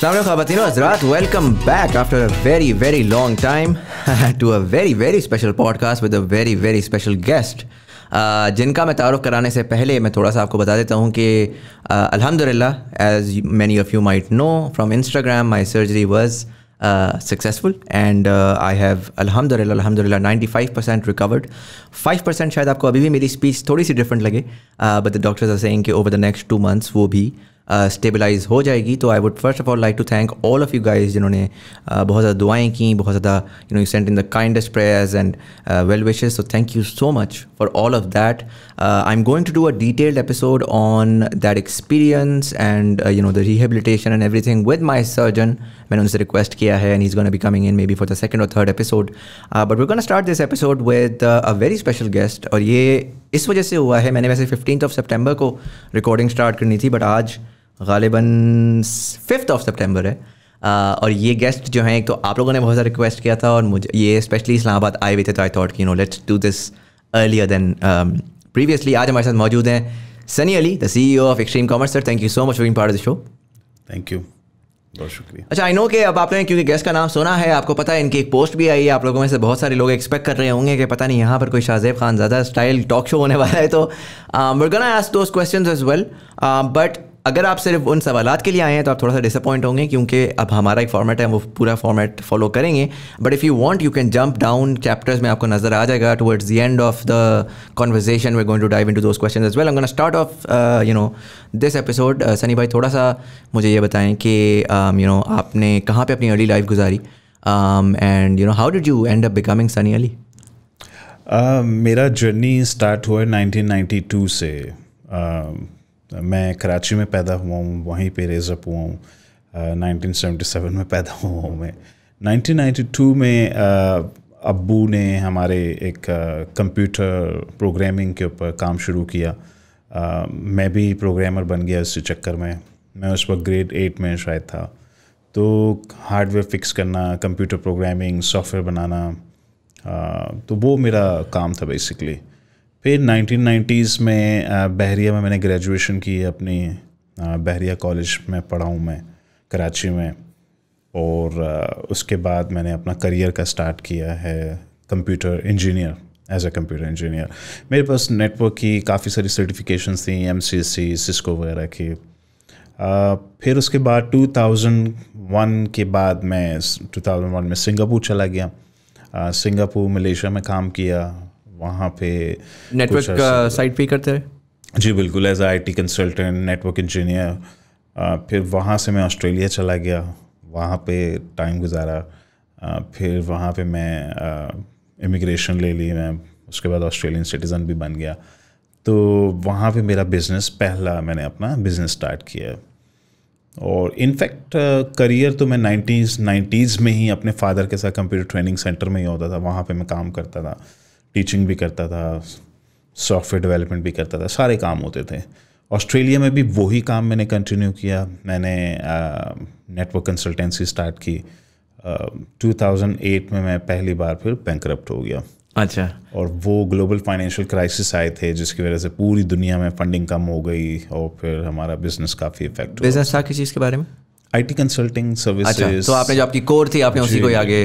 Hazrat, welcome back after a very, very long time to a very, very special podcast with a very, very special guest. Uh, जिनका मैं तारुफ कराने से पहले मैं थोड़ा सा आपको बता देता हूँ कि अलहमदिल्ला as many of you might know from Instagram my surgery was successful and uh, I have alhamdulillah alhamdulillah 95% recovered 5% शायद आपको अभी भी मेरी स्पीच थोड़ी सी डिफरेंट लगे but the doctors are saying कि over the next two months वो भी स्टेबलाइज हो जाएगी तो I would first of all like to thank all of you guys जिन्होंने बहुत ज़्यादा दुआएं की बहुत ज़्यादा you know you sent in the kindest prayers and well wishes so thank you so much for all of that I am going to do a detailed episode on that experience and you know the rehabilitation and everything with my surgeon मैंने उनसे request किया है and is gonna be coming in maybe for the second और third episode but we gonna start this episode with a very special guest और ये इस वजह से हुआ है मैंने वैसे फिफ्टीन ऑफ सेप्टेम्बर को रिकॉर्डिंग स्टार्ट करनी थी बट आज गालिबा फिफ्थ ऑफ सेप्टेम्बर है आ, और ये गेस्ट जो हैं एक तो आप लोगों ने बहुत ज़्यादा रिक्वेस्ट किया था और मुझे ये स्पेशली इस्लामाबाद आए हुए थे तो आई थॉट की no let's do this earlier then previously आज हमारे साथ मौजूद हैं Sunny Ali the C E of Extreme Commerce sir thank you so much for part of the show thank you बहुत शुक्रिया अच्छा आई नो के अब आपने क्योंकि गेस्ट का नाम सुना है आपको पता है इनकी एक पोस्ट भी आई है आप लोगों में से बहुत सारे लोग एक्सपेक्ट कर रहे होंगे कि पता नहीं यहाँ पर कोई शाहजेब खान ज़्यादा स्टाइल टॉक शो होने वाला है तो मुर्गना आज those question as well but अगर आप सिर्फ उन सवाल के लिए आए हैं तो आप थोड़ा सा डिसअपॉइंट होंगे क्योंकि अब हमारा एक फॉर्मेट है वो पूरा फॉर्मेट फॉलो करेंगे but if you want you can jump down chapters में आपको नजर आ जाएगा towards the end of the conversation we going to dive into those question as well start off you know this episode Sunny भाई थोड़ा सा मुझे ये बताएं कि यू um, नो आपने कहाँ पर अपनी अर्ली लाइफ गुजारी and you know how did you end up becoming Sunny Ali मेरा जर्नी स्टार्ट हुआ टू से uh, मैं कराची में पैदा हुआ हूँ वहीं पे रेजअप हुआ हूँ नाइनटीन सेवेंटी सेवन में पैदा हुआ हूँ मैं नाइनटीन नाइन्टी टू में uh, अब्बू ने हमारे एक कंप्यूटर uh, प्रोग्रामिंग के ऊपर काम शुरू किया आ, uh, मैं भी प्रोग्रामर बन गया उस चक्कर में मैं उस वक्त ग्रेड एट में शायद था तो हार्डवेयर फिक्स करना कंप्यूटर प्रोग्रामिंग सॉफ्टवेयर बनाना आ, तो वो मेरा काम था बेसिकली फिर 1990s में बहरिया में मैंने ग्रेजुएशन की अपनी बहरिया कॉलेज में पढ़ा हूँ मैं कराची में और उसके बाद मैंने अपना करियर का स्टार्ट किया है computer engineer as a computer engineer मेरे पास नेटवर्क की काफ़ी सारी सर्टिफिकेशन थी एम सी सी सिस्को वगैरह की फिर उसके बाद 2001 के बाद मैं 2001 में सिंगापुर चला गया सिंगापुर मलेशिया में काम किया वहाँ पे नेटवर्क साइड uh, पे करते रहे जी बिल्कुल as I T consultant network engineer फिर वहाँ से मैं ऑस्ट्रेलिया चला गया वहाँ पे टाइम गुजारा uh, फिर वहाँ पे मैं इमिग्रेशन uh, ले ली मैं उसके बाद ऑस्ट्रेलियन सिटीज़न भी बन गया तो वहाँ पे मेरा बिज़नेस पहला मैंने अपना बिज़नेस स्टार्ट किया और इनफैक्ट करियर तो मैं नाइन्टीज़ नाइन्टीज़ में ही अपने फादर के साथ कंप्यूटर ट्रेनिंग सेंटर में ही होता था वहाँ पे मैं काम करता था टीचिंग भी करता था सॉफ्टवेयर डेवलपमेंट भी करता था सारे काम होते थे ऑस्ट्रेलिया में भी वही काम मैंने कंटिन्यू किया मैंने नेटवर्क कंसल्टेंसी स्टार्ट की टू uh, 2008 में मैं पहली बार फिर बैंक हो गया अच्छा और वो ग्लोबल फाइनेंशियल क्राइसिस आए थे जिसकी वजह से पूरी दुनिया में फंडिंग कम हो गई और फिर हमारा बिजनेस काफ़ी इफेक्ट बिजनेस था किस चीज़ के बारे में आईटी कंसल्टिंग सर्विसेज अच्छा, तो आपने जो आपकी कोर थी आपने उसी को आगे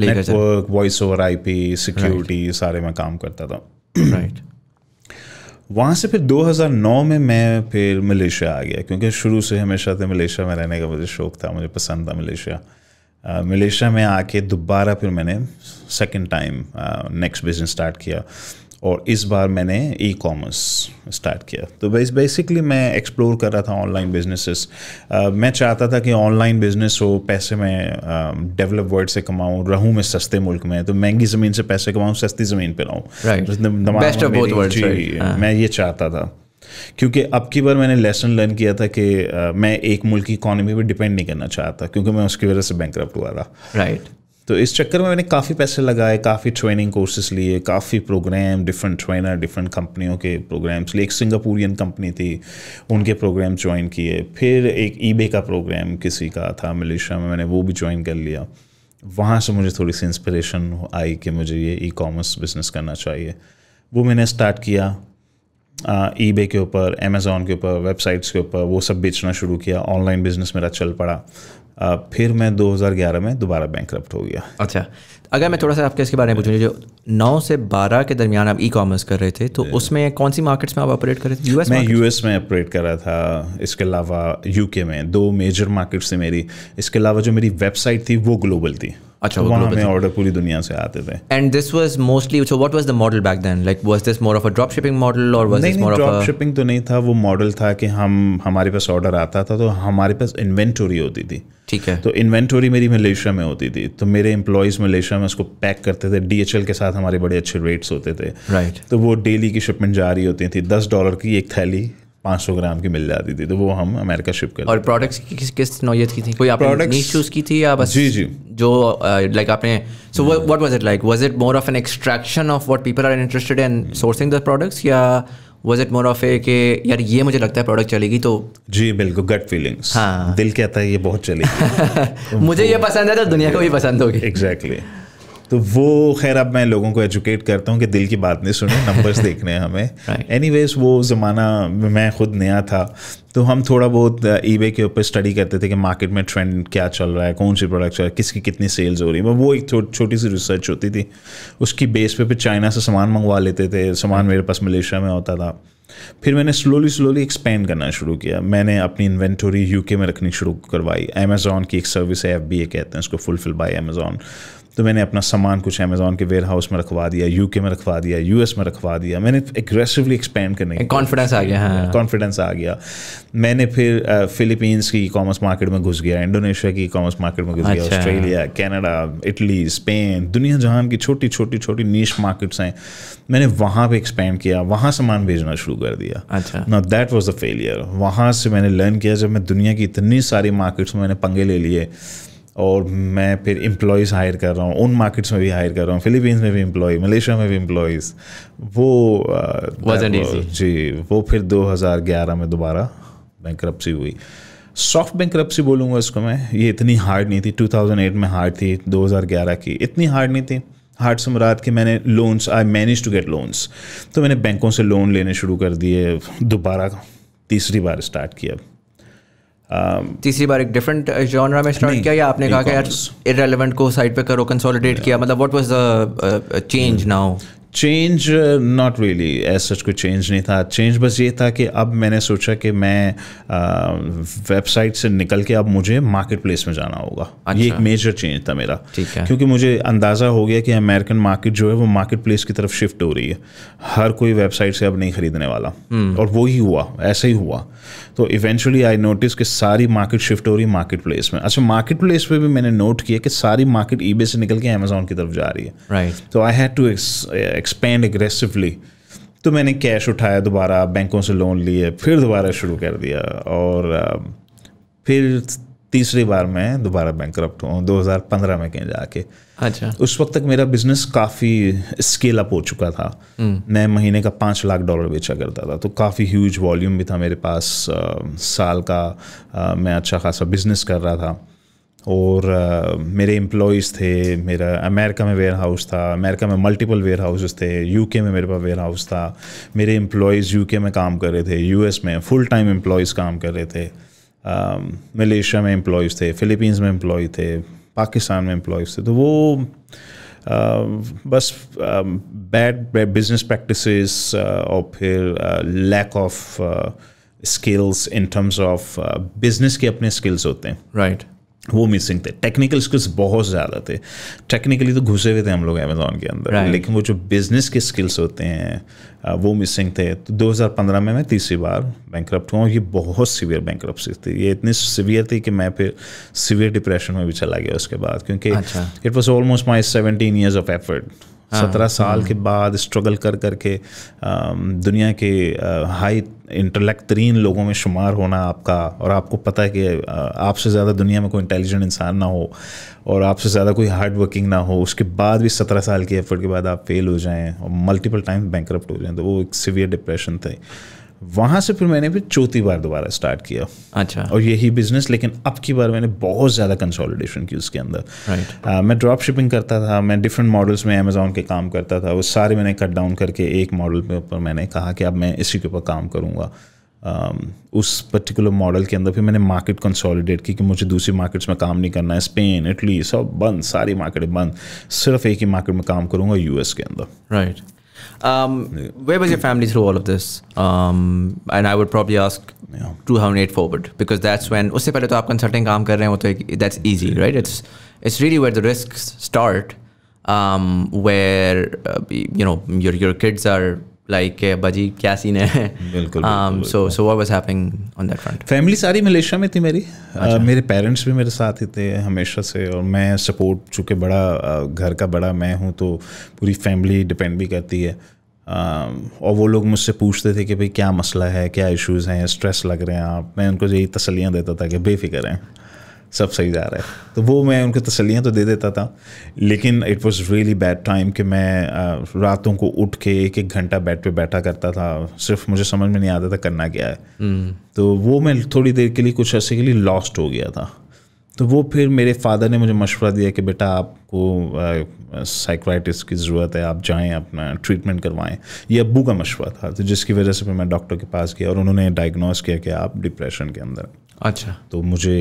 network voice over IP security सारे में काम करता था राइट right. वहाँ से फिर 2009 में मैं फिर मलेशिया आ गया क्योंकि शुरू से हमेशा से मलेशिया में रहने का मुझे शौक़ था मुझे पसंद था मलेशिया मलेशिया में आके दोबारा फिर मैंने second time next business start किया और इस बार मैंने ई कॉमर्स स्टार्ट किया तो बेस बेसिकली मैं एक्सप्लोर कर रहा था ऑनलाइन बिजनेसेस uh, मैं चाहता था कि ऑनलाइन बिजनेस हो पैसे मैं डेवलप uh, वर्ल्ड से कमाऊँ रहूँ मैं सस्ते मुल्क में तो महंगी ज़मीन से पैसे कमाऊँ सस्ती ज़मीन पर रहूँ right. तो right. uh. मैं ये चाहता था क्योंकि अब की बार मैंने लेसन लर्न किया था कि uh, मैं एक मुल्क की इकोनॉमी पर डिपेंड नहीं करना चाहता क्योंकि मैं उसकी वजह से बैंक हुआ था राइट right. तो इस चक्कर में मैंने काफ़ी पैसे लगाए काफ़ी ट्रेनिंग कोर्सेज लिए काफ़ी प्रोग्राम डिफरेंट ट्रेनर डिफरेंट कंपनियों के प्रोग्राम्स लिए एक सिंगापुरियन कंपनी थी उनके प्रोग्राम ज्वाइन किए फिर एक ईबे का प्रोग्राम किसी का था मलेशिया में मैंने वो भी ज्वाइन कर लिया वहाँ से मुझे थोड़ी सी इंस्परेशन आई कि मुझे ये ई कॉमर्स बिज़नेस करना चाहिए वो मैंने स्टार्ट किया ई uh, बे के ऊपर अमेज़ोन के ऊपर वेबसाइट्स के ऊपर वो सब बेचना शुरू किया ऑनलाइन बिजनेस मेरा चल पड़ा uh, फिर मैं 2011 में दोबारा बैंक हो गया अच्छा अगर मैं थोड़ा सा आपके इसके बारे में पूछूँ जो नौ से बारह के दरमियान आप ई कॉमर्स कर रहे थे तो उसमें कौन सी मार्केट्स में आप ऑपरेट कर रहे थे यूएस मैं यूएस में ऑपरेट कर रहा था इसके अलावा यूके में दो मेजर मार्केट्स थे मेरी इसके अलावा जो मेरी वेबसाइट थी वो ग्लोबल थी अच्छा वहाँ में ऑर्डर पूरी दुनिया से आते थे and this was mostly so what was the model back then like was this more of a drop shipping model और was this more of drop shipping तो नहीं था वो मॉडल था कि हम हमारे पास ऑर्डर आता था तो हमारे पास इन्वेंटोरी होती थी ठीक है तो इन्वेंटोरी मेरी मलेशिया में होती थी तो मेरे एम्प्लॉयज़ मलेशिया में उसको पैक करते थे डीएचएल के साथ हमारे बड़े अच्छे रेट्स होते थे राइट right. तो वो डेली की शिपमेंट जा रही होती थी दस डॉलर की एक थैली पाँच ग्राम की मिल जाती थी तो वो हम अमेरिका शिप कर और प्रोडक्ट्स की किस किस नौीयत की थी कोई आपने नीश चूज़ की थी या बस जी जी जो लाइक आपने so what was it like was it more of an extraction of what people are interested in sourcing the products या was it more of a कि यार ये मुझे लगता है प्रोडक्ट चलेगी तो जी बिल्कुल गट फीलिंग्स हाँ दिल कहता है ये बहुत चलेगी मुझे ये पसंद है तो दुनिया को भी पसंद होगी एग्जैक्टली exactly. तो वो खैर अब मैं लोगों को एजुकेट करता हूँ कि दिल की बात नहीं सुनो नंबर्स देखने हैं हमें एनी right. वो ज़माना मैं खुद नया था तो हम थोड़ा बहुत ई uh, के ऊपर स्टडी करते थे कि मार्केट में ट्रेंड क्या चल रहा है कौन सी प्रोडक्ट चल रहा है किसकी कितनी सेल्स हो रही है वो एक छोटी सी रिसर्च होती थी उसकी बेस पे फिर चाइना से सामान मंगवा लेते थे सामान मेरे पास मलेशिया में होता था फिर मैंने स्लोली स्लोली एक्सपेंड करना शुरू किया मैंने अपनी इन्वेंटोरी यूके में रखनी शुरू करवाई अमेज़ोन की एक सर्विस है एफ कहते हैं उसको फुलफिल बाय अमेज़ोन तो मैंने अपना सामान कुछ अमेजोन के वेयर हाउस में रखवा दिया यूके में रखवा दिया यूएस में रखवा दिया मैंने एग्रेसिवली एक्सपेंड करने कॉन्फिडेंस आ गया कॉन्फिडेंस हाँ। आ गया मैंने फिर फिलीपींस uh, की कॉमर्स मार्केट में घुस गया इंडोनेशिया की कॉमर्स मार्केट में घुस गया ऑस्ट्रेलिया कनाडा इटली स्पेन दुनिया जहान की छोटी छोटी छोटी नीच मार्केट्स हैं मैंने वहाँ पर एक्सपेंड किया वहाँ सामान भेजना शुरू कर दिया ना दैट वॉज द फेलियर वहाँ से मैंने लर्न किया जब मैं दुनिया की इतनी सारी मार्केट्स में मैंने पंगे ले लिए और मैं फिर एम्प्लॉयज़ हायर कर रहा हूँ उन मार्केट्स में भी हायर कर रहा हूँ फिलीपींस में भी एम्प्लॉय मलेशिया में भी एम्प्लॉयज़ वो uh, जी वो फिर 2011 में दोबारा बैंक हुई सॉफ्ट बैंक बोलूँगा इसको मैं ये इतनी हार्ड नहीं थी 2008 में हार्ड थी 2011 की इतनी हार्ड नहीं थी हार्ड से मुराद कि मैंने loans I manage to get loans तो मैंने बैंकों से लोन लेने शुरू कर दिए दोबारा तीसरी बार स्टार्ट किया Um, तीसरी बार एक डिफरेंट जॉनरा uh, में स्टार्ट किया या आपने कहा कि यार इरेलीवेंट को साइड पे करो कंसोलिडेट किया मतलब what was the change now change not really as such कोई चेंज नहीं था चेंज बस ये था कि अब मैंने सोचा कि मैं वेबसाइट uh, से निकल के अब मुझे मार्केट प्लेस में जाना होगा अच्छा। ये एक मेजर चेंज था मेरा क्योंकि मुझे अंदाज़ा हो गया कि अमेरिकन मार्केट जो है वो मार्केट प्लेस की तरफ शिफ्ट हो रही है हर कोई वेबसाइट से अब नहीं ख़रीदने वाला हम्म। और वो ही हुआ ऐसा ही हुआ तो इवेंचुअली आई नोटिस कि सारी मार्केट शिफ्ट हो रही है मार्केट प्लेस में अच्छा मार्केट प्लेस पर भी मैंने नोट किया कि सारी मार्केट ई से निकल के अमेजोन की तरफ जा रही है राइट तो I had to expand aggressively तो मैंने कैश उठाया दोबारा बैंकों से लोन लिए फिर दोबारा शुरू कर दिया और फिर तीसरी बार मैं दोबारा बैंक हुआ हूँ 2015 में कहीं जाके अच्छा उस वक्त तक मेरा बिजनेस काफ़ी स्केल अप हो चुका था हम्म। मैं महीने का पाँच लाख डॉलर बेचा करता था तो काफ़ी ह्यूज वॉल्यूम भी था मेरे पास आ, साल का आ, मैं अच्छा खासा बिजनेस कर रहा था और uh, मेरे एम्प्लॉयज़ थे मेरा अमेरिका में वेयर हाउस था अमेरिका में मल्टीपल वेयर हाउसेस थे यूके में मेरे पास वेयर हाउस था मेरे एम्प्लॉयज़ यूके में काम कर रहे थे यूएस में फुल टाइम एम्प्लॉयज़ काम कर रहे थे मलेशिया uh, में एम्प्लॉयज़ थे फ़िलीपींस में एम्प्लॉय थे पाकिस्तान में एम्प्लॉयज़ थे तो वो बस बैड बिजनेस प्रैक्टिस और फिर lack of skills in terms of business के अपने स्किल्स होते हैं राइट right. वो मिसिंग थे टेक्निकल स्किल्स बहुत ज़्यादा थे टेक्निकली तो घुसे हुए थे हम लोग अमेजोन के अंदर right. लेकिन वो जो बिजनेस के स्किल्स होते हैं वो मिसिंग थे तो 2015 में मैं तीसरी बार बैंक हुआ और ये बहुत सीवियर बैंक थी ये इतनी सीवियर थी कि मैं फिर सीवियर डिप्रेशन में भी चला गया उसके बाद क्योंकि it was almost my seventeen years of effort हाँ। सत्रह साल के बाद स्ट्रगल कर करके दुनिया के हाई इंटेलेक्ट तरीन लोगों में शुमार होना आपका और आपको पता है कि आपसे ज़्यादा दुनिया में कोई इंटेलिजेंट इंसान ना हो और आपसे ज़्यादा कोई हार्ड वर्किंग ना हो उसके बाद भी सत्रह साल की एफर्ट के बाद आप फेल हो जाएँ और मल्टीपल टाइम बैंक हो जाएँ तो वो एक सीवियर डिप्रेशन थे वहाँ से फिर मैंने फिर चौथी बार दोबारा स्टार्ट किया अच्छा और यही बिजनेस लेकिन अब की बार मैंने बहुत ज़्यादा कंसोलिडेशन की उसके अंदर राइट मैं ड्रॉप शिपिंग करता था मैं डिफरेंट मॉडल्स में अमेजोन के काम करता था वो सारे मैंने कट डाउन करके एक मॉडल के ऊपर मैंने कहा कि अब मैं इसी के ऊपर काम करूँगा उस पर्टिकुलर मॉडल के अंदर फिर मैंने मार्केट कंसोलिडेट की कि मुझे दूसरी मार्केट्स में काम नहीं करना है स्पेन इटली सब बंद सारी मार्केटें बंद सिर्फ एक ही मार्केट में काम करूँगा यूएस के अंदर right right. Um, yeah. Where was your family through all of this? Um, and I would probably ask yeah. 2008 forward because that's when उससे पहले तो आप consulting काम कर रहे तो that's easy, yeah. right? It's it's really where the risks start, um, where uh, you know your your kids are like बजी क्या सीन है so so what was happening on that front? Family सारी Malaysia में थी मेरी uh, अच्छा. uh, मेरे parents भी मेरे साथ ही थे हमेशा से और मैं सपोर्ट चूँकि बड़ा uh, घर Um, और वो लोग मुझसे पूछते थे कि भाई क्या मसला है क्या इश्यूज़ हैं स्ट्रेस लग रहे हैं आप मैं उनको यही तसलियाँ देता था कि बेफिक्र हैं सब सही जा रहा है तो वो मैं उनको तसलियाँ तो दे देता था लेकिन it was really bad time कि मैं uh, रातों को उठ के एक एक घंटा बेड पे बैठा करता था सिर्फ मुझे समझ में नहीं आता था करना क्या है हम्म। तो वो मैं थोड़ी देर के लिए कुछ अर्से के लिए लॉस्ट हो गया था तो वो फिर मेरे फादर ने मुझे मशवरा दिया कि बेटा आपको साइक्राइटिस की ज़रूरत है आप जाएं अपना ट्रीटमेंट करवाएं ये अबू का मशवरा था तो जिसकी वजह से फिर मैं डॉक्टर के पास गया और उन्होंने डायग्नोस किया कि आप डिप्रेशन के अंदर अच्छा तो मुझे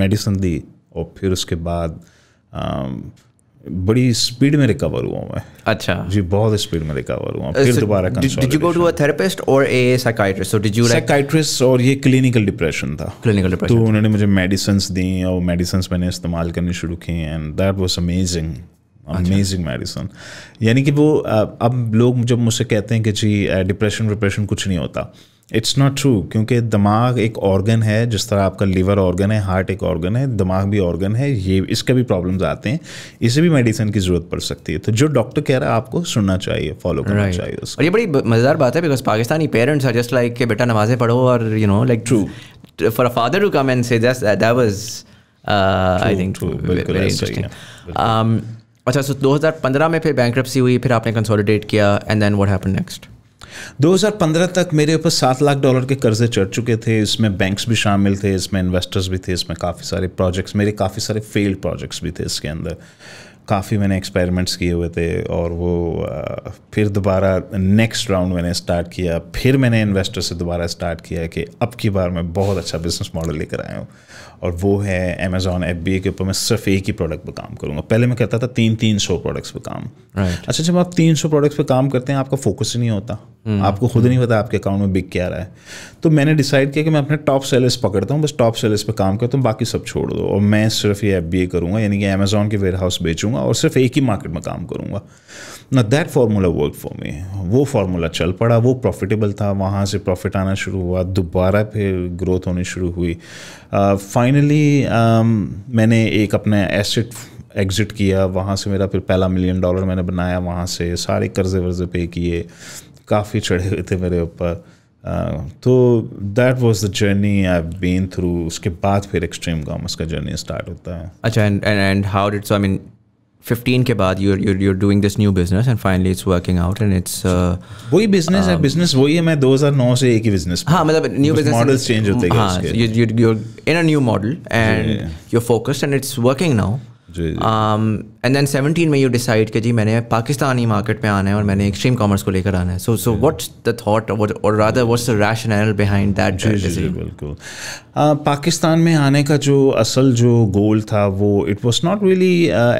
मेडिसिन दी और फिर उसके बाद बड़ी स्पीड में रिकवर हुआ मैं अच्छा जी बहुत स्पीड में रिकवर हुआ uh, फिर दोबारा did you go to a therapist और a psychiatrist so did you psychiatrist और ये क्लिनिकल डिप्रेशन था क्लिनिकल डिप्रेशन तो उन्होंने मुझे मेडिसिंस दी और मेडिसिंस मैंने इस्तेमाल करने शुरू किए and that was amazing amazing medicine यानी कि वो uh, अब लोग जब मुझसे कहते हैं कि जी डिप्रेशन uh, विप्रेशन कुछ नहीं होता इट्स नॉट ट्रू क्योंकि दिमाग एक ऑर्गन है जिस तरह आपका लिवर ऑर्गन है हार्ट एक ऑर्गन है दिमाग भी ऑर्गन है ये इसके भी प्रॉब्लम्स आते हैं इसे भी मेडिसिन की जरूरत पड़ सकती है तो जो डॉक्टर कह रहा है आपको सुनना चाहिए फॉलो करना right. चाहिए उसको. और ये बड़ी मज़ेदार बात है because Pakistani parents are just like बेटा नमाजें पढ़ो और you know like true for a father to come and say that was I think true अच्छा सो 2015 में फिर बैंक्रप्सी हुई फिर आपने कंसोलिडेट किया and then what happened next 2015 तक मेरे ऊपर सात लाख डॉलर के कर्जे चढ़ चुके थे इसमें बैंक्स भी शामिल थे इसमें इन्वेस्टर्स भी थे इसमें काफ़ी सारे प्रोजेक्ट्स मेरे काफ़ी सारे फेल्ड प्रोजेक्ट्स भी थे इसके अंदर काफ़ी मैंने एक्सपेरिमेंट्स किए हुए थे और वो फिर दोबारा नेक्स्ट राउंड मैंने स्टार्ट किया फिर मैंने इन्वेस्टर से दोबारा स्टार्ट किया कि अब की बार मैं बहुत अच्छा बिजनेस मॉडल लेकर आया हूँ और वो है अमेजोन एफ बी ए के ऊपर मैं सिर्फ एक ही प्रोडक्ट पर काम करूँगा पहले मैं करता था तीन तीन सौ प्रोडक्ट्स पर काम right. अच्छा जब आप तीन सौ प्रोडक्ट्स पर काम करते हैं आपका फोकस ही नहीं होता hmm. आपको खुद hmm. नहीं पता आपके अकाउंट में बिक क्या रहा है तो मैंने डिसाइड किया कि मैं अपने टॉप सेलर्स पकड़ता हूँ बस टॉप सेलर्स पर काम करता हूँ बाकी सब छोड़ दो और मैं सिर्फ ये एफ बी ए करूँगा यानी कि अमेजोन के वेयर हाउस बेचूंगा और सिर्फ एक ही मार्केट में काम करूँगा ना that formula work for me वो फार्मूला चल पड़ा वो प्रॉफिटेबल था वहाँ से प्रॉफिट आना शुरू हुआ दोबारा फिर ग्रोथ होनी शुरू हुई फाइनली uh, um, मैंने एक अपने एसेट एग्ज़िट किया वहाँ से मेरा फिर पहला मिलियन डॉलर मैंने बनाया वहाँ से सारे कर्जे वर्जे पे किए काफ़ी चढ़े हुए थे मेरे ऊपर uh, तो that was the journey I been through उसके बाद फिर एक्सट्रीम कॉमर्स का जर्नी स्टार्ट होता है अच्छा and and how does I mean fifteen के बाद your your your doing this new business and finally it's working out and it's वही बिजनेस है बिजनेस um, वही है मैं 2009 से एक ही बिजनेस हाँ मतलब न्यू बिजनेस मॉडल्स चेंज होते हैं हाँ you you in a new model and you focused and it's working now and then seventeen में यू डिसाइड कि जी मैंने पाकिस्तानी मार्केट में आना है और मैंने एक्सट्रीम कॉमर्स को लेकर आना है so so the thought or rather what's the rationale behind that बिल्कुल uh, पाकिस्तान में आने का जो असल जो गोल था वो इट वाज नॉट रियली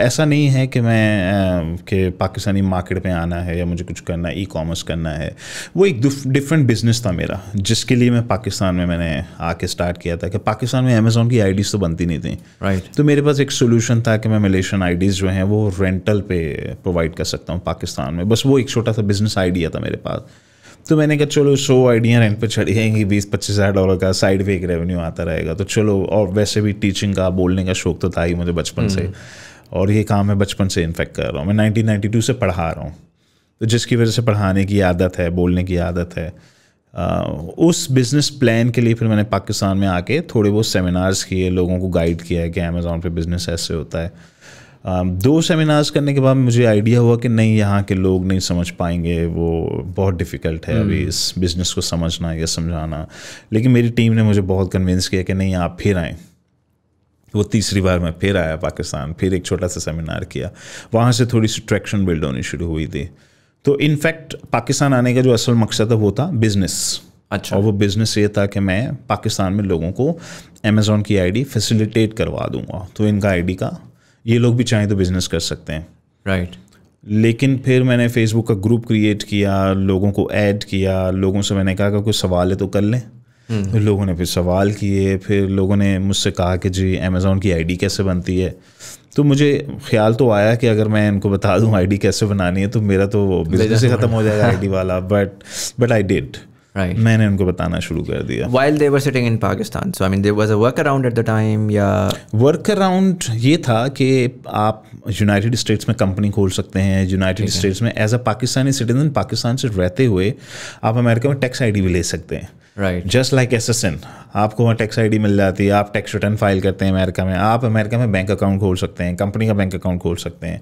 ऐसा नहीं है कि मैं uh, कि पाकिस्तानी मार्केट में आना है या मुझे कुछ करना है ई कॉमर्स करना है वो एक डिफरेंट बिजनेस था मेरा जिसके लिए मैं पाकिस्तान में मैंने आके स्टार्ट किया था कि पाकिस्तान में अमेजोन की आईडीज तो बनती नहीं थी राइट right. तो मेरे पास एक सोल्यूशन था कि मैं मलेशियन आईडीज़ जो हैं वो रेंटल पे प्रोवाइड कर सकता हूँ पाकिस्तान में बस वो एक छोटा सा बिज़नेस आइडिया था मेरे पास तो मैंने कहा चलो सौ आइडिया रेंट पर चढ़ी जाएंगी बीस पच्चीस हज़ार डॉलर का साइड पे एक रेवेन्यू आता रहेगा तो चलो और वैसे भी टीचिंग का बोलने का शौक तो था ही मुझे बचपन से हम्म। और ये काम मैं बचपन से इन्फेक्ट कर रहा हूँ मैं नाइनटीन से पढ़ा रहा हूँ तो जिसकी वजह से पढ़ाने की आदत है बोलने की आदत है उस बिज़नेस प्लान के लिए फिर मैंने पाकिस्तान में आके थोड़े बहुत सेमिनार्स किए लोगों को गाइड किया कि अमेज़ोन पे बिज़नेस ऐसे होता है दो सेमिनार्स करने के बाद मुझे आइडिया हुआ कि नहीं यहाँ के लोग नहीं समझ पाएंगे वो बहुत डिफ़िकल्ट है अभी हम्म। इस बिज़नेस को समझना या समझाना लेकिन मेरी टीम ने मुझे बहुत कन्विंस किया कि नहीं आप फिर आएँ वो तीसरी बार मैं फिर आया पाकिस्तान फिर एक छोटा सा सेमिनार किया वहाँ से थोड़ी सी ट्रैक्शन बिल्ड होनी शुरू हुई थी तो इनफैक्ट पाकिस्तान आने का जो असल मकसद है वो था बिजनेस अच्छा और वो बिज़नेस ये था कि मैं पाकिस्तान में लोगों को अमेज़ोन की आईडी फैसिलिटेट करवा दूंगा तो इनका आईडी का ये लोग भी चाहें तो बिज़नेस कर सकते हैं राइट right. लेकिन फिर मैंने फेसबुक का ग्रुप क्रिएट किया लोगों को ऐड किया लोगों से मैंने कहा कि कोई सवाल है तो कर लें तो लोगों ने फिर सवाल किए फिर लोगों ने मुझसे कहा कि जी अमेज़ोन की आईडी कैसे बनती है तो मुझे ख्याल तो आया कि अगर मैं इनको बता दूं आईडी कैसे बनानी है तो मेरा तो बिजनेस ही ख़त्म हो जाएगा आईडी वाला but but I did right मैंने उनको बताना शुरू कर दिया while they were sitting in Pakistan so I mean there was a workaround at the time या workaround ये था कि आप यूनाइटेड स्टेट्स में कंपनी खोल सकते हैं यूनाइटेड स्टेट्स में as a Pakistani citizen Pakistan से रहते हुए आप अमेरिका में टैक्स आईडी भी ले सकते हैं right just like S S N आपको वहाँ टैक्स डी मिल जाती है आप टैक्स रिटर्न फाइल करते हैं अमेरिका में आप अमेरिका में बैंक अकाउंट खोल सकते हैं कंपनी का बैंक अकाउंट खोल सकते हैं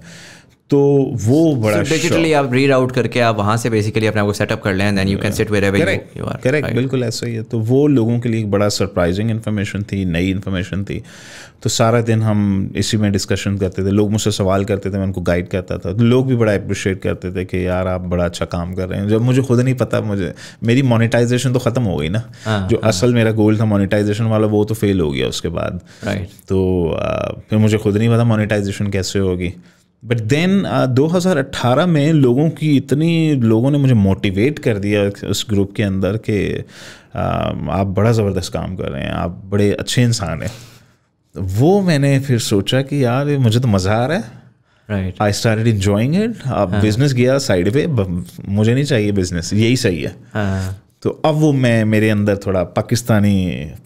तो वो बड़ा डिजिटली so आप रीड आउट करके आप वहाँ से बेसिकली अपने आप को सेटअप कर लें then you can sit wherever you are correct बिल्कुल ऐसा ही है तो वो लोगों के लिए एक बड़ा सरप्राइजिंग इन्फॉर्मेशन थी नई इन्फॉर्मेशन थी तो सारा दिन हम इसी में डिस्कशन करते थे लोग मुझसे सवाल करते थे मैं उनको गाइड करता था तो लोग भी बड़ा अप्रिशिएट करते थे कि यार आप बड़ा अच्छा काम कर रहे हैं जब मुझे खुद नहीं पता मुझे मेरी मोनिटाइजेशन तो ख़त्म हो गई ना आ, हाँ, जो आ, हाँ। असल मेरा गोल था मोनिटाइजेशन वाला वो तो फेल हो गया उसके बाद राइट तो फिर मुझे खुद नहीं पता मोनिटाइजेशन कैसे होगी बट देन uh, 2018 में लोगों की इतनी लोगों ने मुझे मोटिवेट कर दिया उस ग्रुप के अंदर कि uh, आप बड़ा ज़बरदस्त काम कर रहे हैं आप बड़े अच्छे इंसान हैं वो मैंने फिर सोचा कि यार मुझे तो मज़ा आ रहा है right I start enjoying it अब बिजनेस हाँ। गया साइड पे मुझे नहीं चाहिए बिजनेस यही सही है हाँ. तो अब वो मैं मेरे अंदर थोड़ा पाकिस्तानी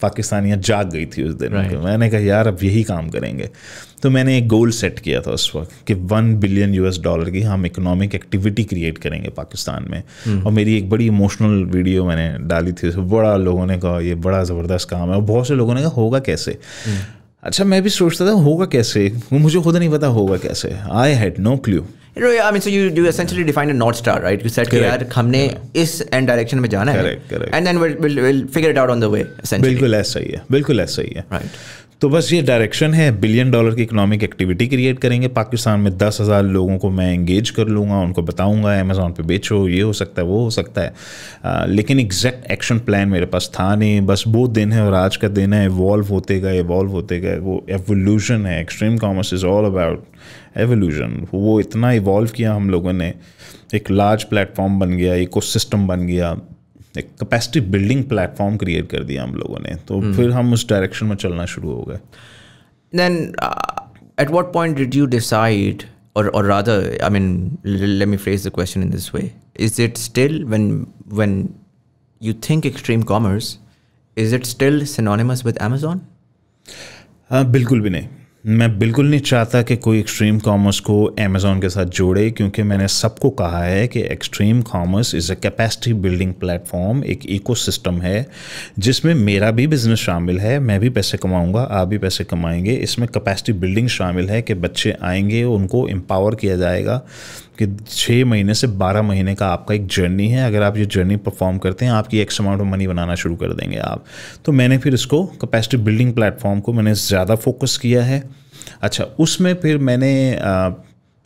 पाकिस्तानियाँ जाग गई थी उस दिन right. तो मैंने कहा यार अब यही काम करेंगे तो मैंने एक गोल सेट किया था उस वक्त कि वन बिलियन यूएस डॉलर की हम इकोनॉमिक एक्टिविटी क्रिएट करेंगे पाकिस्तान में hmm. और मेरी एक बड़ी इमोशनल वीडियो मैंने डाली थी उसमें बड़ा लोगों ने कहा ये बड़ा ज़बरदस्त काम है और बहुत से लोगों ने कहा होगा कैसे hmm. अच्छा मैं भी सोचता था होगा कैसे मुझे खुद नहीं पता होगा कैसे I had no clue I mean, so you you essentially define a north star, right? You said कि यार हमने इस end direction में जाना है. Correct, correct. And then we'll, we'll we'll figure it out on the way. Essentially. बिल्कुल ऐसा ही है. बिल्कुल ऐसा ही है. Right. तो बस ये डायरेक्शन है बिलियन डॉलर की इकोनॉमिक एक्टिविटी क्रिएट करेंगे पाकिस्तान में दस हज़ार लोगों को मैं एंगेज कर लूँगा उनको बताऊँगा अमेज़ोन पे बेचो ये हो सकता है वो हो सकता है आ, लेकिन एग्जैक्ट एक्शन प्लान मेरे पास था नहीं बस वो दिन है और आज का दिन है इवॉल्व होते गए इवॉल्व होते गए वो एवोल्यूशन है Extreme Commerce is all about evolution वो इतना इवॉल्व किया हम लोगों ने एक लार्ज प्लेटफॉर्म बन गया इको बन गया एक कैपेसिटी बिल्डिंग प्लेटफॉर्म क्रिएट कर दिया हम लोगों ने तो hmm. फिर हम उस डायरेक्शन में चलना शुरू हो गए then at what point did you decide or rather I mean let me phrase the question in this way is it still when when you think Extreme Commerce is it still synonymous with Amazon हाँ बिल्कुल भी नहीं मैं बिल्कुल नहीं चाहता कि कोई एक्सट्रीम कॉमर्स को अमेज़ोन के साथ जोड़े क्योंकि मैंने सबको कहा है कि Extreme Commerce is a capacity building platform एक इकोसिस्टम है जिसमें मेरा भी बिज़नेस शामिल है मैं भी पैसे कमाऊंगा आप भी पैसे कमाएंगे इसमें कैपेसिटी बिल्डिंग शामिल है कि बच्चे आएंगे उनको एम्पावर किया जाएगा कि छः महीने से बारह महीने का आपका एक जर्नी है अगर आप ये जर्नी परफॉर्म करते हैं आपकी एक्स अमाउंट ऑफ मनी बनाना शुरू कर देंगे आप तो मैंने फिर इसको कैपेसिटी बिल्डिंग प्लेटफॉर्म को मैंने ज़्यादा फोकस किया है अच्छा उसमें फिर मैंने आ,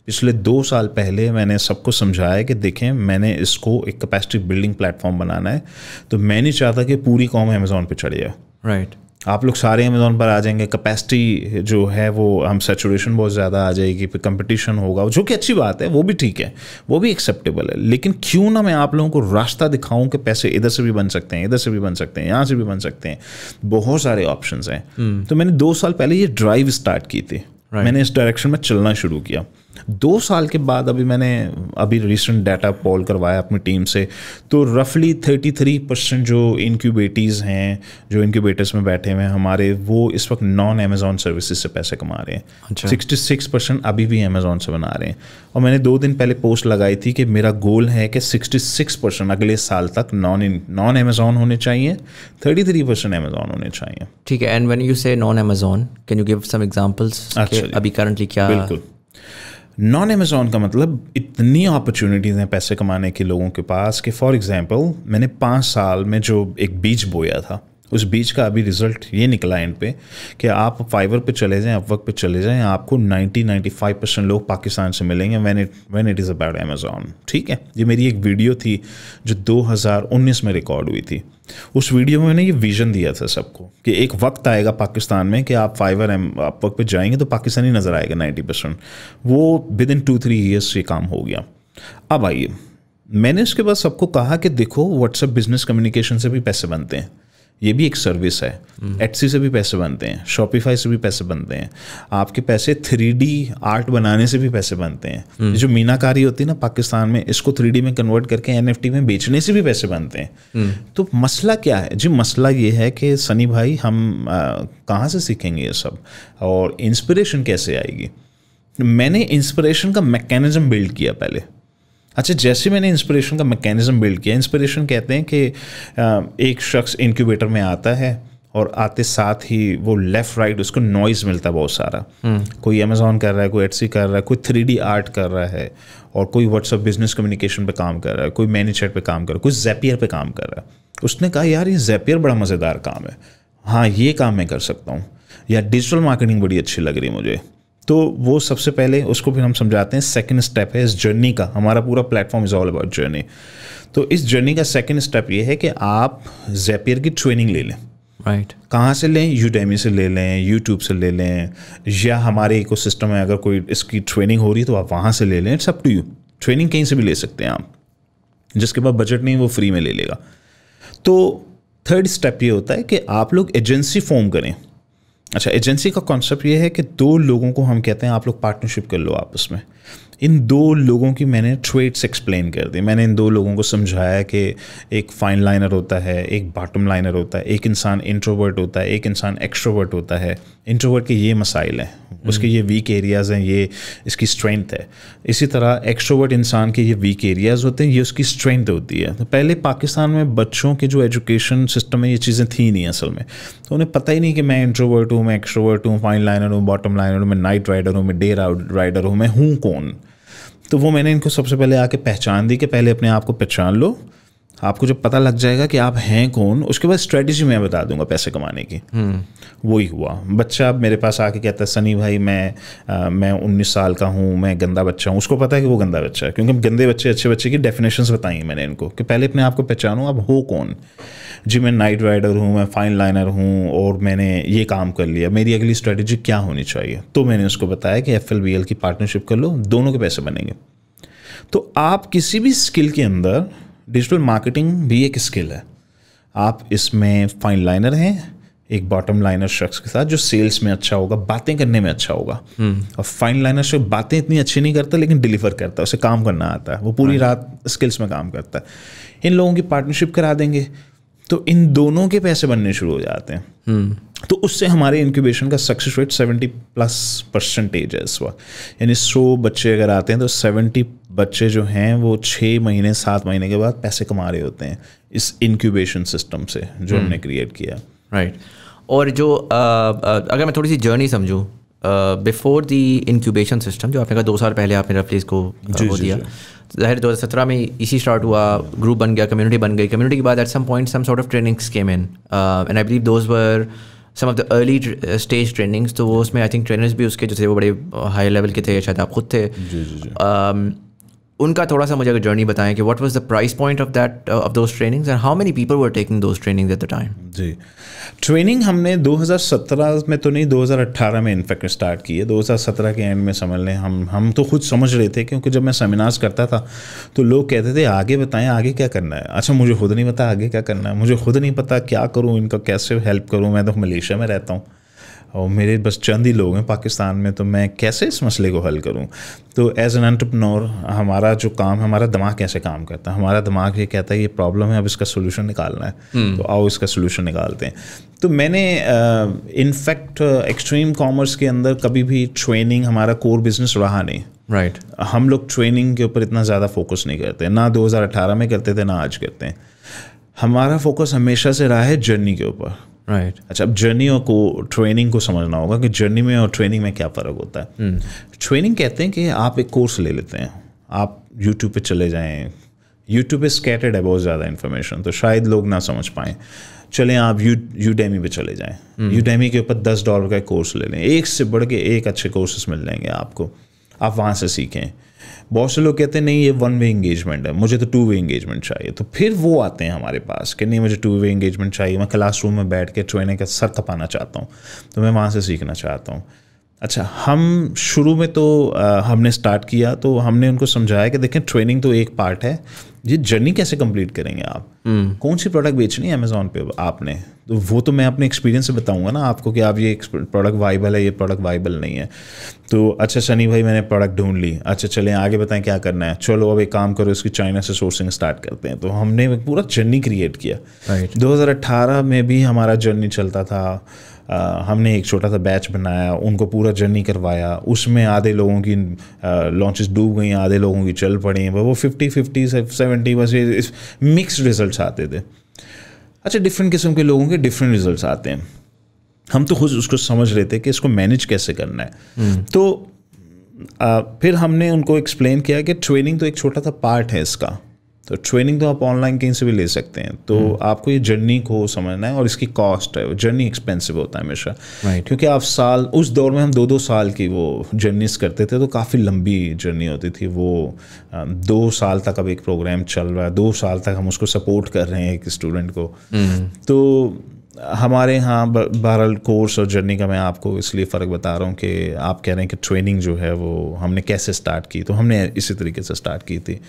पिछले दो साल पहले मैंने सबको समझाया कि देखें मैंने इसको एक कैपेसिटी बिल्डिंग प्लेटफॉर्म बनाना है तो मैं नहीं चाहता कि पूरी कॉम अमेज़ोन पर चढ़ जाए राइट आप लोग सारे अमेज़ोन पर आ जाएंगे कैपेसिटी जो है वो हम सेचुरेशन बहुत ज़्यादा आ जाएगी फिर कंपटीशन होगा जो कि अच्छी बात है वो भी ठीक है वो भी एक्सेप्टेबल है लेकिन क्यों ना मैं आप लोगों को रास्ता दिखाऊं कि पैसे इधर से भी बन सकते हैं इधर से भी बन सकते हैं यहाँ से भी बन सकते हैं बहुत सारे ऑप्शन हैं हम्म। तो मैंने दो साल पहले ये ड्राइव स्टार्ट की थी right. मैंने इस डायरेक्शन में चलना शुरू किया दो साल के बाद अभी मैंने अभी रिसेंट डाटा पॉल करवाया अपनी टीम से तो रफली 33 परसेंट जो इनक्यूबेटीज़ हैं जो इनक्यूबेटर्स में बैठे हुए हैं हमारे वो इस वक्त नॉन अमेजोन सर्विसेज से पैसे कमा रहे हैं सिक्सटी सिक्स परसेंट अभी भी अमेजोन से बना रहे हैं और मैंने दो दिन पहले पोस्ट लगाई थी कि मेरा गोल है कि सिक्सटी सिक्स परसेंट अगले साल तक नॉन नॉन अमेजोन होने चाहिए थर्टी थ्री परसेंट अमेजोन होने चाहिए ठीक है and when you say non Amazon can you give some examples अभी करंटली क्या बिल्कुल नॉन अमेज़ोन का मतलब इतनी अपॉर्चुनिटीज़ हैं पैसे कमाने के लोगों के पास कि फॉर एग्ज़ाम्पल मैंने पाँच साल में जो एक बीज बोया था उस बीच का अभी रिजल्ट ये निकला एंड पे कि आप फाइवर पे चले जाएं अपवर्क पे चले जाएं आपको 90 95 परसेंट लोग पाकिस्तान से मिलेंगे when it when it is about Amazon ठीक है ये मेरी एक वीडियो थी जो 2019 में रिकॉर्ड हुई थी उस वीडियो में मैंने ये विजन दिया था सबको कि एक वक्त आएगा पाकिस्तान में कि आप फाइवर एम अपवर्क पे जाएंगे तो पाकिस्तानी नज़र आएगा नाइन्टी परसेंट वो within two three years ये काम हो गया अब आइए मैंने उसके बाद सबको कहा कि देखो व्हाट्सएप बिजनेस कम्युनिकेशन से भी पैसे बनते हैं ये भी एक सर्विस है एटसी से भी पैसे बनते हैं शॉपिफाई से भी पैसे बनते हैं आपके पैसे थ्री आर्ट बनाने से भी पैसे बनते हैं हम्म। जो मीनाकारी होती है ना पाकिस्तान में इसको थ्री में कन्वर्ट करके एन में बेचने से भी पैसे बनते हैं हम्म। तो मसला क्या है जी मसला ये है कि सनी भाई हम कहाँ से सीखेंगे ये सब और इंस्पिरेशन कैसे आएगी मैंने इंस्पिरेशन का मैकेनिज्म बिल्ड किया पहले अच्छा जैसे मैंने इंस्पिरेशन का मैकेनिज़्म बिल्ड किया इंस्पिरेशन कहते हैं कि एक शख्स इंक्यूबेटर में आता है और आते साथ ही वो लेफ़्ट राइट उसको नॉइज़ मिलता है बहुत सारा हम्म। कोई अमेज़ोन कर रहा है कोई एटसी कर रहा है कोई थ्री आर्ट कर रहा है और कोई व्हाट्सअप बिजनेस कम्युनिकेशन पे काम कर रहा है कोई मैनीचेट पे काम कर रहा है कोई जेपियर पे काम कर रहा है उसने कहा यार ये जैपियर बड़ा मज़ेदार काम है हाँ ये काम मैं कर सकता हूँ या डिजिटल मार्केटिंग बड़ी अच्छी लग रही है मुझे तो वो सबसे पहले उसको फिर हम समझाते हैं सेकंड स्टेप है इस जर्नी का हमारा पूरा platform is all about journey तो इस जर्नी का सेकंड स्टेप ये है कि आप जेपियर की ट्रेनिंग ले लें राइट right. कहाँ से लें यूडेमी से ले लें यूट्यूब से ले लें या हमारे इको सिस्टम में अगर कोई इसकी ट्रेनिंग हो रही है तो आप वहाँ से ले लें it's up to you training कहीं से भी ले सकते हैं आप जिसके पास बजट नहीं वो फ्री में ले लेगा तो थर्ड स्टेप ये होता है कि आप लोग एजेंसी फॉर्म करें अच्छा एजेंसी का कॉन्सेप्ट ये है कि दो लोगों को हम कहते हैं आप लोग पार्टनरशिप कर लो आपस में इन दो लोगों की मैंने ट्रेड्स एक्सप्लेन कर दी मैंने इन दो लोगों को समझाया कि एक फाइन लाइनर होता है एक बॉटम लाइनर होता है एक इंसान इंट्रोवर्ट होता है एक इंसान एक्स्ट्रोवर्ट होता है इंट्रोवर्ट के ये मसाइल हैं उसके ये वीक एरियाज़ हैं ये इसकी स्ट्रेंथ है इसी तरह एक्स्ट्रोवर्ट इंसान के ये वीक एरियाज़ होते हैं ये उसकी स्ट्रेंथ होती है तो पहले पाकिस्तान में बच्चों के जो एजुकेशन सिस्टम है ये चीज़ें थी नहीं असल में तो उन्हें पता ही नहीं कि मैं इंट्रोवर्ट हूँ मैं एक्स्ट्रोवर्ट हूँ फाइन लाइनर हूँ बॉटम लाइनर हूँ मैं नाइट राइडर हूँ मैं डे राइडर हूँ मैं हूँ कौन तो वो मैंने इनको सबसे पहले आके पहचान दी कि पहले अपने आप को पहचान लो आपको जब पता लग जाएगा कि आप हैं कौन उसके बाद स्ट्रेटजी मैं बता दूंगा पैसे कमाने की हम्म। वही हुआ बच्चा मेरे पास आके कहता है सनी भाई मैं आ, मैं उन्नीस साल का हूँ मैं गंदा बच्चा हूँ उसको पता है कि वो गंदा बच्चा है क्योंकि गंदे बच्चे अच्छे बच्चे की डेफिनेशंस बताई मैंने इनको कि पहले अपने आप को पहचानूँ आप हो कौन जी मैं नाइट राइडर हूँ मैं फाइन लाइनर हूँ और मैंने ये काम कर लिया मेरी अगली स्ट्रेटजी क्या होनी चाहिए तो मैंने उसको बताया कि एफ की पार्टनरशिप कर लो दोनों के पैसे बनेंगे तो आप किसी भी स्किल के अंदर डिजिटल मार्केटिंग भी एक स्किल है आप इसमें फाइन लाइनर हैं एक बॉटम लाइनर शख्स के साथ जो सेल्स में अच्छा होगा बातें करने में अच्छा होगा हम्म। और फाइन लाइनर शख्स बातें इतनी अच्छी नहीं करता लेकिन डिलीवर करता है उसे काम करना आता है वो पूरी हाँ। रात स्किल्स में काम करता है इन लोगों की पार्टनरशिप करा देंगे तो इन दोनों के पैसे बनने शुरू हो जाते हैं हम्म। तो उससे हमारे इंक्यूबेशन का success rate seventy plus percentage है इस वक्त यानी सौ बच्चे अगर आते हैं तो सेवेंटी बच्चे जो हैं वो छः महीने सात महीने के बाद पैसे कमा रहे होते हैं इस इनक्यूबेशन सिस्टम से जो हमने क्रिएट हम्म। किया राइट right. और जो आ, आ, अगर मैं थोड़ी सी जर्नी समझूँ बिफोर दी इनक्यूबेशन सिस्टम जो आपने कहा दो साल पहले आपने रफली इसको जो वो दिया जाहिर दो हज़ार सत्रह में इसी स्टार्ट हुआ ग्रुप बन गया कम्युनिटी बन गई कम्युनिटी के बाद at some point some sort of trainings came in and I believe those were some of the early stage trainings तो वो उसमें आई थिंक ट्रेनर्स भी उसके जो थे वो बड़े हाई लेवल के थे शायद आप खुद थे जी, जी, जी. Um, उनका थोड़ा सा मुझे अगर जर्नी बताएं कि what was the price point of that of those trainings and how many people were taking those trainings at the time जी ट्रेनिंग हमने 2017 में तो नहीं 2018 में इनफैक्ट स्टार्ट की है 2017 के एंड में समझ लें हम हम तो खुद समझ रहे थे क्योंकि जब मैं सेमिनार्स करता था तो लोग कहते थे आगे बताएं आगे क्या करना है अच्छा मुझे खुद नहीं पता आगे क्या करना है मुझे खुद नहीं पता क्या करूँ इनका कैसे हेल्प करूँ मैं तो मलेशिया में रहता हूँ और मेरे बस चंद ही लोग हैं पाकिस्तान में तो मैं कैसे इस मसले को हल करूं तो एज़ एन एंटरप्रनोर हमारा जो काम है हमारा दिमाग कैसे काम करता है हमारा दिमाग ये कहता है ये प्रॉब्लम है अब इसका सोल्यूशन निकालना है हम्म। तो आओ इसका सोल्यूशन निकालते हैं तो मैंने इनफैक्ट एक्सट्रीम कॉमर्स के अंदर कभी भी ट्रेनिंग हमारा कोर बिजनेस रहा नहीं राइट right. हम लोग ट्रेनिंग के ऊपर इतना ज़्यादा फोकस नहीं करते ना 2018 में करते थे ना आज करते हैं हमारा फोकस हमेशा से रहा है जर्नी के ऊपर राइट right. अच्छा अब जर्नी और को ट्रेनिंग को समझना होगा कि जर्नी में और ट्रेनिंग में क्या फ़र्क होता है ट्रेनिंग hmm. कहते हैं कि आप एक कोर्स ले लेते हैं आप यूट्यूब पे चले जाएं यूट्यूब पे स्कैटर्ड है बहुत ज़्यादा इन्फॉर्मेशन तो शायद लोग ना समझ पाए चलें आप यू यूडेमी पे चले जाएं यूडेमी hmm. के ऊपर दस डॉलर का कोर्स ले लें एक से बढ़ के एक अच्छे कोर्सेस मिल जाएंगे आपको आप वहाँ से सीखें बहुत से लोग कहते हैं नहीं ये वन वे इंगेजमेंट है मुझे तो टू वे इंगेजमेंट चाहिए तो फिर वो आते हैं हमारे पास कि नहीं मुझे टू वे इंगेजमेंट चाहिए मैं क्लासरूम में बैठ के ट्रेने का सर तपाना चाहता हूँ तो मैं वहाँ से सीखना चाहता हूँ अच्छा हम शुरू में तो आ, हमने स्टार्ट किया तो हमने उनको समझाया कि देखें ट्रेनिंग तो एक पार्ट है ये जर्नी कैसे कंप्लीट करेंगे आप कौन सी प्रोडक्ट बेचनी है अमेजोन पे आपने तो वो तो मैं अपने एक्सपीरियंस से बताऊंगा ना आपको कि आप ये प्रोडक्ट वाइबल है ये प्रोडक्ट वाइबल नहीं है तो अच्छा सनी भाई मैंने प्रोडक्ट ढूंढ ली अच्छा चले आगे बताएं क्या करना है चलो अब एक काम करो इसकी चाइना से सोर्सिंग स्टार्ट करते हैं तो हमने पूरा जर्नी क्रिएट किया दो में भी हमारा जर्नी चलता था हमने एक छोटा सा बैच बनाया उनको पूरा जर्नी करवाया उसमें आधे लोगों की लॉन्चेस डूब गई आधे लोगों की चल पड़ी वो फिफ्टी फिफ्टी सेवेंटी बस मिक्स रिजल्ट आते थे अच्छा डिफरेंट किस्म के लोगों के डिफरेंट रिजल्ट आते हैं हम तो खुद उसको समझ लेते कि इसको मैनेज कैसे करना है हम्म। तो आ, फिर हमने उनको एक्सप्लेन किया कि ट्रेनिंग तो एक छोटा सा पार्ट है इसका तो ट्रेनिंग तो आप ऑनलाइन कहीं से भी ले सकते हैं तो हम्म। आपको ये जर्नी को समझना है और इसकी कॉस्ट है जर्नी एक्सपेंसिव होता है हमेशा right. क्योंकि आप साल उस दौर में हम दो दो साल की वो जर्नीस करते थे तो काफ़ी लंबी जर्नी होती थी वो दो साल तक अब एक प्रोग्राम चल रहा है दो साल तक हम उसको सपोर्ट कर रहे हैं एक स्टूडेंट को हम्म। तो हमारे यहाँ बहरहाल कोर्स और जर्नी का मैं आपको इसलिए फ़र्क बता रहा हूँ कि आप कह रहे हैं कि ट्रेनिंग जो है वो हमने कैसे स्टार्ट की तो हमने इसी तरीके से स्टार्ट की थी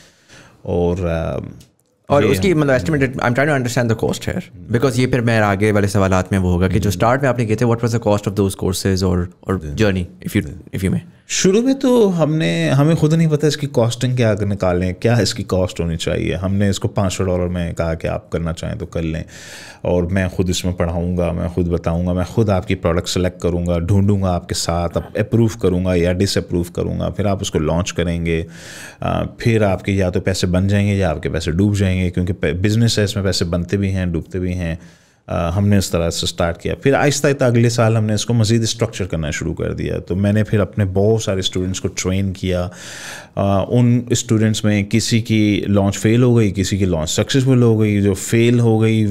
और uh, और उसकी मतलब estimated I am trying to understand the cost है बिकॉज ये फिर मैं आगे वाले सवाल में वो होगा कि जो स्टार्ट mm-hmm. में आपने किए थे what was the cost of those courses और और journey if you if you may शुरू में तो हमने हमें खुद नहीं पता इसकी कॉस्टिंग क्या निकालें क्या इसकी कॉस्ट होनी चाहिए हमने इसको पाँच सौ डॉलर में कहा कि आप करना चाहें तो कर लें और मैं खुद इसमें पढ़ाऊँगा मैं खुद बताऊँगा मैं खुद आपकी प्रोडक्ट सेलेक्ट करूँगा ढूँढूँगा आपके साथ अप्रूव करूँगा या डिसअप्रूव करूँगा फिर आप उसको लॉन्च करेंगे फिर आपके या तो पैसे बन जाएंगे या आपके पैसे डूब जाएंगे क्योंकि बिज़नेस है इसमें पैसे बनते भी हैं डूबते भी हैं हमने इस तरह से स्टार्ट किया फिर आहिस्ता आहिस्ता अगले साल हमने इसको मज़ीद स्ट्रक्चर करना शुरू कर दिया तो मैंने फिर अपने बहुत सारे स्टूडेंट्स को ट्रेन किया आ, उन स्टूडेंट्स में किसी की लॉन्च फेल हो गई किसी की लॉन्च सक्सेसफुल हो गई जो फेल हो गई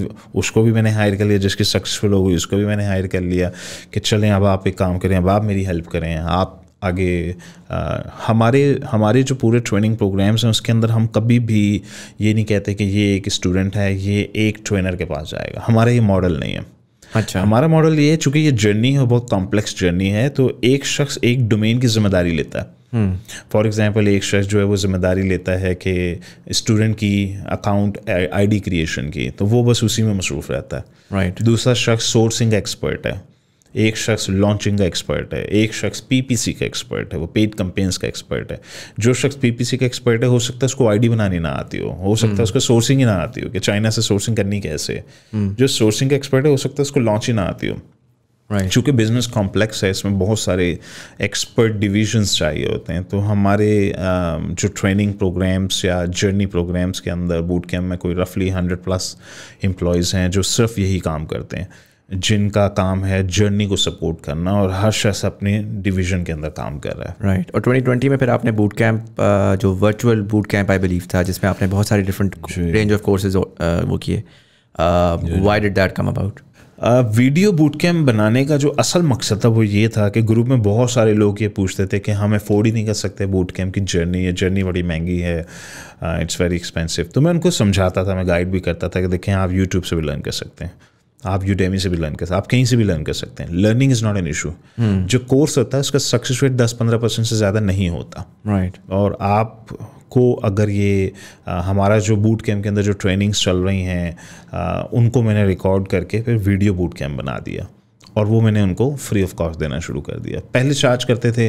उसको भी मैंने हायर कर लिया जिसकी सक्सेसफुल हो गई उसको भी मैंने हायर कर लिया कि चलें अब आप एक काम करें अब आप मेरी हेल्प करें आप आगे आ, हमारे हमारे जो पूरे ट्रेनिंग प्रोग्राम्स हैं उसके अंदर हम कभी भी ये नहीं कहते कि ये एक स्टूडेंट है ये एक ट्रेनर के पास जाएगा हमारा ये मॉडल नहीं है अच्छा हमारा मॉडल ये है चूँकि ये जर्नी है बहुत कॉम्प्लेक्स जर्नी है तो एक शख्स एक डोमेन की जिम्मेदारी लेता है फॉर एग्ज़ाम्पल हम्म। एक शख्स जो है वो जिम्मेदारी लेता है कि स्टूडेंट की अकाउंट आईडी क्रिएशन की तो वो बस उसी में मसरूफ़ रहता है राइट right. दूसरा शख्स सोर्सिंग एक्सपर्ट है एक शख्स लॉन्चिंग का एक्सपर्ट है एक शख्स पीपीसी का एक्सपर्ट है वो पेड कंपेन्स का एक्सपर्ट है जो शख्स पीपीसी का एक्सपर्ट है हो सकता है उसको आईडी बनानी ना आती हो हो सकता है हम्म। उसको सोर्सिंग ही ना आती हो कि चाइना से सोर्सिंग करनी कैसे हम्म। जो सोर्सिंग का एक्सपर्ट है हो सकता है उसको लॉन्च ही ना आती हो Right. चूँकि बिजनेस कॉम्प्लेक्स है इसमें बहुत सारे एक्सपर्ट डिविजन्स चाहिए होते हैं तो हमारे जो ट्रेनिंग प्रोग्राम्स या जर्नी प्रोग्राम्स के अंदर बूट कैम्प में कोई रफली हंड्रेड प्लस एम्प्लॉयज़ हैं जो सिर्फ यही काम करते हैं जिनका काम है जर्नी को सपोर्ट करना और हर शख्स अपने डिवीजन के अंदर काम कर रहा है राइट right. और 2020 में फिर आपने बूट कैंप uh, जो virtual boot camp I believe था जिसमें आपने बहुत सारे डिफरेंट रेंज ऑफ कोर्सेज वो किए why did that come about video boot camp बनाने का जो असल मकसद था वो ये था कि ग्रुप में बहुत सारे लोग ये पूछते थे कि हम अफोर्ड ही नहीं कर सकते बूट कैम्प की जर्नी है जर्नी बड़ी महंगी है इट्स वेरी एक्सपेंसिव तो मैं उनको समझाता था मैं गाइड भी करता था कि देखें आप यूट्यूब से भी लर्न कर सकते हैं आप यूडेमी से भी लर्न कर सकते आप कहीं से भी लर्न कर सकते हैं learning is not an issue जो कोर्स होता है उसका सक्सेस रेट दस पंद्रह परसेंट से ज़्यादा नहीं होता राइट right. और आप को अगर ये आ, हमारा जो बूट कैम्प के अंदर जो ट्रेनिंग्स चल रही हैं उनको मैंने रिकॉर्ड करके फिर वीडियो बूट कैम्प बना दिया और वो मैंने उनको फ्री ऑफ कॉस्ट देना शुरू कर दिया पहले चार्ज करते थे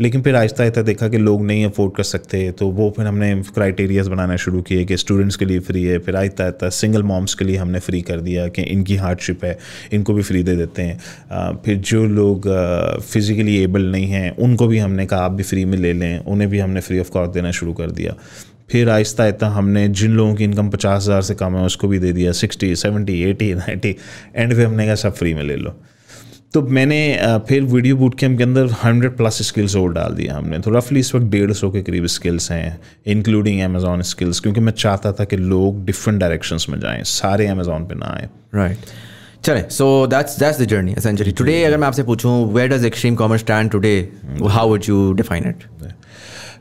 लेकिन फिर आहिस्ता आहिस्ता देखा कि लोग नहीं अफोर्ड कर सकते तो वो फिर हमने क्राइटेरियाज बनाना शुरू किए कि स्टूडेंट्स के लिए फ्री है फिर आहिस्ता आहिस्ता सिंगल मॉम्स के लिए हमने फ्री कर दिया कि इनकी हार्डशिप है इनको भी फ्री दे देते हैं फिर जो लोग फिज़िकली एबल नहीं हैं उनको भी हमने कहा आप भी फ्री में ले लें उन्हें भी हमने फ्री ऑफ कॉस्ट देना शुरू कर दिया फिर आहिस्ता आहिस्ता हमने जिन लोगों की इनकम पचास हज़ार से कम है उसको भी दे दिया sixty seventy eighty ninety and फिर हमने कहा सब फ्री में ले लो तो मैंने फिर वीडियो बूट कैम्प के अंदर हंड्रेड प्लस स्किल्स और डाल दिया हमने तो रफली इस वक्त डेढ़ सौ के करीब स्किल्स हैं इंक्लूडिंग अमेजोन स्किल्स क्योंकि मैं चाहता था कि लोग डिफरेंट डायरेक्शन में जाएँ सारे अमेजोन पर ना आए राइट चले so that's that's the journey today अगर मैं आपसे पूछूं where does Extreme Commerce stand today how would you define it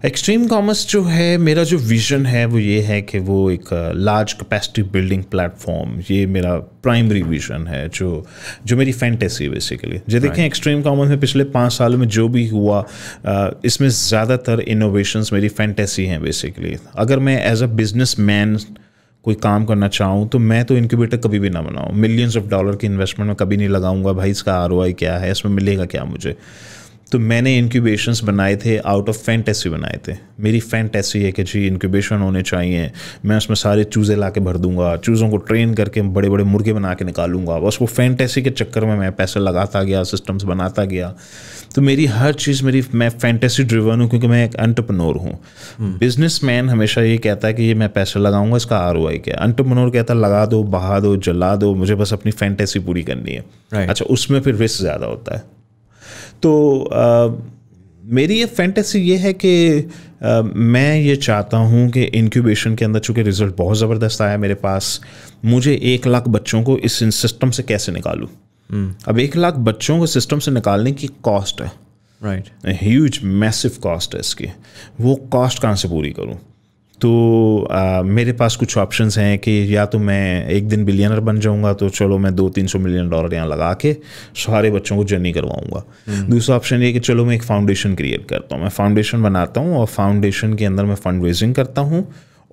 Extreme Commerce जो है मेरा जो विजन है वो ये है कि वो एक लार्ज कैपेसिटी बिल्डिंग प्लेटफॉर्म ये मेरा प्राइमरी विजन है जो जो मेरी फैंटेसी है बेसिकली जो देखें एक्सट्रीम कॉमर्स में पिछले पाँच सालों में जो भी हुआ uh, इसमें ज़्यादातर इनोवेशंस मेरी फैंटेसी हैं बेसिकली अगर मैं एज अ बिजनेस मैन कोई काम करना चाहूँ तो मैं तो इनक्यूबेटर कभी भी ना बनाऊँ मिलियंस ऑफ डॉलर की इन्वेस्टमेंट में कभी नहीं लगाऊंगा भाई इसका आर क्या है इसमें मिलेगा क्या मुझे तो मैंने इंक्यूबेशंस बनाए थे आउट ऑफ फैंटेसी बनाए थे मेरी फैंटेसी है कि जी इंक्यूबेशन होने चाहिए मैं उसमें सारे चूज़े ला के भर दूंगा चूज़ों को ट्रेन करके बड़े बड़े मुर्गे बना के निकालूंगा बस वो फैंटेसी के चक्कर में मैं पैसा लगाता गया सिस्टम्स बनाता गया तो मेरी हर चीज़ मेरी मैं फैंटेसी ड्रिवन हूँ क्योंकि मैं एक अंटरप्रनोर हूँ बिजनेस हम्म। हमेशा ये कहता है कि ये मैं पैसा लगाऊंगा इसका आर ओ आई क्या अंटरप्रनोर कहता है लगा दो बहा दो जला दो मुझे बस अपनी फैंटेसी पूरी करनी है अच्छा उसमें फिर रिस्क ज़्यादा होता है तो आ, मेरी ये फैंटेसी ये है कि आ, मैं ये चाहता हूँ कि इनक्यूबेशन के अंदर चूँकि रिज़ल्ट बहुत ज़बरदस्त आया मेरे पास मुझे एक लाख बच्चों को इस सिस्टम से कैसे निकालूँ hmm. अब एक लाख बच्चों को सिस्टम से निकालने की कॉस्ट है राइट ह्यूज मैसिव कॉस्ट है इसकी वो कॉस्ट कहाँ से पूरी करूँ तो आ, मेरे पास कुछ ऑप्शंस हैं कि या तो मैं एक दिन बिलियनर बन जाऊंगा तो चलो मैं दो तीन सौ मिलियन डॉलर यहाँ लगा के सारे बच्चों को जर्नी करवाऊंगा हम्म। दूसरा ऑप्शन ये कि चलो मैं एक फाउंडेशन क्रिएट करता हूँ मैं फाउंडेशन बनाता हूँ और फाउंडेशन के अंदर मैं फंड रेजिंग करता हूँ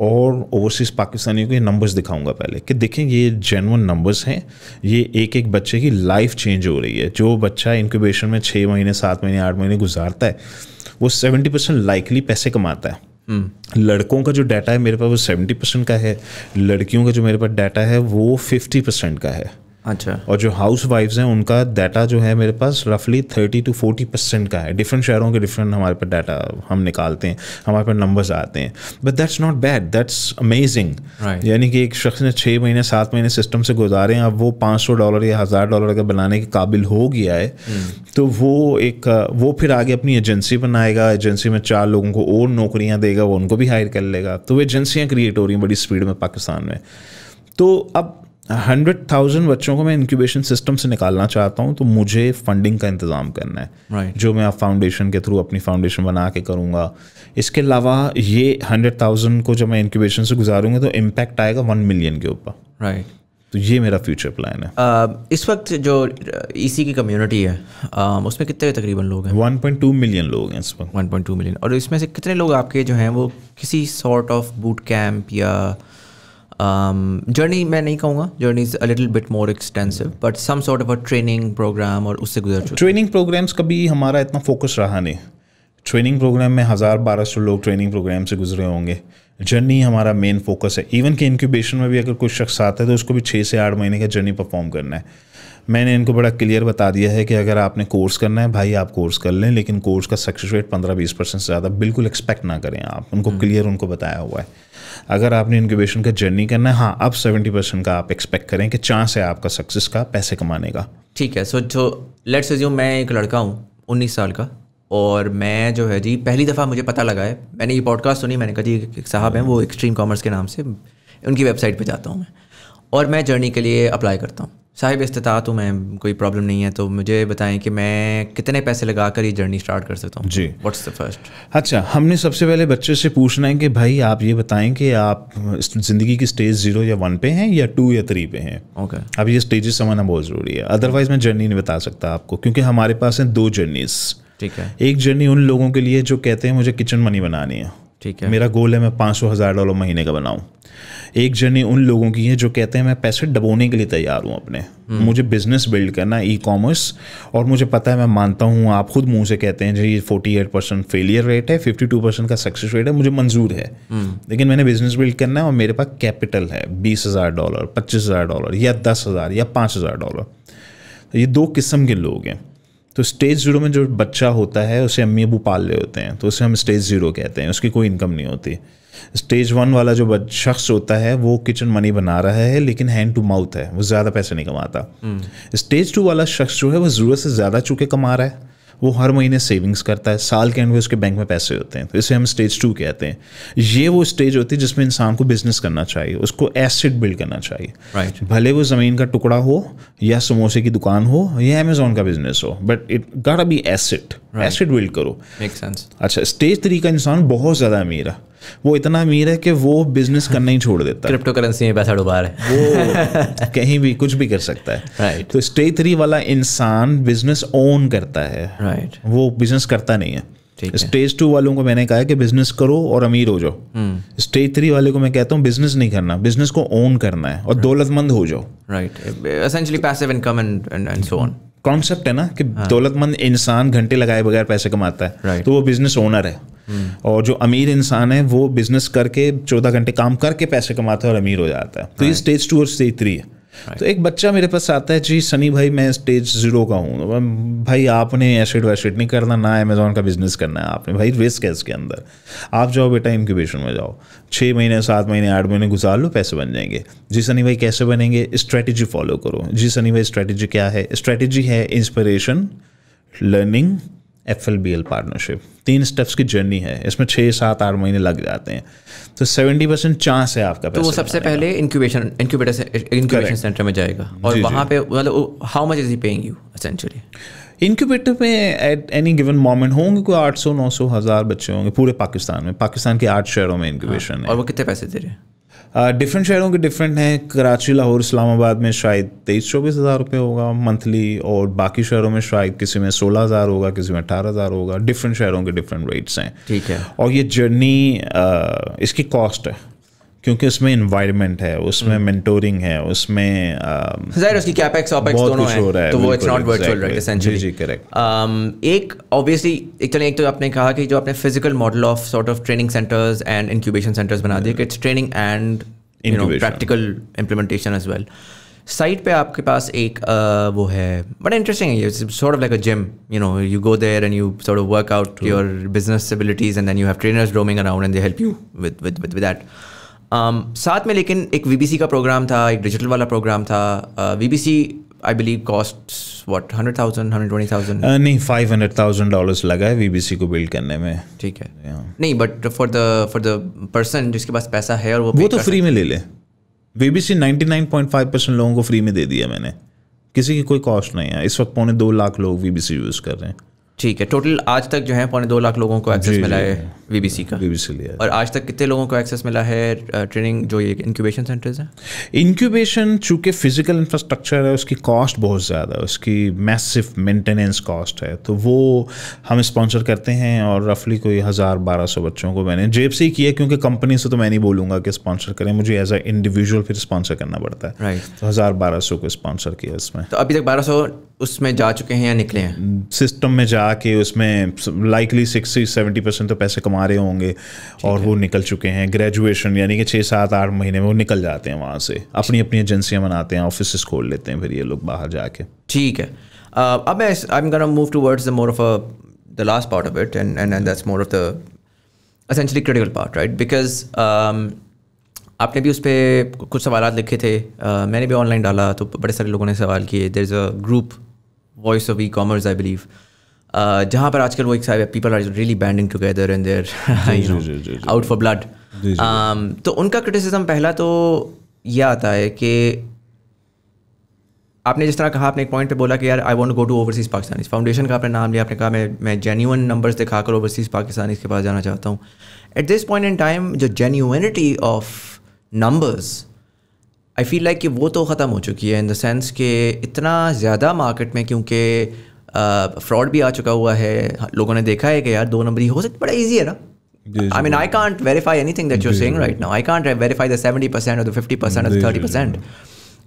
और ओवरसीज़ पाकिस्तानियों को ये नंबर्स दिखाऊंगा पहले कि देखें ये जेनवन नंबर्स हैं ये एक एक बच्चे की लाइफ चेंज हो रही है जो बच्चा इनक्यूबेशन में छः महीने सात महीने आठ महीने गुजारता है वो सेवेंटी परसेंट लाइकली पैसे कमाता है लड़कों का जो डाटा है मेरे पास वो सेवेंटी परसेंट का है लड़कियों का जो मेरे पास डाटा है वो फिफ्टी परसेंट का है अच्छा और जो हाउस वाइफ्स हैं उनका डाटा जो है मेरे पास रफली थर्टी टू फोर्टी परसेंट का है डिफरेंट शहरों के डिफरेंट हमारे पर डाटा हम निकालते हैं हमारे पास नंबर्स आते हैं but that's not bad that's amazing यानी कि एक शख्स ने छः महीने सात महीने सिस्टम से गुजारे हैं अब वो पाँच सौ डॉलर या हज़ार डॉलर का बनाने के काबिल हो गया है hmm. तो वो एक वो फिर आगे अपनी एजेंसी बनाएगा एजेंसी में चार लोगों को और नौकरियाँ देगा वो उनको भी हायर कर लेगा तो वो एजेंसियाँ क्रिएट हो रही हैं बड़ी स्पीड में पाकिस्तान में तो अब हंड्रेड थाउजेंड बच्चों को मैं इंक्यूबेशन सिस्टम से निकालना चाहता हूँ तो मुझे फंडिंग का इंतज़ाम करना है right. जो मैं फाउंडेशन के थ्रू अपनी फाउंडेशन बना के करूँगा इसके अलावा ये हंड्रेड थाउजेंड को जब मैं इंक्यूबेशन से गुजारूंगा तो इम्पैक्ट आएगा वन मिलियन के ऊपर राइट right. तो ये मेरा फ्यूचर प्लान है uh, इस वक्त जो ईसी e की कम्युनिटी है uh, उसमें कितने तकरीबन लोग हैं 1.2 मिलियन लोग हैं इस वक्त 1.2 मिलियन और इसमें से कितने लोग आपके जो हैं वो किसी सॉर्ट ऑफ बूट कैंप या जर्नी um, मैं नहीं कहूँगा journey is a little bit more extensive but some sort of a training program और उससे गुजर चुके ट्रेनिंग प्रोग्राम्स कभी हमारा इतना फोकस रहा नहीं ट्रेनिंग प्रोग्राम में हज़ार बारह सौ लोग ट्रेनिंग प्रोग्राम से गुजरे होंगे जर्नी हमारा मेन फोकस है इवन कि इंक्यूबेशन में भी अगर कोई शख्स आता है तो उसको भी छः से आठ महीने का जर्नी परफॉर्म करना है मैंने इनको बड़ा क्लियर बता दिया है कि अगर आपने कोर्स करना है भाई आप कोर्स कर लें लेकिन कोर्स का सक्सेस रेट पंद्रह बीस परसेंट से ज़्यादा बिल्कुल एक्सपेक्ट ना करें आप उनको क्लियर हम्म। उनको बताया हुआ है अगर आपने इनक्यूबेशन का जर्नी करना है हाँ अब सेवेंटी परसेंट का आप एक्सपेक्ट करें कि चांस है आपका सक्सेस का पैसे कमाने का ठीक है सो जो लेट्स एज्यूम मैं एक लड़का हूँ उन्नीस साल का और मैं जो है जी पहली दफ़ा मुझे पता लगा है मैंने ये पॉडकास्ट सुनी मैंने कहा जी एक साहब हैं वो एक्सट्रीम कॉमर्स के नाम से उनकी वेबसाइट पर जाता हूँ मैं और मैं जर्नी के लिए अप्लाई करता हूँ साहिब इस्तात तो हूँ मैं कोई प्रॉब्लम नहीं है तो मुझे बताएं कि मैं कितने पैसे लगा कर ये जर्नी स्टार्ट कर सकता हूँ जी व्हाट्स द फर्स्ट अच्छा हमने सबसे पहले बच्चे से पूछना है कि भाई आप ये बताएं कि आप ज़िंदगी की स्टेज ज़ीरो या वन पे हैं या टू या थ्री पे हैं ओके okay. अब ये स्टेजेस समझना बहुत ज़रूरी है अदरवाइज़ मैं जर्नी नहीं बता सकता आपको क्योंकि हमारे पास हैं दो जर्नीस ठीक है एक जर्नी उन लोगों के लिए जो कहते हैं मुझे किचन मनी बनानी है ठीक है मेरा गोल है मैं पाँच सौ हज़ार डॉलर महीने का बनाऊँ एक जर्नी उन लोगों की है जो कहते हैं मैं पैसे डबोने के लिए तैयार हूँ अपने हम्म। मुझे बिजनेस बिल्ड करना ई कॉमर्स और मुझे पता है मैं मानता हूँ आप खुद मुंह से कहते हैं जी forty eight percent failure rate है फिफ्टी टू परसेंट का सक्सेस रेट है मुझे मंजूर है हम्म। लेकिन मैंने बिजनेस बिल्ड करना है और मेरे पास कैपिटल है बीस हज़ार डॉलर पच्चीस हज़ार डॉलर या दस हज़ार या पाँच हज़ार डॉलर तो ये दो किस्म के लोग हैं तो स्टेज ज़ीरो में जो बच्चा होता है उसे अम्मी अबू पाल रहे होते हैं तो उसे हम स्टेज ज़ीरो कहते हैं उसकी कोई इनकम नहीं होती स्टेज वन वाला जो शख्स होता है वो किचन मनी बना रहा है लेकिन हैंड टू माउथ है वो ज़्यादा पैसे नहीं कमाता स्टेज हम्म। टू वाला शख्स जो है वो ज़रूरत से ज़्यादा चूँकि कमा रहा है वो हर महीने सेविंग्स करता है साल के एंड में उसके बैंक में पैसे होते हैं तो इसे हम स्टेज टू कहते हैं ये वो स्टेज होती है जिसमें इंसान को बिजनेस करना चाहिए उसको एसेट बिल्ड करना चाहिए right. भले वो ज़मीन का टुकड़ा हो या समोसे की दुकान हो या अमेजोन का बिजनेस हो but it gotta be asset asset build करो अच्छा स्टेज थ्री का इंसान बहुत ज़्यादा अमीर है वो इतना अमीर है कि वो बिजनेस करना ही छोड़ देता है क्रिप्टो करेंसी में पैसा डुबा रहा है वो कहीं भी कुछ भी कर सकता है राइट right. तो स्टेज थ्री वाला इंसान बिजनेस ओन करता है राइट right. वो बिजनेस करता नहीं है स्टेज टू वालों को मैंने कहा है कि बिजनेस करो और अमीर हो जाओ स्टेज hmm. थ्री वाले को मैं कहता हूँ बिजनेस नहीं करना बिजनेस को ओन करना है और right. दौलतमंद हो जाओ right essentially passive income and and so on concept है ना कि हाँ. दौलतमंद इंसान घंटे लगाए बगैर पैसे कमाता है right. तो वो बिजनेस ओनर है हम्म। और जो अमीर इंसान है वो बिजनेस करके चौदह घंटे काम करके पैसे कमाता है और अमीर हो जाता है तो ये स्टेज टू और स्टेज थ्री है तो एक बच्चा मेरे पास आता है जी सनी भाई मैं स्टेज जीरो का हूँ भाई आपने एसिड वैसिड नहीं करना ना अमेजोन का बिजनेस करना है आपने भाई रिस्क है इसके अंदर आप जाओ बेटा इंक्यूबेशन में जाओ छः महीने सात महीने आठ महीने गुजार लो पैसे बन जाएंगे जी सनी भाई कैसे बनेंगे स्ट्रैटेजी फॉलो करो जी सनी भाई स्ट्रैटेजी क्या है स्ट्रैटेजी है inspiration learning F L B L partnership तीन स्टेप्स की जर्नी है इसमें छः सात आठ महीने लग जाते हैं तो सेवेंटी परसेंट चांस है आपका तो वो सबसे पहले इंक्यूबेशन इंक्यूबेटर इंक्यूबेशन सेंटर में जाएगा और वहाँ पे मतलब how much is he paying you essentially incubator में एट एनी गिवन मोमेंट होंगे कोई आठ सौ नौ सौ हज़ार बच्चे होंगे पूरे पाकिस्तान में पाकिस्तान के आठ शहरों में इनक्यूबेशन हाँ। है और वो कितने पैसे दे रहे हैं डिफरेंट uh, शहरों के डिफरेंट हैं कराची लाहौर इस्लामाबाद में शायद तेईस चौबीस हज़ार रुपये होगा मंथली और बाकी शहरों में शायद किसी में सोलह हज़ार होगा किसी में अठारह हज़ार होगा डिफरेंट शहरों के डिफरेंट रेट्स हैं ठीक है और ये जर्नी uh, इसकी कॉस्ट है क्योंकि उसमें इन्वायरमेंट है उसमें मेंटोरिंग hmm. है उसमें um, जाहिर उसकी कैपेक्स ऑपेक्स दोनों है, है तो वो it's not virtual right essentially जी करेक्ट um, एक ऑब्वियसली एक चलिए तो एक तो आपने कहा कि जो आपने physical model of sort of training centers and incubation centers बना दिए कि it's training and you know practical implementation as well site पे आपके पास एक uh, वो है बड़ा इंटरेस्टिंग है ये sort of like a gym you know you go there and you sort of work out your business abilities and then you have trainers roaming around and they help you with with with that um, साथ में लेकिन एक we का programme था एक digital वाला program था V B C I believe cost what hundred thousand hundred twenty thousand नहीं फाइव हंड्रेड थाउजेंड डॉलर्स लगा है वी बी सी को बिल्ड करने में ठीक है yeah. नहीं but for the for the person जिसके पास पैसा है और वो वो तो फ्री में ले ले V B C ninety nine point five percent लोगों को फ्री में दे दिया मैंने किसी की कोई कॉस्ट नहीं है इस वक्त पौने दो लाख लोग वी बी सी यूज़ कर रहे हैं ठीक है टोटल आज तक जो है पौने दो लाख लोगों को एक्सेस मिला है बीबीसी का बीबीसी लिया और आज तक कितने लोगों को एक्सेस मिला है ट्रेनिंग जो ये इंक्यूबेशन सेंटर्स हैं इंक्यूबेशन चूंकि फिजिकल इंफ्रास्ट्रक्चर है उसकी कॉस्ट बहुत ज़्यादा है उसकी मैसिव मेंटेनेंस कॉस्ट है तो वो हम स्पॉन्सर करते हैं और रफली कोई हज़ार बारह सौ बच्चों को मैंने जेब से ही किया क्योंकि कंपनी से तो मैं नहीं बोलूँगा कि स्पॉन्सर करें मुझे एज अ इंडिविजुअल फिर स्पॉन्सर करना पड़ता है राइट तो हज़ार बारह सौ को स्पॉन्सर किया इसमें तो अभी तक बारह सौ उसमें जा चुके हैं या निकले हैं सिस्टम में जाके उसमें लाइकली सिक्सटी सेवेंटी परसेंट तो पैसे कमा रहे होंगे और वो निकल चुके हैं ग्रेजुएशन यानी कि छः सात आठ महीने में वो निकल जाते हैं वहाँ से अपनी अपनी एजेंसियाँ बनाते हैं ऑफिस खोल लेते हैं फिर ये लोग बाहर जाके ठीक है अब मैं I am move to the more of the last part of it and and that's more of the essentially critical part right because आपने भी उस पर कुछ सवाल लिखे थे uh, मैंने भी ऑनलाइन डाला तो बड़े सारे लोगों ने सवाल किए there is a group voice of e commerce I believe जहाँ पर आजकल वो एक people are really banding together and they're out for blood तो उनका क्रिटिसिज्म पहला तो यह आता है कि आपने जिस तरह कहा आपने एक पॉइंट पे बोला कि यार I want go to overseas Pakistani foundation का आपने नाम लिया आपने कहा मैं मैं जेन्यून नंबर्स दिखाकर ओवरसीज़ पाकिस्तानी के पास जाना चाहता हूँ at this point in time जो genuinity of numbers I feel like कि वो तो ख़त्म हो चुकी है इन देंस कि इतना ज़्यादा मार्केट में क्योंकि फ्रॉड uh, भी आ चुका हुआ है लोगों ने देखा है कि यार दो नंबर ही हो सकता बड़ा ईजी है ना I mean I can't verify anything that you're saying right now I can't verify the seventy percent fifty percent thirty percent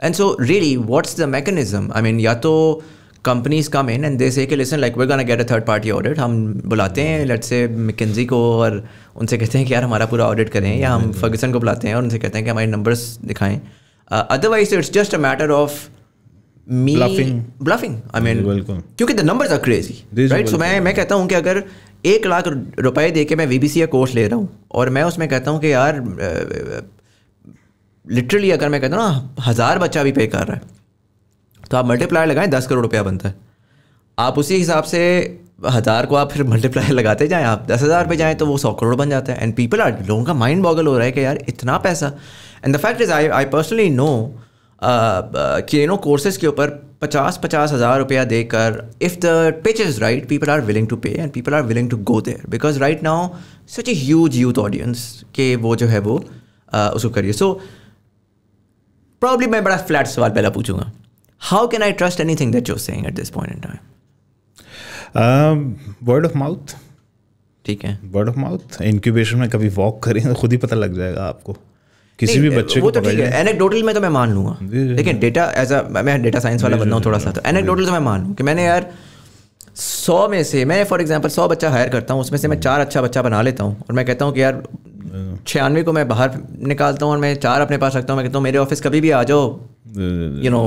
and so really what's the mechanism I mean या तो companies come in and they से कि listen like we gonna get a third party audit हम बुलाते हैं लट से मिकन्जी को और उनसे कहते हैं कि यार हमारा पूरा ऑडिट करें या हम फर्गसन को बुलाते हैं और उनसे कहते हैं कि हमारे नंबर्स दिखाएँ otherwise it's just a matter of me me bluffing I mean क्योंकि the numbers are crazy right so मैं मैं कहता हूँ कि अगर एक लाख रुपए दे के मैं वीबीसी का कोर्स ले रहा हूँ और मैं उसमें कहता हूँ कि यार लिटरली uh, अगर मैं कहता हूँ ना हज़ार बच्चा भी पे कर रहा है तो आप मल्टीप्लायर लगाएं दस करोड़ रुपया बनता है आप उसी हिसाब से हज़ार को आप फिर मल्टीप्लाई लगाते जाएं आप दस हज़ार पे जाएँ तो वो सौ करोड़ बन जाता है एंड पीपल आर लोगों का माइंड बॉगल हो रहा है कि यार इतना पैसा and the fact is I I personally know कि यू नो कोर्सेज के ऊपर पचास पचास हज़ार रुपया देकर if the pitch is right people are willing to pay and people are willing to go there because right now such a huge youth audience के वो जो है वो uh, उसको करिए सो प्रॉब्ली मैं बड़ा फ्लैट सवाल पहला पूछूंगा how can I trust anything that your saying at this point in time word of mouth ठीक है वर्ड ऑफ माउथ इंक्यूबेशन में कभी वॉक करें तो खुद ही पता लग जाएगा आपको किसी भी बच्चे वो तो ठीक है एनेक्डोटल में तो मैं मान लूंगा लेकिन डेटा एज अ मैं डेटा साइंस वाला बंदा हूँ थोड़ा सा तो एनेक्डोटल तो मैं मान लूँ कि मैंने यार सौ में से मैं फॉर एग्जाम्पल सौ बच्चा हायर करता हूँ उसमें से मैं हम्म। चार अच्छा बच्चा बना लेता हूँ और मैं कहता हूँ कि यार हम्म। छियानवे को मैं बाहर निकालता हूँ और मैं चार अपने पास रखता हूँ मैं कहता हूँ मेरे ऑफिस कभी भी आ जाओ you know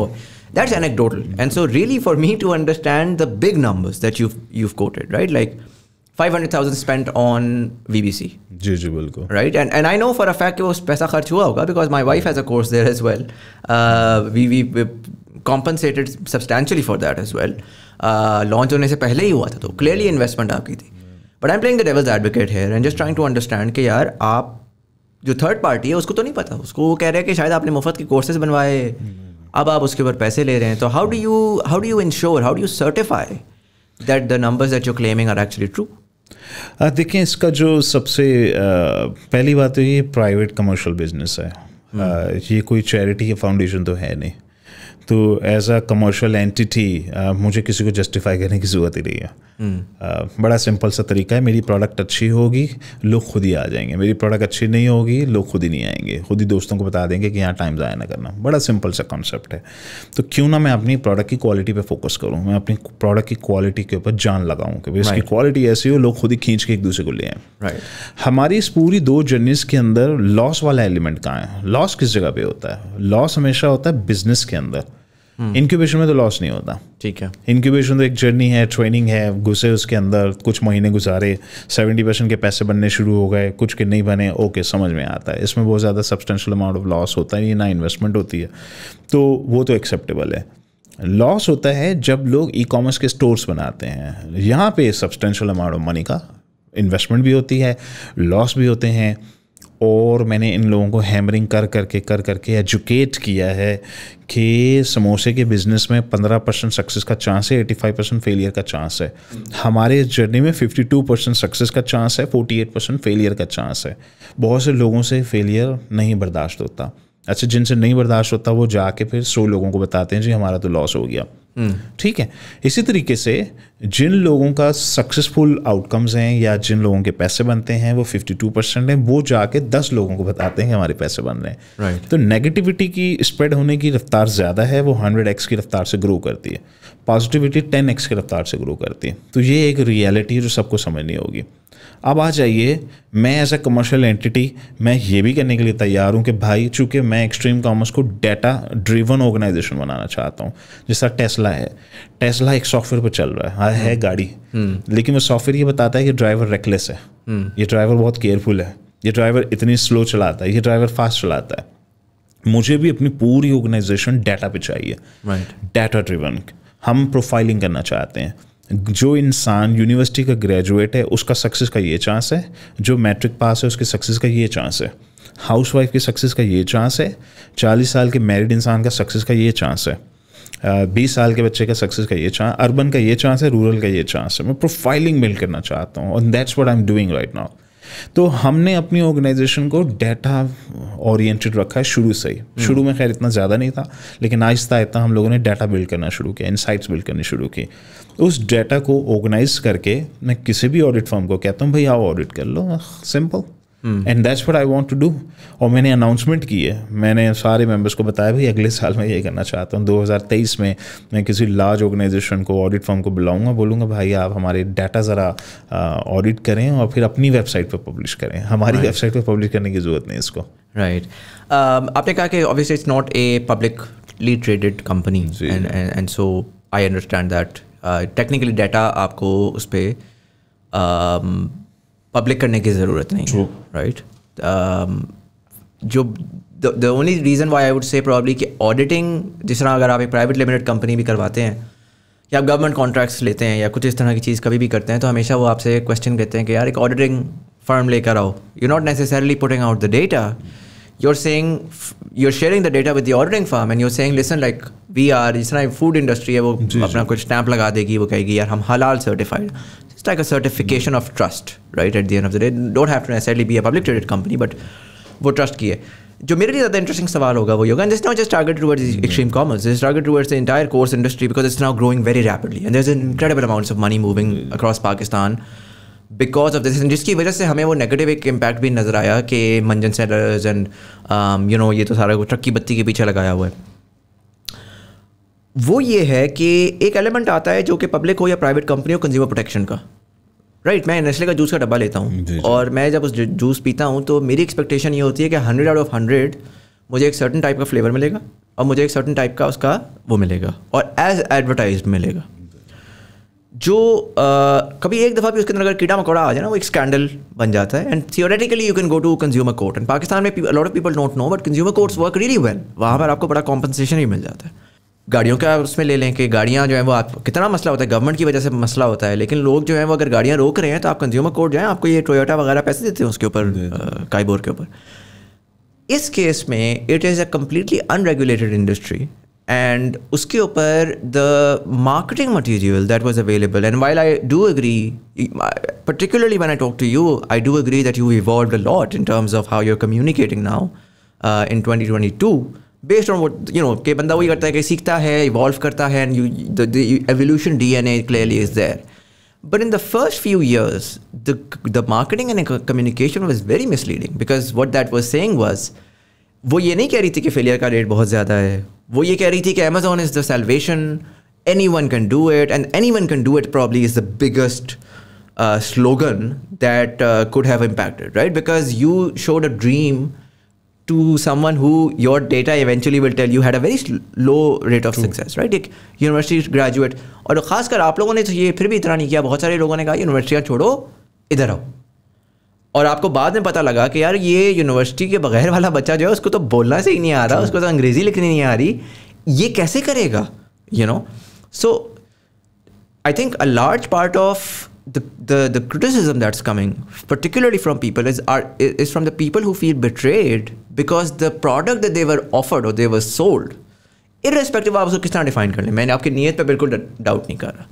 that's anecdotal and so really for me to understand the big numbers that you've you've quoted right like 500000 spent on vbc jiji will go right and and i know for a fact it was paisa kharch hua hoga because my wife has a course there as well uh, we, we compensated substantially for that as well uh, Launch होने से पहले ही हुआ था तो clearly investment आपकी थी but I playing the devil's advocate here and just trying to understand कि यार आप जो third party है उसको तो नहीं पता उसको वो कह रहे हैं कि शायद आपने मुफ्त के कोर्सेज बनवाए अब आप उसके ऊपर पैसे ले रहे हैं तो how do you how do you ensure how do you certify that the numbers that you claiming are actually true देखिए इसका जो सबसे uh, पहली बात तो ये प्राइवेट कमर्शियल बिजनेस है hmm. uh, ये कोई चैरिटी या फाउंडेशन तो है नहीं तो एज अ कमर्शियल एंटिटी मुझे किसी को जस्टिफाई करने की ज़रूरत ही नहीं है बड़ा सिंपल सा तरीका है मेरी प्रोडक्ट अच्छी होगी लोग खुद ही आ जाएंगे मेरी प्रोडक्ट अच्छी नहीं होगी लोग खुद ही नहीं आएंगे खुद ही दोस्तों को बता देंगे कि यहाँ टाइम ज़ाया ना करना बड़ा सिंपल सा कॉन्सेप्ट है तो क्यों ना मैं अपनी प्रोडक्ट की क्वालिटी पर फोकस करूँ मैं अपनी प्रोडक्ट की क्वालिटी के ऊपर जान लगाऊँ कि इसकी क्वालिटी ऐसी हो लोग खुद ही खींच के एक दूसरे को ले आए हमारी इस पूरी दो जर्नीस के अंदर लॉस वाला एलिमेंट कहाँ है लॉस किस जगह पर होता है लॉस हमेशा होता है बिजनेस के अंदर इंक्यूबेशन हम्म। में तो लॉस नहीं होता ठीक है इंक्यूबेशन तो एक जर्नी है ट्रेनिंग है घुसे उसके अंदर कुछ महीने गुजारे सेवेंटी परसेंट के पैसे बनने शुरू हो गए कुछ के नहीं बने ओके समझ में आता है इसमें बहुत ज़्यादा सब्सटेंशियल अमाउंट ऑफ लॉस होता है ना इन्वेस्टमेंट होती है तो वो तो एक्सेप्टेबल है लॉस होता है जब लोग ई कॉमर्स के स्टोर्स बनाते हैं यहाँ पे सब्सटेंशियल अमाउंट ऑफ मनी का इन्वेस्टमेंट भी होती है लॉस भी होते हैं और मैंने इन लोगों को हैमरिंग कर करके कर करके एजुकेट किया है कि समोसे के बिज़नेस में 15 परसेंट सक्सेस का चांस है 85 परसेंट फेलियर का चांस है हमारे इस जर्नी में 52 परसेंट सक्सेस का चांस है 48 परसेंट फेलियर का चांस है बहुत से लोगों से फेलियर नहीं बर्दाश्त होता अच्छा जिनसे नहीं बर्दाश्त होता वो जाके फिर सौ लोगों को बताते हैं जी हमारा तो लॉस हो गया हम्म। ठीक है इसी तरीके से जिन लोगों का सक्सेसफुल आउटकम्स हैं या जिन लोगों के पैसे बनते हैं वो 52 परसेंट हैं वो जाके 10 लोगों को बताते हैं कि हमारे पैसे बन रहे हैं right. तो नेगेटिविटी की स्प्रेड होने की रफ्तार ज़्यादा है वो 100 एक्स की रफ्तार से ग्रो करती है पॉजिटिविटी टेन एक्स की रफ्तार से ग्रो करती है तो ये एक रियलिटी है जो सबको समझनी होगी अब आ जाइए मैं एज ए कमर्शियल एंटिटी मैं ये भी करने के लिए तैयार हूँ कि भाई चूंकि मैं एक्सट्रीम कॉमर्स को डेटा ड्रिवन ऑर्गेनाइजेशन बनाना चाहता हूँ जैसा टेस्ला है टेस्ला एक सॉफ्टवेयर पर चल रहा है हाँ, है हम्म। गाड़ी हम्म। लेकिन वो सॉफ्टवेयर ये बताता है कि ड्राइवर हम्म। रेकलेस है ये ड्राइवर बहुत केयरफुल है ये ड्राइवर इतनी स्लो चलाता है ये ड्राइवर फास्ट चलाता है मुझे भी अपनी पूरी ऑर्गेनाइजेशन डाटा पे चाहिए डाटा ड्रिवन right. हम प्रोफाइलिंग करना चाहते हैं जो इंसान यूनिवर्सिटी का ग्रेजुएट है उसका सक्सेस का ये चांस है जो मैट्रिक पास है उसके सक्सेस का ये चांस है हाउस वाइफ के सक्सेस का ये चांस है चालीस साल के मैरिड इंसान का सक्सेस का ये चांस है बीस साल के बच्चे का सक्सेस का ये चांस अर्बन का ये चांस है रूरल का ये चांस है मैं प्रोफाइलिंग बिल्ड करना चाहता हूँ और that's what I am doing right now तो हमने अपनी ऑर्गेनाइजेशन को डेटा ओरिएंटेड रखा है शुरू से ही हम्म। शुरू में खैर इतना ज़्यादा नहीं था लेकिन आहिस्ता आहिस्ता हम लोगों ने डाटा बिल्ड करना शुरू किया इंसाइट्स बिल्ड करनी शुरू की उस डाटा को ऑर्गेनाइज करके मैं किसी भी ऑडिट फॉर्म को कहता हूँ भाई आओ ऑडिट कर लो simple and that's what I want to do और मैंने अनाउंसमेंट की है मैंने सारे मेंबर्स को बताया भाई अगले साल मैं ये करना चाहता हूँ 2023 में मैं किसी लार्ज ऑर्गेनाइजेशन को ऑडिट फॉर्म को बुलाऊंगा बोलूँगा भाई आप हमारे डाटा ज़रा ऑडिट करें और फिर अपनी वेबसाइट पर पब्लिश करें हमारी right. वेबसाइट पर पब्लिश करने की ज़रूरत नहीं इसको राइट right. uh, आपने कहा कि obviously it's not a publicly traded company and and so I understand that technically data आपको उस पर पब्लिक करने की ज़रूरत नहीं राइट um, जो the only reason why I would say probably कि ऑडिटिंग जिस तरह अगर आप एक प्राइवेट लिमिटेड कंपनी भी करवाते हैं या आप गवर्नमेंट कॉन्ट्रैक्ट्स लेते हैं या कुछ इस तरह की चीज़ कभी भी करते हैं तो हमेशा वो आपसे क्वेश्चन कहते हैं कि यार एक ऑडिटिंग फर्म लेकर आओ you not necessarily putting out the data you are saying you are sharing the data with the auditing firm and you saying listen like we are जिस तरह फूड इंडस्ट्री है वो अपना कुछ स्टैंप लगा देगी वो कहेगी यार हम हलाल certified like a certification mm. of trust right at the end of the day don't have to necessarily be a public traded company but वो ट्रस्ट की है जो मेरे लिए ज़्यादा इंटरेस्टिंग सवाल होगा वो योगा and not just target towards Extreme Commerce this target towards the entire course industry because it's now growing very rapidly and there is incredible amounts of money moving across Pakistan because of this जिसकी वजह से हमें वो negative एक impact भी नज़र आया कि मंजन सेलर्स एंड यू नो ये तो सारा कुछ ट्रक की बत्ती के पीछे लगाया हुआ है वो ये है कि एक एलिमेंट आता है जो कि पब्लिक हो या प्राइवेट कंपनी हो कंज्यूमर प्रोटेक्शन का राइट right, मैं नेस्ले का जूस का डब्बा लेता हूँ और मैं जब उस जूस पीता हूँ तो मेरी एक्सपेक्टेशन ये होती है कि हंड्रेड आउट ऑफ हंड्रेड मुझे एक सर्टन टाइप का फ्लेवर मिलेगा और मुझे एक सर्टन टाइप का उसका वो मिलेगा और एज एडवर्टाइज मिलेगा जो आ, कभी एक दफ़ा भी उसके अंदर अगर कीड़ा मकोड़ा आ जाए ना वो एक स्कैंडल बन जाता है and theoretically you can go to consumer court and Pakistan में lot of people don't know but consumer courts work really well वहाँ पर आपको बड़ा कॉम्पनसेशन ही मिल जाता है गाड़ियों का उसमें ले लें कि गाड़ियाँ जो है वो आप कितना मसला होता है गवर्नमेंट की वजह से मसला होता है लेकिन लोग जो है वो अगर गाड़ियाँ रोक रहे हैं तो आप कंज्यूमर कोर्ट जो है आपको ये टोयोटा वगैरह पैसे देते हैं उसके ऊपर काइबोर के ऊपर इस केस में it is a completely unregulated industry and उसके ऊपर the marketing material that was available and while I do agree particularly when I talk to you I do agree that you evolve a lot in terms of how you are communicating now in twenty twenty two based on what you know कि बंदा वही करता है कि सीखता है evolve करता है and you evolution D N A clearly is there But in the first few years, the, the marketing and communication was very misleading because what that was saying was, वो ये नहीं कह रही थी कि फेलियर का रेट बहुत ज़्यादा है वो ये कह रही थी कि Amazon is the salvation anyone can do it and anyone can do it probably is the biggest slogan that could have impacted right because you showed a dream to someone who your data eventually will tell you had a very low rate of True. success, right? एक university graduate और खासकर आप लोगों ने तो ये फिर भी इतना नहीं किया बहुत सारे लोगों ने कहा यूनिवर्सिटियाँ छोड़ो इधर आओ और आपको बाद में पता लगा कि यार ये यूनिवर्सिटी के बगैर वाला बच्चा जो है उसको तो बोलना से ही नहीं आ रहा उसको तो अंग्रेज़ी लिखनी नहीं आ रही ये कैसे करेगा you know so I think a large part of the, the, the criticism that's coming, particularly from people, is, are, is from the people who feel betrayed because the product that they were offered or they were sold, irrespective of how किस तरह define कर लें मैंने आपकी नीयत पर बिल्कुल doubt नहीं करा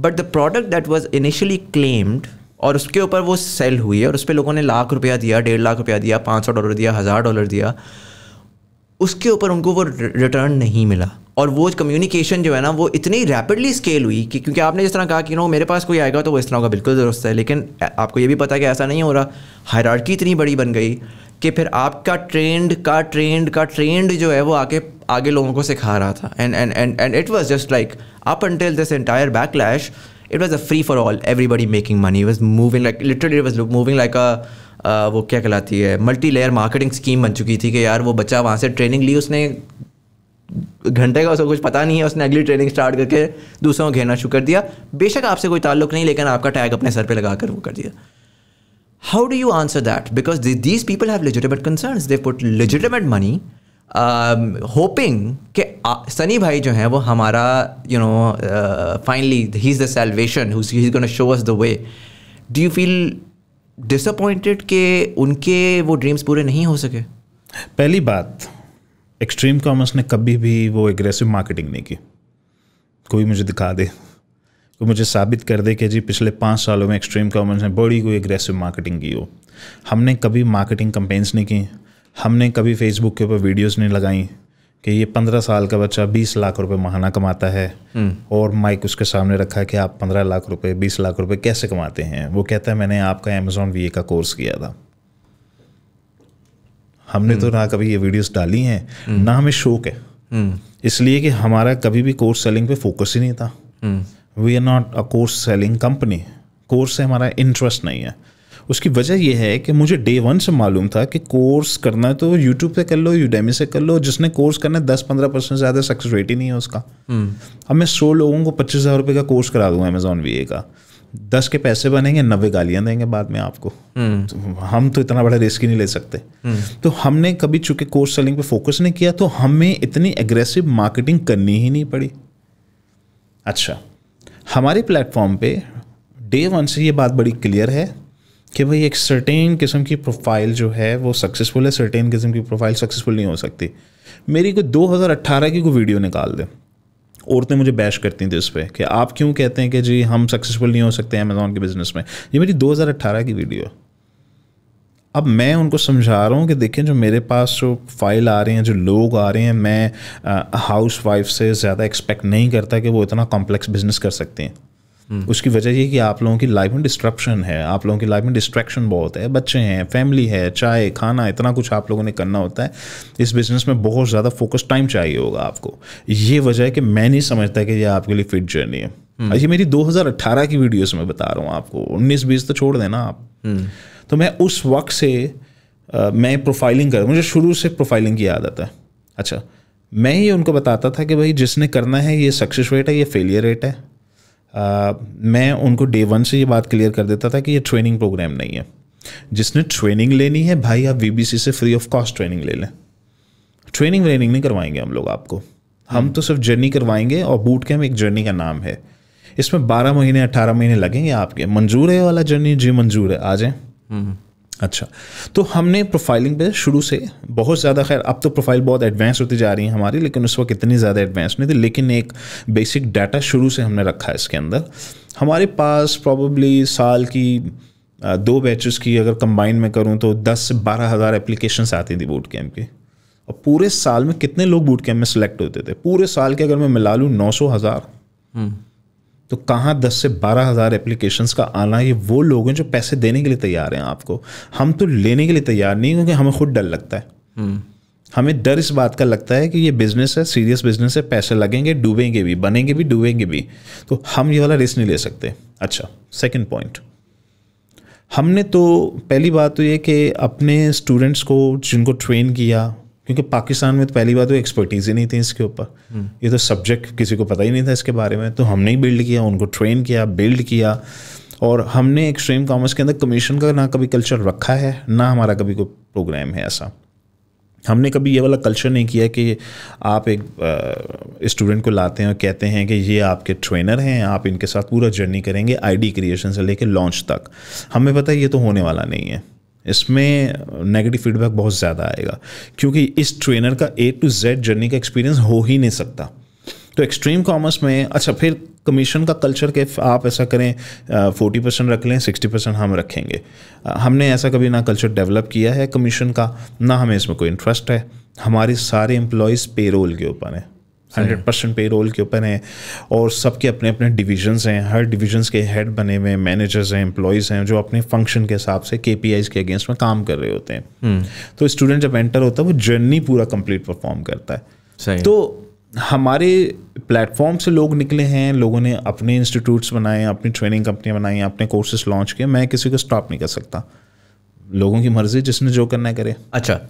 but the product that was initially claimed और उसके ऊपर वो सेल हुई है और उस पर लोगों ने लाख रुपया दिया डेढ़ लाख रुपया दिया पाँच सौ डॉलर दिया हज़ार डॉलर दिया उसके ऊपर उनको वो रिटर्न नहीं मिला और वो कम्युनिकेशन जो है ना वो इतनी रैपिडली स्केल हुई कि क्योंकि आपने जिस तरह कहा कि नो मेरे पास कोई आएगा तो वो इस तरह का बिल्कुल दुरुस्त है लेकिन आपको ये भी पता है कि ऐसा नहीं हो रहा हायरार्की इतनी बड़ी बन गई कि फिर आपका ट्रेंड का ट्रेंड का ट्रेंड जो है वो आके आगे लोगों को सिखा रहा था and and and and it was just like up until this entire backlash it was a free for all everybody making money was moving like literally was moving like a वो क्या कहलाती है मल्टी लेयर मार्केटिंग स्कीम बन चुकी थी कि यार वो बच्चा वहाँ से ट्रेनिंग ली उसने घंटे का उसको कुछ पता नहीं है उसने अगली ट्रेनिंग स्टार्ट करके दूसरों को घेरना शुरू कर दिया बेशक आपसे कोई ताल्लुक नहीं लेकिन आपका टैग अपने सर पर लगा कर वो कर दिया how do you answer that because these people have legitimate concern they put legitimate money hoping कि सनी भाई जो हैं वो हमारा you know finally he is the salvation he is show us the way do you feel disappointed के उनके वो dreams पूरे नहीं हो सके पहली बात एक्सट्रीम कॉमर्स ने कभी भी वो एग्रेसिव मार्केटिंग नहीं की कोई मुझे दिखा दे कोई मुझे साबित कर दे कि जी पिछले पाँच सालों में एक्सट्रीम कॉमर्स ने बड़ी कोई एग्रेसिव मार्केटिंग की हो हमने कभी मार्केटिंग कंपेन्स नहीं की हमने कभी फेसबुक के ऊपर वीडियोस नहीं लगाई कि ये पंद्रह साल का बच्चा बीस लाख रुपए महाना कमाता है हम्म। और माइक उसके सामने रखा कि आप पंद्रह लाख रुपए बीस लाख रुपए कैसे कमाते हैं वो कहता है मैंने आपका अमेजोन वी का कोर्स किया था हमने तो हम्म। ना कभी ये वीडियोस डाली हैं हम्म। ना हमें शौक है हम्म। इसलिए कि हमारा कभी भी कोर्स सेलिंग पे फोकस ही नहीं था we are not a course selling company course से हमारा इंटरेस्ट नहीं है उसकी वजह यह है कि मुझे डे वन से मालूम था कि कोर्स करना तो यूट्यूब पे कर लो यूडेमी से कर लो जिसने कोर्स करना है दस पंद्रह परसेंट ज़्यादा सक्सेस रेट ही नहीं है उसका अब मैं सौ लोगों को पच्चीस हज़ार रुपये का कोर्स करा दूँगा अमेजोन वी का दस के पैसे बनेंगे नब्बे गालियां देंगे बाद में आपको हम्म। तो हम तो इतना बड़ा रिस्क ही नहीं ले सकते हम्म। तो हमने कभी चूंकि कोर्स सेलिंग पे फोकस नहीं किया तो हमें इतनी एग्रेसिव मार्केटिंग करनी ही नहीं पड़ी अच्छा हमारे प्लेटफॉर्म पे डे वन से ये बात बड़ी क्लियर है कि भाई एक सर्टेन किस्म की प्रोफाइल जो है वो सक्सेसफुल है सर्टेन किस्म की प्रोफाइल सक्सेसफुल नहीं हो सकती मेरी कोई 2018 की कोई वीडियो निकाल दे औरतें मुझे बैश करती थी उस पर कि आप क्यों कहते हैं कि जी हम सक्सेसफुल नहीं हो सकते अमेज़ोन के बिज़नेस में ये मेरी 2018 की वीडियो है अब मैं उनको समझा रहा हूँ कि देखें जो मेरे पास जो फाइल आ रहे हैं जो लोग आ रहे हैं मैं हाउस वाइफ से ज़्यादा एक्सपेक्ट नहीं करता कि वो इतना कॉम्प्लेक्स बिज़नेस कर सकते हैं हम्म। उसकी वजह ये कि आप लोगों की लाइफ में डिस्ट्रप्शन है आप लोगों की लाइफ में डिस्ट्रैक्शन बहुत है बच्चे हैं फैमिली है चाय खाना इतना कुछ आप लोगों ने करना होता है इस बिज़नेस में बहुत ज़्यादा फोकस टाइम चाहिए होगा आपको ये वजह है कि मैं नहीं समझता कि ये आपके लिए फिट जर्नी है हम्म। ये मेरी 2018 की वीडियो में बता रहा हूँ आपको 19 बीस तो छोड़ देना आप हम्म। तो मैं उस वक्त से आ, मैं प्रोफाइलिंग कर मुझे शुरू से प्रोफाइलिंग की आदत है अच्छा मैं ये उनको बताता था कि भाई जिसने करना है ये सक्सेस रेट है ये फेलियर रेट है आ, मैं उनको डे वन से ये बात क्लियर कर देता था कि ये ट्रेनिंग प्रोग्राम नहीं है जिसने ट्रेनिंग लेनी है भाई आप वी से फ्री ऑफ कॉस्ट ट्रेनिंग ले लें ट्रेनिंग व्रेनिंग नहीं करवाएंगे हम लोग आपको हम हम्म। तो सिर्फ जर्नी करवाएंगे और बूट कैम्प एक जर्नी का नाम है इसमें बारह महीने अट्ठारह महीने लगेंगे आपके मंजूर है वाला जर्नी जी मंजूर है आ जाए हम्म। अच्छा तो हमने प्रोफाइलिंग पे शुरू से बहुत ज़्यादा खैर अब तो प्रोफाइल बहुत एडवांस होती जा रही है हमारी लेकिन उस वक्त इतनी ज़्यादा एडवांस नहीं थी लेकिन एक बेसिक डाटा शुरू से हमने रखा है इसके अंदर हमारे पास प्रॉब्ली साल की दो बैचेस की अगर कंबाइन में करूँ तो दस से बारह हज़ार एप्लीकेशन आती थी बूट कैम्प की और पूरे साल में कितने लोग बूट कैम्प में सेलेक्ट होते थे पूरे साल के अगर मैं मिला लूँ नौ सौ हज़ार हम्म। तो कहाँ दस से बारह हज़ार एप्लीकेशंस का आना ये वो लोग हैं जो पैसे देने के लिए तैयार हैं आपको हम तो लेने के लिए तैयार नहीं क्योंकि हमें खुद डर लगता है हम्म। हमें डर इस बात का लगता है कि ये बिज़नेस है सीरियस बिज़नेस है पैसे लगेंगे डूबेंगे भी बनेंगे भी डूबेंगे भी तो हम ये वाला रिस्क नहीं ले सकते अच्छा सेकेंड पॉइंट हमने तो पहली बात तो ये कि अपने स्टूडेंट्स को जिनको ट्रेन किया क्योंकि पाकिस्तान में तो पहली बात तो एक्सपर्टीज़ ही नहीं थी इसके ऊपर हम्म। ये तो सब्जेक्ट किसी को पता ही नहीं था इसके बारे में तो हमने ही बिल्ड किया उनको ट्रेन किया बिल्ड किया और हमने एक्सट्रीम कॉमर्स के अंदर कमीशन का ना कभी कल्चर रखा है ना हमारा कभी कोई प्रोग्राम है ऐसा हमने कभी ये वाला कल्चर नहीं किया कि आप एक स्टूडेंट को लाते हैं और कहते हैं कि ये आपके ट्रेनर हैं आप इनके साथ पूरा जर्नी करेंगे आईडी क्रिएशन से लेकर लॉन्च तक हमें पता है ये तो होने वाला नहीं है इसमें नेगेटिव फीडबैक बहुत ज़्यादा आएगा क्योंकि इस ट्रेनर का ए टू जेड जर्नी का एक्सपीरियंस हो ही नहीं सकता तो एक्सट्रीम कॉमर्स में अच्छा फिर कमीशन का कल्चर के आप ऐसा करें फोर्टी परसेंट रख लें सिक्सटी परसेंट हम रखेंगे हमने ऐसा कभी ना कल्चर डेवलप किया है कमीशन का ना हमें इसमें कोई इंटरेस्ट है हमारी सारे एम्प्लॉयज़ पेरोल के ऊपर हैं हंड्रेड परसेंट पे रोल के ऊपर हैं और सबके अपने अपने डिविजन्स हैं हर डिविजन्स के हेड बने हुए हैं मैनेजर्स हैं एम्प्लॉयज़ हैं जो अपने फंक्शन के हिसाब से के के अगेंस्ट में काम कर रहे होते हैं हम्म। तो स्टूडेंट जब एंटर होता है वो जर्नी पूरा कंप्लीट परफॉर्म करता है तो हमारे प्लेटफॉर्म से लोग निकले हैं लोगों ने अपने इंस्टीट्यूट्स बनाए अपनी ट्रेनिंग कंपनियाँ बनाई अपने कोर्सेज लॉन्च किए मैं किसी को स्टॉप नहीं कर सकता लोगों की मर्जी जिसने जो करना करे अच्छा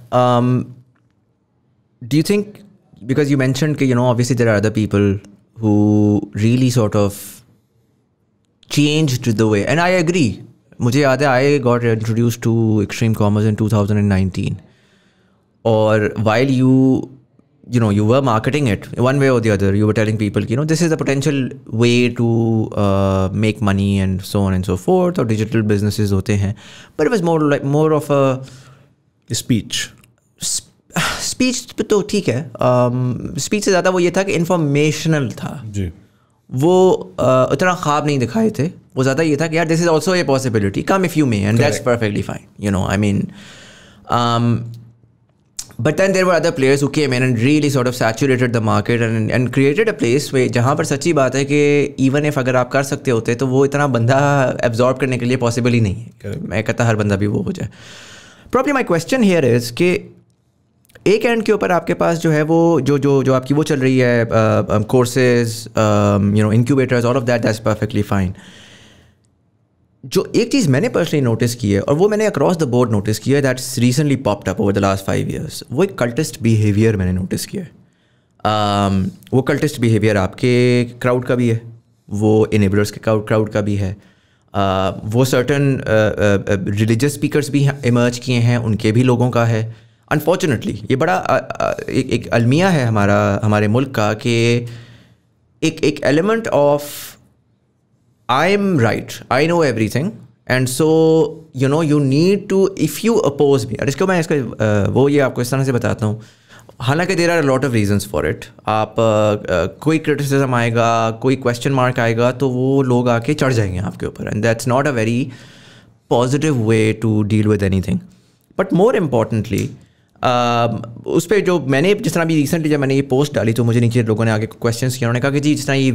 do you think because you mentioned you know obviously there are other people who really sort of changed the way and i agree मुझे याद है I got introduce to Extreme Commerce 2019 Or while you, you know you were marketing it one way or the other you were telling people you know this is a potential way to uh, make money and so on and so forth or digital businesses hote hain but it was more like more of a, a speech speech तो ठीक है um, speech से ज़्यादा वो ये था कि informational था जी वो uh, उतना ख्वाब नहीं दिखाए थे वो ज़्यादा ये था कि यार this is also a possibility come if you may and that's perfectly fine you know I mean but then there were other players okay man and really sort of saturated the market and and created a place way जहाँ पर सच्ची बात है कि even if अगर आप कर सकते होते तो वो इतना बंदा एब्जॉर्ब करने के लिए पॉसिबल ही नहीं है मैं कहता हर बंदा भी वो हो जाए problem my question here is कि एक एंड के ऊपर आपके पास जो है वो जो जो जो आपकी वो चल रही है courses you know incubators all of that that's perfectly fine जो एक चीज़ मैंने पर्सनली नोटिस की है और वो मैंने अक्रॉस द बोर्ड नोटिस किया है that's recently popped up over the last five years वो एक कल्टिस्ट बिहेवियर मैंने नोटिस किया है um, वो कल्टिस्ट बिहेवियर आपके क्राउड का भी है वो इनेबलर्स के क्राउड का भी है uh, वो सर्टन रिलीजस स्पीकर्स भी इमर्ज किए हैं उनके भी लोगों का है अनफॉर्चुनेटली ये बड़ा आ, आ, एक, एक अलमिया है हमारा हमारे मुल्क का कि एक एक element of I am right I know everything and so you know you need to if you oppose me इसको मैं इसका वो ये आपको इस तरह से बताता हूँ हालांकि there are lot of reasons for it आप uh, कोई क्रिटिसिज्म आएगा कोई क्वेश्चन मार्क आएगा तो वो लोग आके चढ़ जाएंगे आपके ऊपर and that's not a very positive way to deal with anything but more importantly उस पर जो मैंने जिस तरह भी रिसेंटली जब मैंने ये पोस्ट डाली तो मुझे नीचे लोगों ने आगे क्वेश्चन किया उन्होंने कहा कि जी जिस तरह ये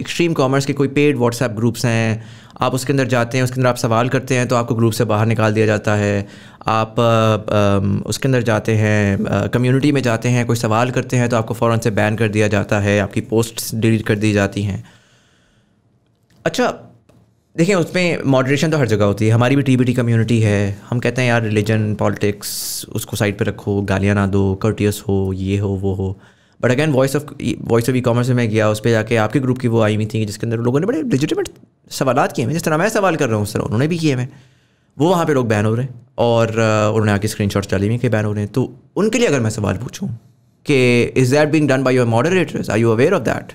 एक्सट्रीम कॉमर्स के कोई पेड व्हाट्सएप ग्रुप्स हैं आप उसके अंदर जाते हैं उसके अंदर आप सवाल करते हैं तो आपको ग्रुप से बाहर निकाल दिया जाता है आप आ, आ, उसके अंदर जाते हैं कम्युनिटी में जाते हैं कोई सवाल करते हैं तो आपको फ़ौरन से बैन कर दिया जाता है आपकी पोस्ट डिलीट कर दी जाती हैं अच्छा देखिए उसमें मॉडरेशन तो हर जगह होती है हमारी भी टी बी टी कम्यूनिटी है हम कहते हैं यार रिलीजन पॉलिटिक्स उसको साइड पर रखो गालियाँ ना दो कर्टियस हो ये हो वो हो but again voice of voice of e commerce में मैं गया उस पर जाके आपके ग्रुप की वो आई हुई थी जिसके अंदर लोगों ने बड़े लेजिटिमेट सवाल किए हैं जिस तरह मैं सवाल कर रहा हूँ उस तरह उन्होंने भी किए हैं वो वहाँ पर लोग बैन हो रहे हैं और उन्होंने आके स्क्रीन शॉट्स डाली हुई कि बैन हो रहे हैं तो उनके लिए अगर मैं सवाल पूछूँ कि is that being done by your moderators I you aware of that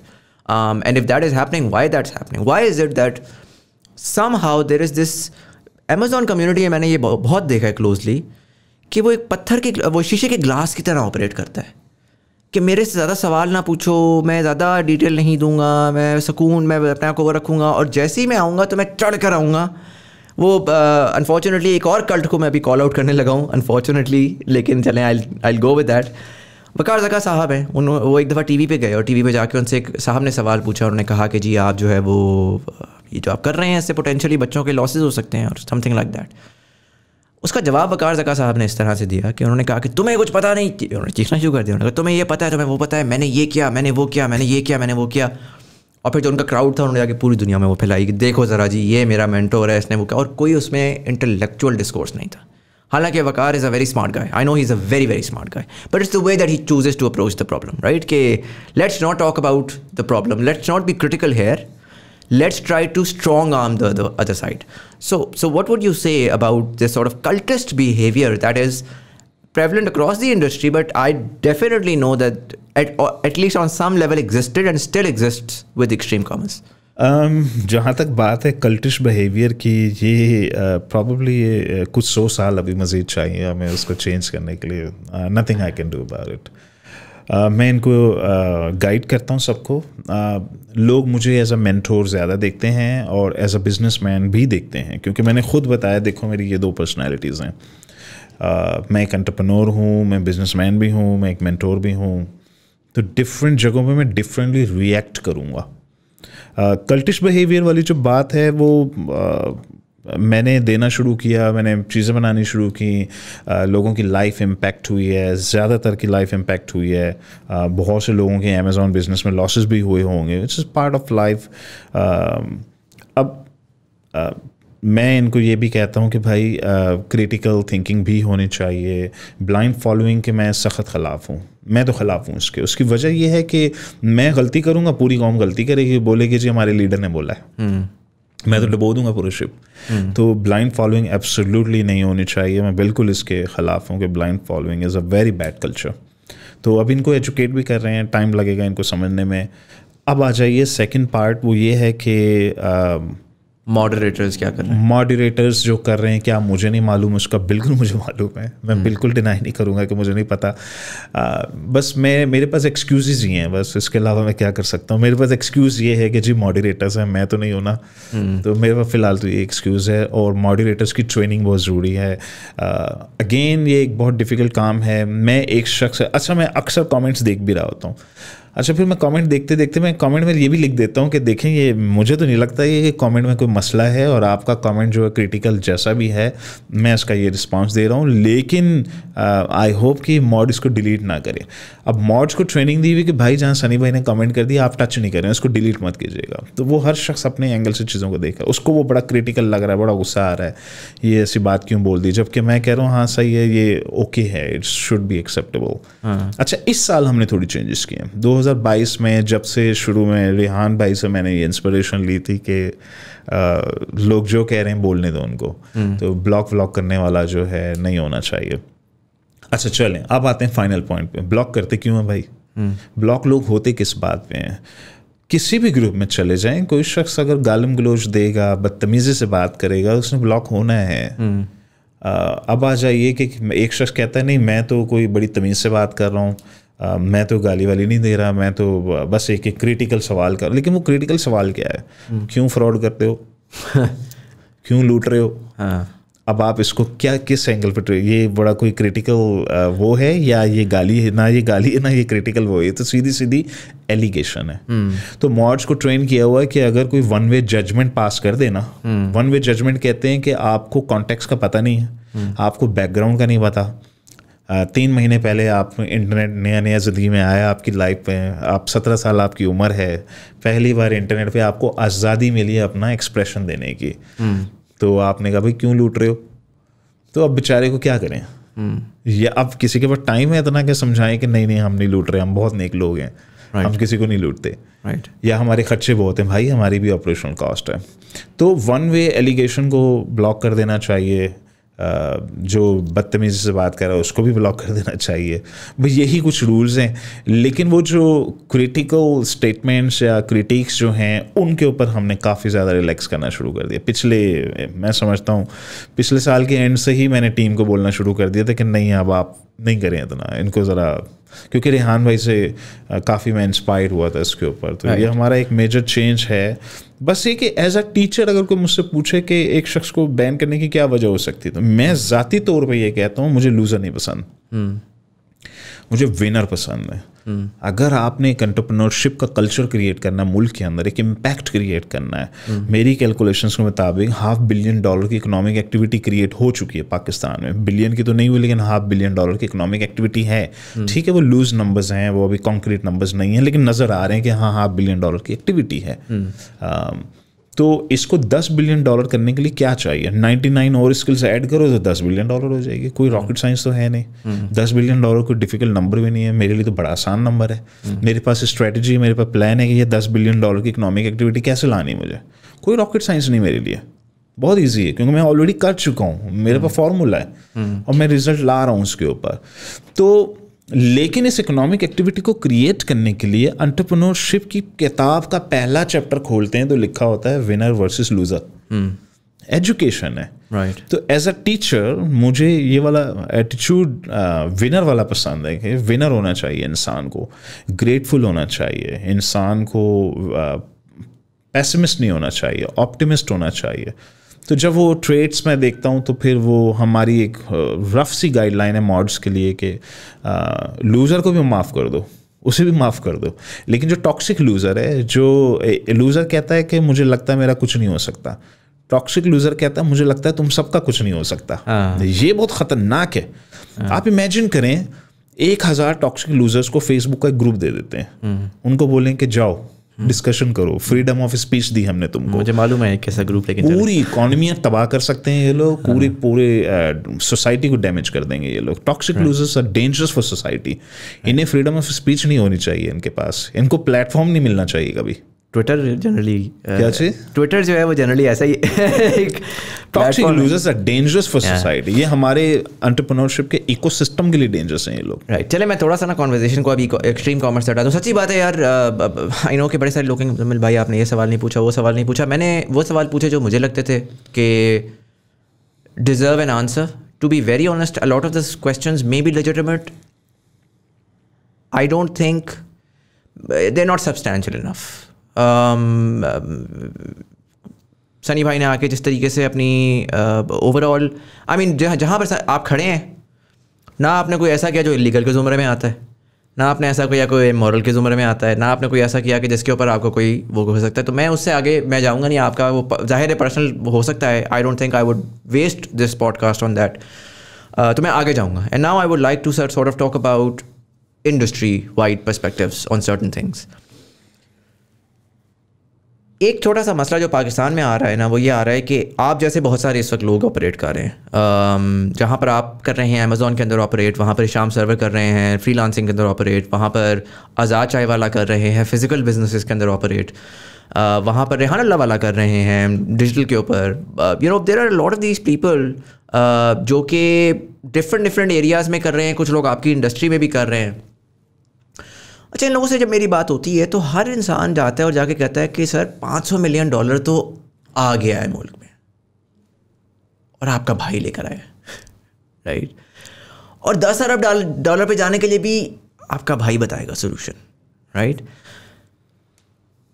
and if that is happening why that's happening why is it that somehow there is this Amazon community में मैंने ये बहुत देखा है closely कि वो एक पत्थर के वो शीशे के ग्लास की तरह ऑपरेट करता है कि मेरे से ज़्यादा सवाल ना पूछो मैं ज़्यादा डिटेल नहीं दूंगा मैं सुकून मैं अपने आप को रखूँगा और जैसे ही मैं आऊँगा तो मैं चढ़ कर आऊँगा वो अनफॉर्चुनेटली uh, एक और कल्ट को मैं अभी कॉल आउट करने लगा हूँ अनफॉर्चुनेटली लेकिन चलें आई आई गो विद दैट वकार जका साहब हैं उन वो एक दफ़ा टी पे गए और टी पे जाके उनसे एक साहब ने सवाल पूछा उन्होंने कहा कि जी आप जो है वो ये जो आप कर रहे हैं इससे पोटेंशियली बच्चों के लॉसेज हो सकते हैं और समथिंग लाइक दैट उसका जवाब वकार जका साहब ने इस तरह से दिया कि उन्होंने कहा कि तुम्हें कुछ पता नहीं उन्होंने चीखना शुरू कर दिया उन्होंने कहा तुम्हें ये पता है तुम्हें वो पता है मैंने ये किया मैंने वो किया मैंने ये किया मैंने वो किया और फिर जो उनका क्राउड था उन्होंने जाकर पूरी दुनिया में वो फैलाई कि देखो ज़रा जी ये मेरा मेंटोर है इसने वो किया और कोई उसमें इंटेलेक्चुअल डिस्कोर्स नहीं था हालांकि Waqar is a very smart guy I know he is a very very smart guy but it's the way that he chooses to approach the problem right के let's not talk about the problem let's not be critical here let's try to strong arm the, the other side so so what would you say about this sort of cultist behavior that is prevalent across the industry but i definitely know that at, uh, at least on some level existed and still exists with extreme commerce um, जहाँ तक बात है cultish behaviour की ये probably uh, ये uh, कुछ सौ साल अभी मज़ीद चाहिए हमें उसको चेंज करने के लिए nothing I can do about it Uh, मैं इनको गाइड uh, करता हूँ सबको uh, लोग मुझे एज अ मैंटोर ज़्यादा देखते हैं और एज अ बिजनेस मैन भी देखते हैं क्योंकि मैंने खुद बताया देखो मेरी ये दो पर्सनैलिटीज़ हैं मैं एक अंटरप्रनोर हूँ मैं बिजनेस मैन भी हूँ मैं एक मैंटोर भी हूँ तो डिफरेंट जगहों पर मैं डिफरेंटली रिएक्ट करूँगा कल्टिश बिहेवियर वाली जो बात है वो मैंने देना शुरू किया मैंने चीज़ें बनानी शुरू की लोगों की लाइफ इम्पैक्ट हुई है ज़्यादातर की लाइफ इम्पैक्ट हुई है बहुत से लोगों के अमेज़ोन बिजनेस में लॉसेस भी हुए होंगे it's is part of life अब आ, मैं इनको ये भी कहता हूँ कि भाई क्रिटिकल थिंकिंग भी होनी चाहिए ब्लाइंड फॉलोइंग के मैं सख्त खिलाफ हूँ मैं तो खिलाफ हूँ इसके उसकी वजह यह है कि मैं गलती करूँगा पूरी कौम गलती करेगी बोलेगी जी हमारे लीडर ने बोला है हम्म। मैं तो डबो दूंगा पूरे शिप हम्म। तो ब्लाइंड फॉलोइंग एब्सोल्युटली नहीं होनी चाहिए मैं बिल्कुल इसके ख़िलाफ़ हूँ कि blind following is a very bad culture तो अब इनको एजुकेट भी कर रहे हैं टाइम लगेगा इनको समझने में अब आ जाइए सेकेंड पार्ट वो ये है कि मॉडरेटर्स क्या कर रहे हैं मॉडरेटर्स जो कर रहे हैं क्या मुझे नहीं मालूम उसका बिल्कुल मुझे मालूम है मैं हम्म। बिल्कुल डिनाई नहीं करूँगा कि मुझे नहीं पता आ, बस मैं मेरे पास एक्सक्यूज़ ही हैं बस इसके अलावा मैं क्या कर सकता हूँ मेरे पास एक्सक्यूज़ ये है कि जी मॉडरेटर्स हैं मैं तो नहीं होना हम्म। तो मेरे पास फ़िलहाल तो ये एक्सक्यूज़ है और मॉडरेटर्स की ट्रेनिंग बहुत ज़रूरी है अगेन ये एक बहुत डिफ़िकल्ट काम है मैं एक शख्स अच्छा मैं अक्सर कॉमेंट्स देख भी रहा होता हूँ अच्छा फिर मैं कमेंट देखते देखते मैं कमेंट में ये भी लिख देता हूँ कि देखें ये मुझे तो नहीं लगता ये कि कमेंट में कोई मसला है और आपका कमेंट जो है क्रिटिकल जैसा भी है मैं इसका ये रिस्पांस दे रहा हूँ लेकिन आई होप कि मॉड इसको डिलीट ना करें अब मॉड्स को ट्रेनिंग दी हुई कि भाई जहाँ सनी भाई ने कमेंट कर दिया आप टच नहीं करें उसको डिलीट मत कीजिएगा तो वो हर शख्स अपने एंगल से चीज़ों को देखा उसको वो बड़ा क्रिटिकल लग रहा है बड़ा गुस्सा आ रहा है ये ऐसी बात क्यों बोल दी जबकि मैं कह रहा हूँ हाँ सही है ये ओके है इट्स शुड बी एक्सेप्टेबल अच्छा इस साल हमने थोड़ी चेंजेस किए हैं दो 2022 में जब से शुरू में रिहान भाई से मैंने ये इंस्पिरेशन ली थी कि लोग जो कह रहे हैं बोलने दो उनको हम्म। तो ब्लॉक व्लॉक करने वाला जो है नहीं होना चाहिए अच्छा चलें अब आते हैं फाइनल पॉइंट पे ब्लॉक करते क्यों हैं भाई ब्लॉक हम्म। लोग होते किस बात पे हैं किसी भी ग्रुप में चले जाएं कोई शख्स अगर गालम गलोच देगा बदतमीजी से बात करेगा उसने ब्लॉक होना है आ, हम्म। अब आ जाइए कि एक शख्स कहता है नहीं मैं तो कोई बड़ी तमीज़ से बात कर रहा हूँ मैं तो गाली वाली नहीं दे रहा मैं तो बस एक एक क्रिटिकल सवाल कर लेकिन वो क्रिटिकल सवाल क्या है हम्म। क्यों फ्रॉड करते हो क्यों लूट रहे हो हाँ। अब आप इसको क्या किस एंगल पर ये बड़ा कोई क्रिटिकल वो है या ये गाली है ना ये गाली है ना ये क्रिटिकल वो है तो सीधी सीधी एलिगेशन है हम्म। तो मॉड्स को ट्रेन किया हुआ है कि अगर कोई वन वे जजमेंट पास कर देना वन वे जजमेंट कहते हैं कि आपको कॉन्टेक्ट का पता नहीं है हम्म। आपको बैकग्राउंड का नहीं पता तीन महीने पहले आप इंटरनेट नया नया ज़िंदगी में आया आपकी लाइफ में आप सत्रह साल आपकी उम्र है पहली बार इंटरनेट पे आपको आज़ादी मिली है अपना एक्सप्रेशन देने की हम्म। तो आपने कहा भाई क्यों लूट रहे हो तो अब बेचारे को क्या करें हम्म। या अब किसी के पास टाइम है इतना कि समझाएं कि नहीं नहीं हम नहीं लूट रहे हम बहुत नेक लोग हैं हम किसी को नहीं लूटते right. या हमारे खर्चे बहुत हैं भाई हमारी भी ऑपरेशनल कॉस्ट है तो वन वे एलिगेशन को ब्लॉक कर देना चाहिए जो बदतमीजी से बात कर रहा है उसको भी ब्लॉक कर देना चाहिए भाई यही कुछ रूल्स हैं लेकिन वो जो क्रिटिकल स्टेटमेंट्स या क्रिटिक्स जो हैं उनके ऊपर हमने काफ़ी ज़्यादा रिलैक्स करना शुरू कर दिया पिछले मैं समझता हूँ पिछले साल के एंड से ही मैंने टीम को बोलना शुरू कर दिया था कि नहीं अब आप नहीं करें इतना इनको ज़रा क्योंकि रेहान भाई से काफ़ी मैं इंस्पायर हुआ था इसके ऊपर तो ये हमारा एक मेजर चेंज है बस ये कि एज अ टीचर अगर कोई मुझसे पूछे कि एक शख्स को बैन करने की क्या वजह हो सकती है तो मैं ज़ाती तौर पे ये कहता हूँ मुझे लूज़र नहीं पसंद हम्म। मुझे विनर पसंद है अगर आपने एक एंटरप्रेन्योरशिप का कल्चर क्रिएट करना है मुल्क के अंदर एक इम्पैक्ट क्रिएट करना है मेरी कैलकुलेशंस के मुताबिक हाफ बिलियन डॉलर की इकोनॉमिक एक्टिविटी क्रिएट हो चुकी है पाकिस्तान में बिलियन की तो नहीं हुई लेकिन हाफ बिलियन डॉलर की इकोनॉमिक एक्टिविटी है ठीक है वो लूज नंबर्स हैं वो अभी कॉन्क्रीट नंबर्स नहीं है लेकिन नज़र आ रहे हैं कि हाँ हाफ बिलियन डॉलर की एक्टिविटी है हम्म। तो इसको 10 बिलियन डॉलर करने के लिए क्या चाहिए 99 और स्किल्स ऐड करो तो 10 बिलियन डॉलर हो जाएगी कोई रॉकेट साइंस तो है नहीं 10 बिलियन डॉलर कोई डिफिकल्ट नंबर भी नहीं है मेरे लिए तो बड़ा आसान नंबर है हम्म। मेरे पास स्ट्रेटजी मेरे पास प्लान है कि ये 10 बिलियन डॉलर की इकोनॉमिक एक्टिविटी कैसे लानी है मुझे कोई रॉकेट साइंस नहीं मेरे लिए बहुत ईजी है क्योंकि मैं ऑलरेडी कर चुका हूँ मेरे हम्म। पास फॉर्मूला है हम्म। और मैं रिजल्ट ला रहा हूँ उसके ऊपर तो लेकिन इस इकोनॉमिक एक्टिविटी को क्रिएट करने के लिए अंटरप्रनोरशिप की किताब का पहला चैप्टर खोलते हैं तो लिखा होता है विनर वर्सेस लूजर एजुकेशन है राइट right. तो एज अ टीचर मुझे ये वाला एटीट्यूड विनर वाला पसंद है कि विनर होना चाहिए इंसान को ग्रेटफुल होना चाहिए इंसान को पैसमिस्ट नहीं होना चाहिए ऑप्टिमिस्ट होना चाहिए तो जब वो ट्रेड्स मैं देखता हूँ तो फिर वो हमारी एक रफ सी गाइडलाइन है मॉड्स के लिए कि लूज़र को भी माफ़ कर दो उसे भी माफ़ कर दो लेकिन जो टॉक्सिक लूज़र है जो लूज़र कहता है कि मुझे लगता है मेरा कुछ नहीं हो सकता टॉक्सिक लूज़र कहता है मुझे लगता है तुम सबका कुछ नहीं हो सकता हाँ। ये बहुत ख़तरनाक है हाँ। आप इमेजिन करें एक हज़ार टॉक्सिक लूज़र्स को फेसबुक का एक ग्रुप दे देते हैं हम्म। उनको बोलें कि जाओ डिस्कशन करो फ्रीडम ऑफ स्पीच दी हमने तुमको मुझे मालूम है कैसा ग्रुप लेकिन पूरी इकोनॉमियाँ तबाह कर सकते हैं ये लोग पूरी हाँ। पूरे सोसाइटी को डैमेज कर देंगे ये लोग toxic losers are dangerous for society इन्हें फ्रीडम ऑफ स्पीच नहीं होनी चाहिए इनके पास इनको प्लेटफॉर्म नहीं मिलना चाहिए कभी ट्विटर जनरली uh, क्या चीज ट्विटर जो है वो जनरली ऐसा ही एक toxic users are dangerous for society ये हमारे एंटरप्रेन्योरशिप के इकोसिस्टम के लिए डेंजरस हैं ये लोग राइट चले मैं थोड़ा सा ना कॉन्वर्जेशन को अभी एक्सट्रीम कॉमर्स से हटा दूं सच्ची बात है यार आई नो के बड़े सारे लोग जमिल मतलब, भाई आपने ये सवाल नहीं पूछा वो सवाल नहीं पूछा मैंने वो सवाल पूछे जो मुझे लगते थे कि deserve an answer to be very honest a lot of this question may be legitimate I don't think they not substantial enough Sunny um, भाई ने आके जिस तरीके से अपनी ओवरऑल आई मीन जहाँ जहाँ पर आप खड़े हैं ना आपने कोई ऐसा किया जो इलीगल के ज़ुमरे में आता है ना आपने ऐसा किया कोई मॉरल के ज़ुमरे में आता है ना आपने कोई ऐसा किया कि जिसके ऊपर आपको कोई वो हो सकता है तो मैं उससे आगे मैं जाऊँगा नहीं आपका वो जाहिर है पर्सनल हो सकता है I don't think I would waste this podcast on that तो मैं आगे जाऊँगा and now I would like to sir sort of talk about industry wide perspective on certain things एक छोटा सा मसला जो पाकिस्तान में आ रहा है ना वो ये आ रहा है कि आप जैसे बहुत सारे इस वक्त लोग ऑपरेट कर रहे हैं जहाँ पर आप कर रहे हैं अमेज़ोन के अंदर ऑपरेट वहाँ पर शाम सर्वर कर रहे हैं फ्री के अंदर ऑपरेट वहाँ पर आज़ाद चाय वाला कर रहे हैं फ़िज़िकल बिजनेसेस के अंदर ऑपरेट वहाँ पर रेहान अल्लाह वाला कर रहे हैं डिजिटल के ऊपर you know there are lot of these people जो कि डिफरेंट डिफरेंट एरियाज़ में कर रहे हैं कुछ लोग आपकी इंडस्ट्री में भी कर रहे हैं अच्छा इन लोगों से जब मेरी बात होती है तो हर इंसान जाता है और जाके कहता है कि सर 500 मिलियन डॉलर तो आ गया है मुल्क में और आपका भाई लेकर आया राइट और 10 अरब डॉलर पे जाने के लिए भी आपका भाई बताएगा सोल्यूशन राइट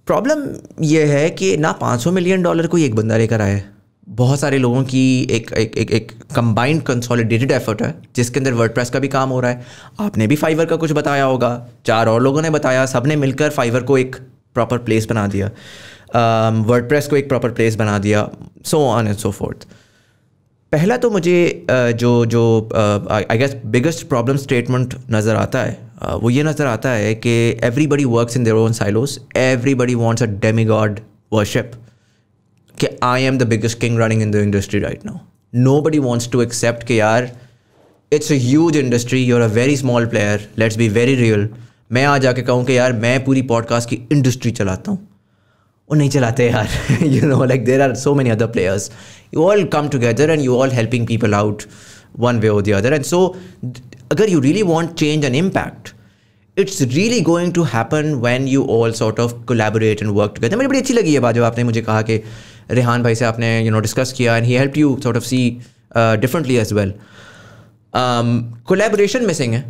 प्रॉब्लम यह है कि ना 500 मिलियन डॉलर कोई एक बंदा लेकर आया है बहुत सारे लोगों की एक एक एक, एक कंबाइंड कंसोलिडेटेड एफर्ट है जिसके अंदर वर्डप्रेस का भी काम हो रहा है आपने भी फाइवर का कुछ बताया होगा चार और लोगों ने बताया सब ने मिलकर फाइवर को एक प्रॉपर प्लेस बना दिया वर्डप्रेस um, uh, को एक प्रॉपर प्लेस बना दिया so on and so forth पहला तो मुझे uh, जो जो I guess biggest problem statement नज़र आता है uh, वो ये नज़र आता है कि everybody works in their own silos everybody wants a demigod worship कि I am the biggest king running in the industry right now nobody wants to accept कि यार it's a huge industry you are a very small player let's be very real मैं आ जाके कहूँ कि यार मैं पूरी पॉडकास्ट की इंडस्ट्री चलाता हूँ वो नहीं चलाते यार you know like there are so many other players you all come together and you all helping people out one way और द अदर एंड सो अगर you really want change an impact it's really going to happen when you all sort of collaborate and work together मुझे बड़ी अच्छी लगी है बात जब आपने मुझे कहा कि रेहान भाई से आपने यू नो डिस्कस किया and he help you sort of see differently as well collaboration missing है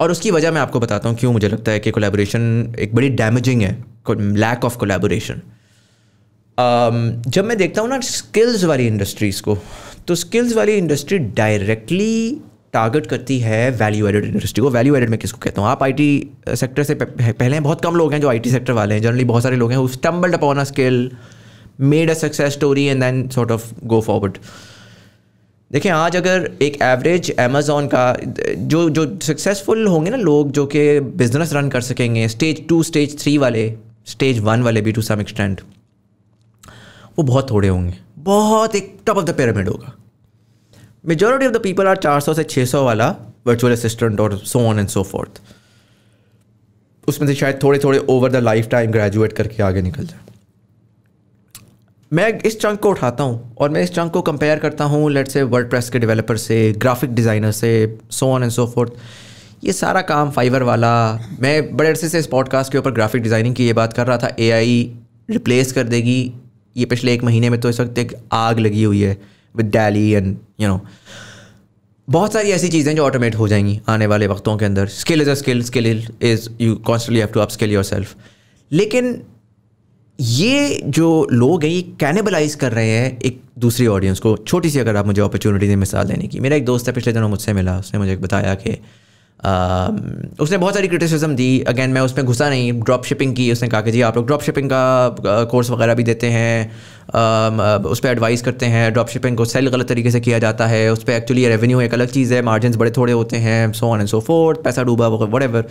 और उसकी वजह मैं आपको बताता हूँ क्यों मुझे लगता है कि कोलेबोरेशन एक बड़ी डैमेजिंग है लैक ऑफ कोलेबोरेशन जब मैं देखता हूँ ना स्किल्स वाली इंडस्ट्रीज़ को तो स्किल्स वाली इंडस्ट्री डायरेक्टली टारगेट करती है वैल्यू एडेड इंडस्ट्री को वैल्यू एडेड में किसको कहता हूँ आप आईटी सेक्टर uh, से पहले बहुत कम लोग हैं जो आईटी सेक्टर वाले हैं जनरली बहुत सारे लोग हैं stumbled upon a skill made a success story and then sort of go forward देखें आज अगर एक एवरेज अमेजोन का जो जो सक्सेसफुल होंगे ना लोग जो कि बिजनेस रन कर सकेंगे स्टेज टू स्टेज थ्री वाले स्टेज वन वाले भी टू सम एक्सटेंड वो बहुत थोड़े होंगे बहुत एक टॉप ऑफ द पिरामिड होगा majority of the people are 400 से 600 वाला वर्चुअल असिस्टेंट और so on and so forth उसमें से शायद थोड़े थोड़े over the lifetime graduate करके आगे निकल जाए मैं इस चंक को उठाता हूँ और मैं इस चंक को कंपेयर करता हूँ लेट से वर्ड के डेवलपर से ग्राफिक डिज़ाइनर से so on and so forth ये सारा काम फाइवर वाला मैं बड़े अरसे से इस पॉडकास्ट के ऊपर ग्राफिक डिज़ाइनिंग की ये बात कर रहा था ए रिप्लेस कर देगी ये पिछले एक महीने में तो इस वक्त एक आग लगी हुई है with daily and you know बहुत सारी ऐसी चीज़ें जो ऑटोमेट हो जाएंगी आने वाले वक्तों के अंदर skill is a skill skill is you constantly have to upskill yourself लेकिन ये जो लोग हैं ये कैनेबलाइज कर रहे हैं एक दूसरी ऑडियंस को छोटी सी अगर आप मुझे अपॉर्चुनिटी दें मिसाल देने की मेरा एक दोस्त है पिछले दिनों मुझसे मिला उसने मुझे बताया कि उसने बहुत सारी क्रिटिसिज्म दी अगेन मैं उसमें घुसा नहीं ड्रॉप शिपिंग की उसने कहा कि जी आप लोग ड्रॉप शिपिंग का कोर्स वगैरह भी देते हैं उस पर एडवाइस करते हैं ड्रॉप शिपिंग को सेल गलत तरीके से किया जाता है उस पर एक्चुअली रेवेन्यू एक अलग चीज़ है मार्जिन बड़े थोड़े होते हैं so on and so forth पैसा डूबा वट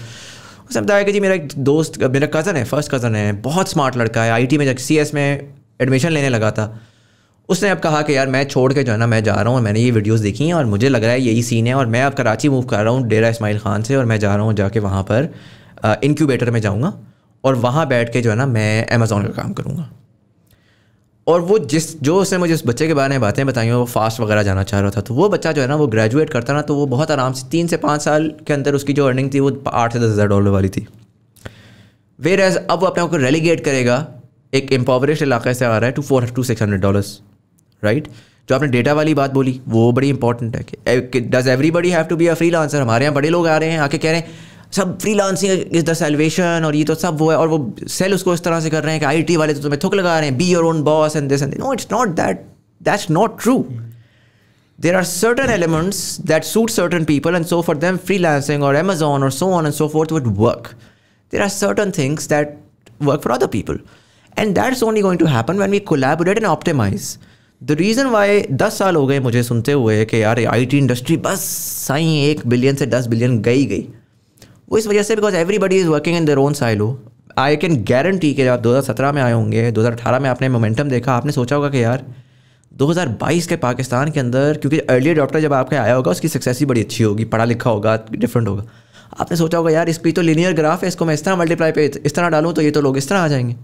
उसने बताया कि जी मेरा एक दोस्त मेरा कज़न है फर्स्ट कज़न है बहुत स्मार्ट लड़का है आई में जब सी में एडमिशन लेने लगा था उसने अब कहा कि यार मैं छोड़ के जो है ना मैं जा रहा हूँ और मैंने ये वीडियोज़ देखी हैं और मुझे लग रहा है यही सीन है और मैं अब कराची मूव कर रहा हूँ डेरा इसमाइल खान से और मैं जा रहा हूँ जाके वहाँ पर इनक्यूबेटर में जाऊँगा और वहाँ बैठ के जो है ना मैं अमेज़ोन का काम करूँगा और वो जिस जो उसने मुझे उस बच्चे के बारे में बातें बताई वो फास्ट वगैरह जाना चाह रहा था तो वो बच्चा जो है ना वो ग्रेजुएट करता ना तो वो बहुत आराम से तीन से पाँच साल के अंदर उसकी जो अर्निंग थी वो आठ से दस हज़ार डॉलर वाली थी वेर एज अब वो अपने आप को रेलीगेट करेगा एक एम्पावरिश इलाके से आ रहा है two four two six hundred dollars right जो आपने डेटा वाली बात बोली वो बड़ी इंपॉर्टेंट है कि does everybody have to be a free हमारे यहाँ बड़े लोग आ रहे हैं आके कह रहे हैं सब फ्रीलांसिंग इज द सेलवेशन और ये तो सब वो है और वो सेल उसको इस तरह से कर रहे हैं कि आई वाले तो तुम्हें थुक लगा रहे हैं be your own boss and this and no it's not that that's not true there are certain elements that suit certain people and so for them lancing और अमेजोन और so on and so forth would work there are certain things that work for other people and is only going to happen when we collaborate and optimize the reason why दस साल हो गए मुझे सुनते हुए कि यार आई टी इंडस्ट्री बस साई एक बिलियन से दस बिलियन गई गई वो इस वजह से because everybody is working in their own silo I can guarantee कि आप 2017 में आए होंगे 2018 में आपने मोमेंटम देखा आपने सोचा होगा कि यार 2022 के पाकिस्तान के अंदर क्योंकि अर्ली डॉक्टर जब आपका आया होगा उसकी सक्सेस ही बड़ी अच्छी होगी पढ़ा लिखा होगा डिफरेंट होगा आपने सोचा होगा यार इसकी तो लीनियर ग्राफ है इसको मैं इस तरह मल्टीप्लाई पे इस तरह डालूँ तो ये तो लोग इस तरह आ जाएंगे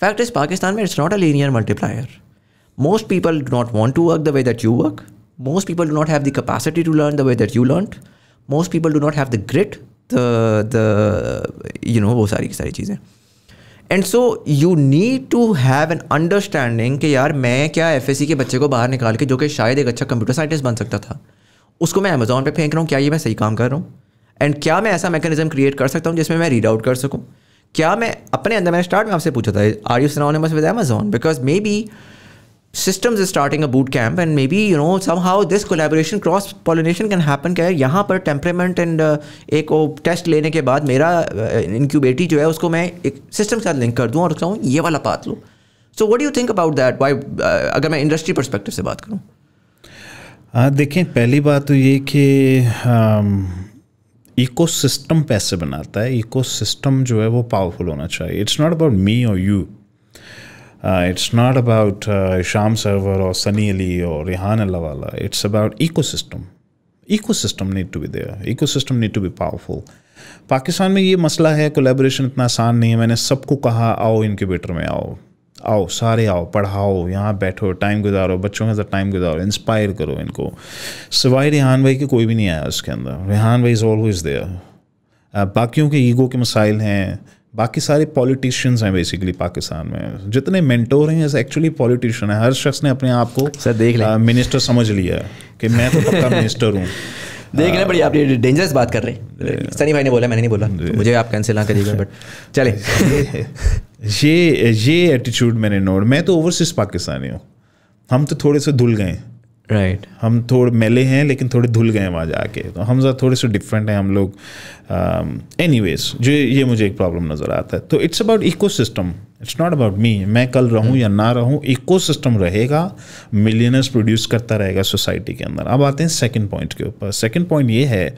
फैक्ट इज़ पाकिस्तान में it's not a linear multiplier most people do not want to work the way that you work most people do not have the capacity to learn the way that you learn most people do not have the grit the you know वो सारी की सारी चीज़ें and so you need to have an understanding कि यार मैं क्या F के बच्चे को बाहर निकाल के जो कि शायद एक अच्छा कंप्यूटर साइंटिस्ट बन सकता था उसको मैं अमेज़ोन पे फेंक रहा हूँ क्या ये मैं सही काम कर रहा हूँ एंड क्या मैं ऐसा मैकेनिज्म क्रिएट कर सकता हूँ जिसमें मैं रीड आउट कर सकूँ क्या मैं अपने अंदर मैंने स्टार्ट में आपसे पूछा था are you synonymous with Amazon because maybe starting a boot a and maybe you know somehow this collaboration cross pollination can happen क्या है यहाँ पर टेम्परेमेंट एंड uh, एक वो टेस्ट लेने के बाद मेरा इनक्यूबेटी uh, जो है उसको मैं एक सिस्टम के साथ लिंक कर दूँ और उसका ये वाला पात लूँ so what you think about that why अगर मैं इंडस्ट्री परस्पेक्टिव से बात करूँ हाँ देखें पहली बात तो ये कि इको um, सिस्टम पैसे बनाता है इको सिस्टम जो है वो पावरफुल होना चाहिए इट्स नॉट अबाउट मी और you Uh, it's not about uh, Sham Server or Sunny Ali or Rihan Allawala. It's about ecosystem. Ecosystem need to be there. Ecosystem need to be powerful. Pakistan में ये मसला है collaboration इतना आसान नहीं है मैंने सबको कहा आओ इनक्यूबेटर में आओ आओ सारे आओ पढ़ाओ यहाँ बैठो टाइम गुजारो बच्चों के साथ टाइम गुजारो इंस्पायर करो इनको सिवाय रेहान भाई के कोई भी नहीं आया उसके अंदर रिहान भाई इज़ ऑलवेज देयर बाकियों के ईगो के मसाइल हैं बाकी सारे पॉलिटिशियंस हैं बेसिकली पाकिस्तान में जितने मेंटोर हैं एक्चुअली पॉलिटिशियन है हर शख्स ने अपने आप को सर देख लिया मिनिस्टर समझ लिया कि मैं तो पक्का मिनिस्टर हूँ देख लें बड़ी आप डेंजरस बात कर रहे हैं सनी भाई ने बोला मैंने नहीं बोला तो मुझे आप कैंसिल ना करिएगा बट चले ये ये एटीट्यूड मैंने नोट मैं तो ओवरसीज पाकिस्तानी हूँ हम तो थोड़े से धुल गए राइट right. हम थोड़े मेले हैं लेकिन थोड़े धुल गए हैं वहाँ जाके तो हम ज़रा थोड़े से डिफरेंट हैं हम लोग एनी um, वेज जो ये मुझे एक प्रॉब्लम नज़र आता है तो it's about ecosystem it's not about me मैं कल रहूँ hmm. या ना रहूँ इको सिस्टम रहेगा मिलियनर्स प्रोड्यूस करता रहेगा सोसाइटी के अंदर अब आते हैं सेकेंड पॉइंट के ऊपर सेकेंड पॉइंट ये है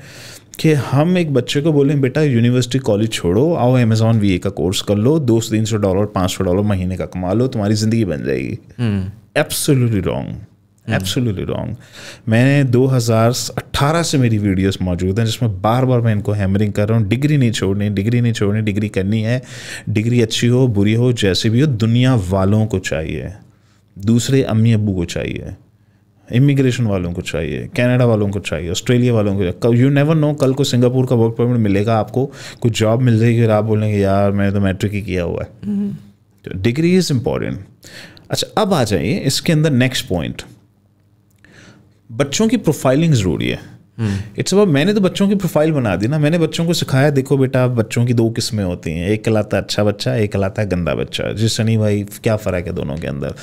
कि हम एक बच्चे को बोलें बेटा यूनिवर्सिटी कॉलेज छोड़ो आओ अमेजोन वी का कोर्स कर लो दो सौ तीन सौ डॉलर पाँच सौ डॉलर महीने का कमा लो तुम्हारी ज़िंदगी बन जाएगी absolutely hmm. Wrong absolutely hmm. Wrong मैंने 2018 से मेरी वीडियोस मौजूद हैं जिसमें बार बार मैं इनको हैमरिंग कर रहा हूँ डिग्री नहीं छोड़नी डिग्री नहीं छोड़नी डिग्री करनी है डिग्री अच्छी हो बुरी हो जैसी भी हो दुनिया वालों को चाहिए दूसरे अम्मी अबू को चाहिए इमिग्रेशन वालों को चाहिए कनाडा वालों को चाहिए ऑस्ट्रेलिया वालों को यू नेवर नो कल को सिंगापुर का वर्क परमिट मिलेगा आपको कोई जॉब मिल जाएगी और आप बोलेंगे यार मैंने तो मैट्रिक ही किया हुआ है डिग्री इज़ इम्पॉर्टेंट अच्छा अब आ जाइए इसके अंदर नेक्स्ट पॉइंट बच्चों की प्रोफाइलिंग ज़रूरी है इट्स hmm. मैंने तो बच्चों की प्रोफाइल बना दी ना मैंने बच्चों को सिखाया देखो बेटा बच्चों की दो किस्में होती हैं एक कहलाता है अच्छा बच्चा एक कलाता है गंदा बच्चा जिस सनी भाई क्या फ़र्क है दोनों के अंदर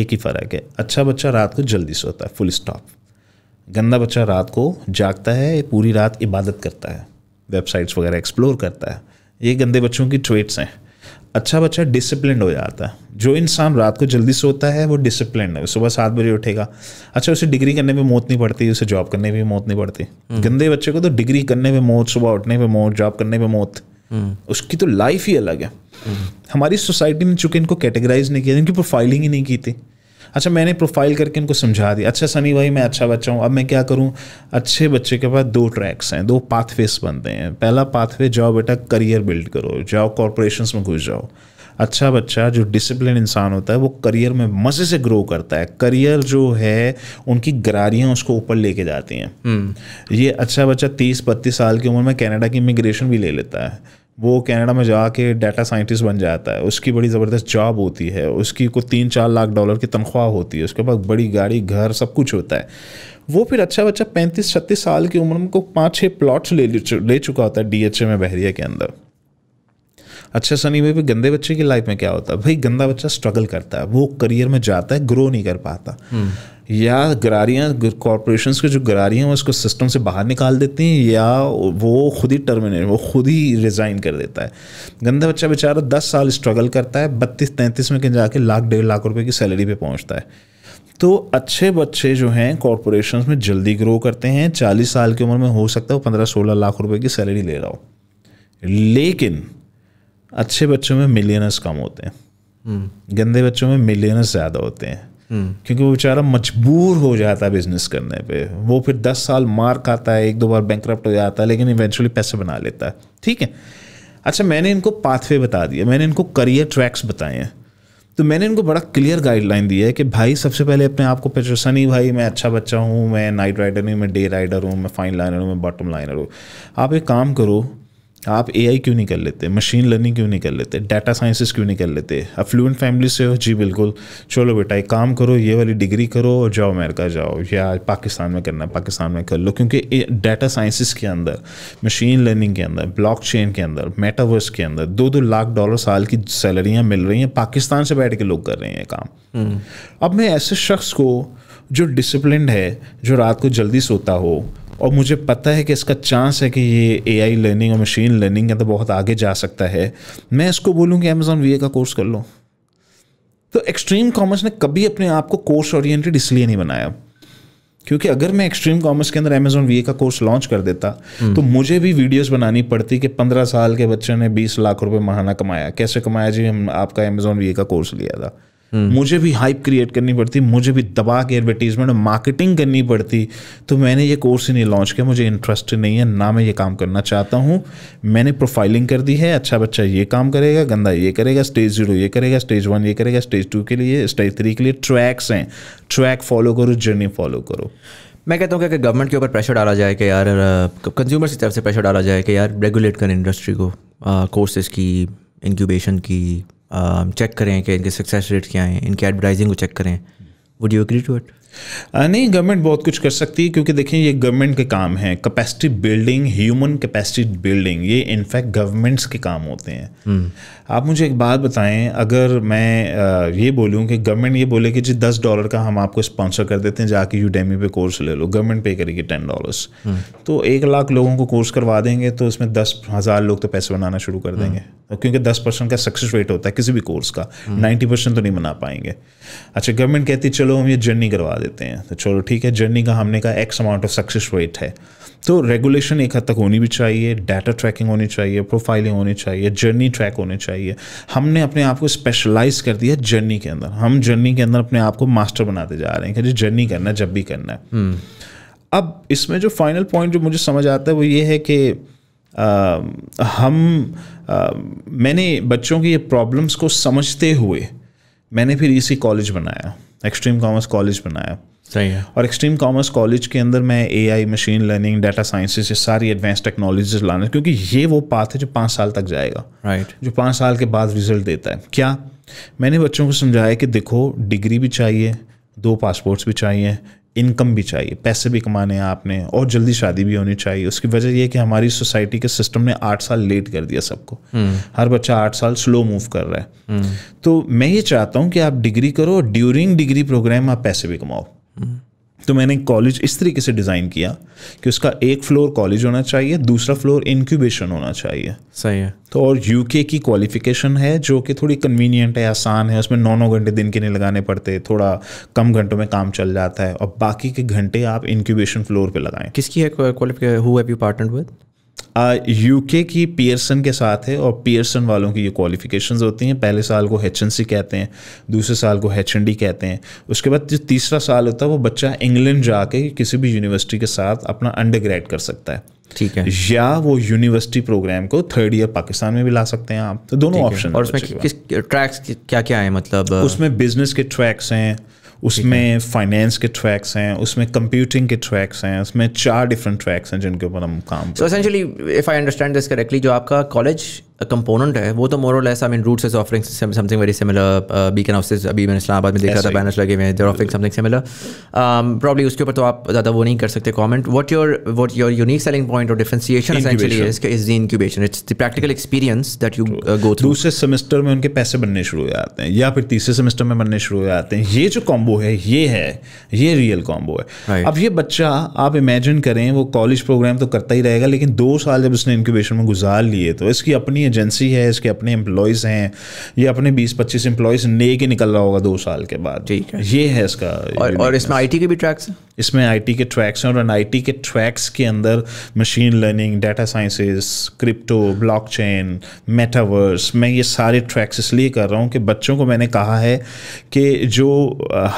एक ही फ़र्क है अच्छा बच्चा रात को जल्दी सोता है फुल स्टॉप गंदा बच्चा रात को जागता है पूरी रात इबादत करता है वेबसाइट्स वगैरह एक्सप्लोर करता है ये गंदे बच्चों की ट्रेट्स हैं अच्छा बच्चा डिसिप्लिन हो जाता है जो इंसान रात को जल्दी सोता है वो डिसिप्लिन है सुबह सात बजे उठेगा अच्छा उसे डिग्री करने में मौत नहीं पड़ती उसे जॉब करने में मौत नहीं पड़ती हम्म। गंदे बच्चे को तो डिग्री करने में मौत सुबह उठने में मौत जॉब करने में मौत हम्म। उसकी तो लाइफ ही अलग है हम्म। हमारी सोसाइटी ने चूंकि इनको कैटेगराइज नहीं किया इनकी प्रोफाइलिंग ही नहीं की थी अच्छा मैंने प्रोफाइल करके उनको समझा दिया अच्छा सनी भाई मैं अच्छा बच्चा हूँ अब मैं क्या करूँ अच्छे बच्चे के पास दो ट्रैक्स हैं दो पाथवेस बनते हैं पहला पाथवे जाओ बेटा करियर बिल्ड करो जाओ कॉरपोरेशन में घुस जाओ अच्छा बच्चा जो डिसिप्लिन इंसान होता है वो करियर में मज़े से ग्रो करता है करियर जो है उनकी गरारियाँ उसको ऊपर लेके जाती हैं हम्म। ये अच्छा बच्चा तीस बत्तीस साल की उम्र में कनाडा की इमिग्रेशन भी ले लेता है वो कनाडा में जाके डाटा साइंटिस्ट बन जाता है उसकी बड़ी ज़बरदस्त जॉब होती है उसकी को तीन चार लाख डॉलर की तनख्वाह होती है उसके पास बड़ी गाड़ी घर सब कुछ होता है वो फिर अच्छा बच्चा पैंतीस छत्तीस साल की उम्र में को पाँच छः प्लॉट्स ले ले चुका होता है डी में बहरिया के अंदर अच्छा सनी भाई भी गंदे बच्चे की लाइफ में क्या होता है भाई गंदा बच्चा स्ट्रगल करता है वो करियर में जाता है ग्रो नहीं कर पाता हम्म। या गरारियाँ कॉरपोरेशन के जो गरारियाँ हैं उसको सिस्टम से बाहर निकाल देती हैं या वो खुद ही टर्मिनेट वो खुद ही रिज़ाइन कर देता है गंदा बच्चा बेचारा दस साल स्ट्रगल करता है बत्तीस तैंतीस में कहीं जाके लाख डेढ़ लाख रुपए की सैलरी पे पहुंचता है तो अच्छे बच्चे जो हैं कॉरपोरेशन में जल्दी ग्रो करते हैं चालीस साल की उम्र में हो सकता है वो पंद्रह सोलह लाख रुपए की सैलरी ले रहा हो लेकिन अच्छे बच्चों में मिलियनर्स कम होते हैं हम्म। गंदे बच्चों में मिलियनर्स ज़्यादा होते हैं हम्म। क्योंकि वो बेचारा मजबूर हो जाता है बिजनेस करने पे वो फिर दस साल मार खाता है एक दो बार बैंक हो जाता है लेकिन इवेंचुअली पैसे बना लेता है ठीक है अच्छा मैंने इनको पाथवे बता दिया मैंने इनको करियर ट्रैक्स बताए हैं तो मैंने इनको बड़ा क्लियर गाइडलाइन दिया है कि भाई सबसे पहले अपने आप को पहचाना नहीं भाई मैं अच्छा बच्चा हूँ मैं नाइट राइडर हूँ मैं डे राइडर हूँ मैं फाइन लाइनर हूँ मैं बॉटम लाइनर हूँ आप एक काम करो आप ए क्यों नहीं कर लेते मशीन लर्निंग क्यों नहीं कर लेते डाटा साइंसेस क्यों नहीं कर लेते आप फ्लूंट फैमिली से हो जी बिल्कुल चलो बेटा एक काम करो ये वाली डिग्री करो और जाओ अमेरिका जाओ या पाकिस्तान में करना है पाकिस्तान में कर लो क्योंकि डाटा साइंसिस के अंदर मशीन लर्निंग के अंदर ब्लॉक के अंदर मेटावर्स के अंदर दो दो लाख डॉलर साल की सैलरियाँ मिल रही हैं पाकिस्तान से बैठ के लोग कर रहे हैं काम हम्म। अब मैं ऐसे शख्स को जो डिसिप्लिन है जो रात को जल्दी सोता हो और मुझे पता है कि इसका चांस है कि ये ए आई लर्निंग और मशीन लर्निंग के अंदर बहुत आगे जा सकता है मैं इसको बोलूँ कि अमेज़ॉन वी का कोर्स कर लो तो एक्सट्रीम कॉमर्स ने कभी अपने आप को कोर्स ओरिएंटेड इसलिए नहीं बनाया क्योंकि अगर मैं एक्सट्रीम कॉमर्स के अंदर अमेजोन वी का कोर्स लॉन्च कर देता हम्म। तो मुझे भी वीडियोस बनानी पड़ती कि पंद्रह साल के बच्चे ने बीस लाख रुपए महाना कमाया कैसे कमाया जी हम आपका अमेजोन वी का कोर्स लिया था हम्म। मुझे भी हाइप क्रिएट करनी पड़ती मुझे भी दबा के एडवर्टीजमेंट और मार्केटिंग करनी पड़ती तो मैंने ये कोर्स ही नहीं लॉन्च किया मुझे इंटरेस्ट नहीं है ना मैं ये काम करना चाहता हूँ मैंने प्रोफाइलिंग कर दी है अच्छा बच्चा ये काम करेगा गंदा ये करेगा स्टेज जीरो ये करेगा स्टेज वन ये करेगा स्टेज टू के लिए स्टेज थ्री के लिए ट्रैक्स हैं ट्रैक फॉलो करो जर्नी फॉलो करो मैं कहता हूँ कि गवर्नमेंट के ऊपर प्रेशर डाला जाए कि यार कंज्यूमर्स की तरफ से प्रेशर डाला जाए कि यार रेगुलेट करें इंडस्ट्री को कोर्सेज की इंक्यूबेशन की चेक um, करें कि इनके सक्सेस रेट क्या हैं इनके एडवर्टाइजिंग को चेक करें would you agree to it नहीं गवर्नमेंट बहुत कुछ कर सकती है क्योंकि देखिए ये गवर्नमेंट के काम हैं capacity building human capacity building ये इनफैक्ट गवर्नमेंट्स के काम होते हैं hmm. आप मुझे एक बात बताएं अगर मैं ये बोलूँ कि गवर्नमेंट ये बोले कि जी दस डॉलर का हम आपको स्पॉन्सर कर देते हैं जाके यूडेमी पे कोर्स ले लो गवर्नमेंट पे करेगी टेन डॉलर्स हम्म। तो एक लाख लोगों को कोर्स करवा देंगे तो उसमें दस हज़ार लोग तो पैसे बनाना शुरू कर देंगे हम्म। तो क्योंकि दस परसेंट का सक्सेस रेट होता है किसी भी कोर्स का नाइन्टी हम्म। परसेंट तो नहीं बना पाएंगे अच्छा गवर्नमेंट कहती है चलो हम ये जर्नी करवा देते हैं तो चलो ठीक है जर्नी का हमने का X amount of success rate है तो रेगुलेशन एक हद तक होनी भी चाहिए डाटा ट्रैकिंग होनी चाहिए प्रोफाइलिंग होनी चाहिए जर्नी ट्रैक होने चाहिए चाहिए हमने अपने आप को स्पेशलाइज कर दिया जर्नी के अंदर हम जर्नी के अंदर अपने आप को मास्टर बनाते जा रहे हैं कि जर्नी करना है जब भी करना है हम्म। अब इसमें जो फाइनल पॉइंट जो मुझे समझ आता है वो ये है कि आ, हम आ, मैंने बच्चों की ये प्रॉब्लम्स को समझते हुए मैंने फिर इसी कॉलेज बनाया एक्सट्रीम कॉमर्स कॉलेज बनाया सही है और एक्सट्रीम कॉमर्स कॉलेज के अंदर मैं A I machine learning data sciences ये सारी एडवांस टेक्नोलॉजीज लाना क्योंकि ये वो पाथ है जो पाँच साल तक जाएगा राइट right. जो पाँच साल के बाद रिजल्ट देता है क्या मैंने बच्चों को समझाया कि देखो डिग्री भी चाहिए दो पासपोर्ट्स भी चाहिए इनकम भी चाहिए पैसे भी कमाने हैं आपने और जल्दी शादी भी होनी चाहिए उसकी वजह यह कि हमारी सोसाइटी के सिस्टम ने आठ साल लेट कर दिया सबको hmm. हर बच्चा आठ साल स्लो मूव कर रहा है hmm. तो मैं ये चाहता हूँ कि आप डिग्री करो और ड्यूरिंग डिग्री प्रोग्राम आप पैसे भी कमाओ तो मैंने कॉलेज इस तरीके से डिज़ाइन किया कि उसका एक फ्लोर कॉलेज होना चाहिए दूसरा फ्लोर इनक्यूबेशन होना चाहिए सही है तो और यूके की क्वालिफिकेशन है जो कि थोड़ी कन्वीनियंट है आसान है उसमें नौ नौ घंटे दिन के नहीं लगाने पड़ते थोड़ा कम घंटों में काम चल जाता है और बाकी के घंटे आप इनक्यूबेशन फ्लोर पर लगाएं किसकी है qualification who have you with UK की पियर्सन के साथ है और पियर्सन वालों की ये क्वालिफिकेशन होती हैं पहले साल को एच कहते हैं दूसरे साल को एच कहते हैं उसके बाद जो तीसरा साल होता है वो बच्चा इंग्लैंड जाके किसी भी यूनिवर्सिटी के साथ अपना अंडर कर सकता है ठीक है या वो यूनिवर्सिटी प्रोग्राम को थर्ड ईयर पाकिस्तान में भी ला सकते हैं आप तो दोनों ऑप्शन और उसमें किस ट्रैक्स क्या क्या है मतलब उसमें बिजनेस के ट्रैक्स हैं उसमें फाइनेंस के ट्रैक्स हैं उसमें कंप्यूटिंग के ट्रैक्स हैं उसमें चार डिफरेंट ट्रैक्स हैं जिनके ऊपर हम काम so if I understand this correctly जो आपका कॉलेज कंपोनेंट है वो तो more or less I mean Roots is offering something very similar beacon of अभी मैंने इस्लामाबाद में देख रहा था बैनर्स लगे हुए there offering something similar probably उसके ऊपर तो आप ज़्यादा वो नहीं कर सकते comment what your what your unique selling point और differentiation is the incubation it's the practical experience that you go through दूसरे सेमेस्टर में उनके पैसे बनने शुरू हो जाते हैं या फिर तीसरे सेमेस्टर में बनने शुरू हो जाते हैं ये जो कॉम्बो है ये है ये रियल कॉम्बो है right. अब ये बच्चा आप इमेजिन करें वो कॉलेज प्रोग्राम तो करता ही रहेगा लेकिन दो साल जब उसने इंक्यूबेशन में गुजार लिए तो इसकी अपनी एजेंसी है इसके अपने एम्प्लॉयज़ हैं ये अपने बीस पच्चीस एम्प्लॉयज़ ने के निकल रहा होगा दो साल के बाद ठीक है ये है इसका और, और इसमें आई के भी ट्रैक्स हैं इसमें आई के ट्रैक्स हैं और आई के ट्रैक्स के अंदर machine learning data sciences crypto blockchain metaverse मैं ये सारे ट्रैक्स इसलिए कर रहा हूँ कि बच्चों को मैंने कहा है कि जो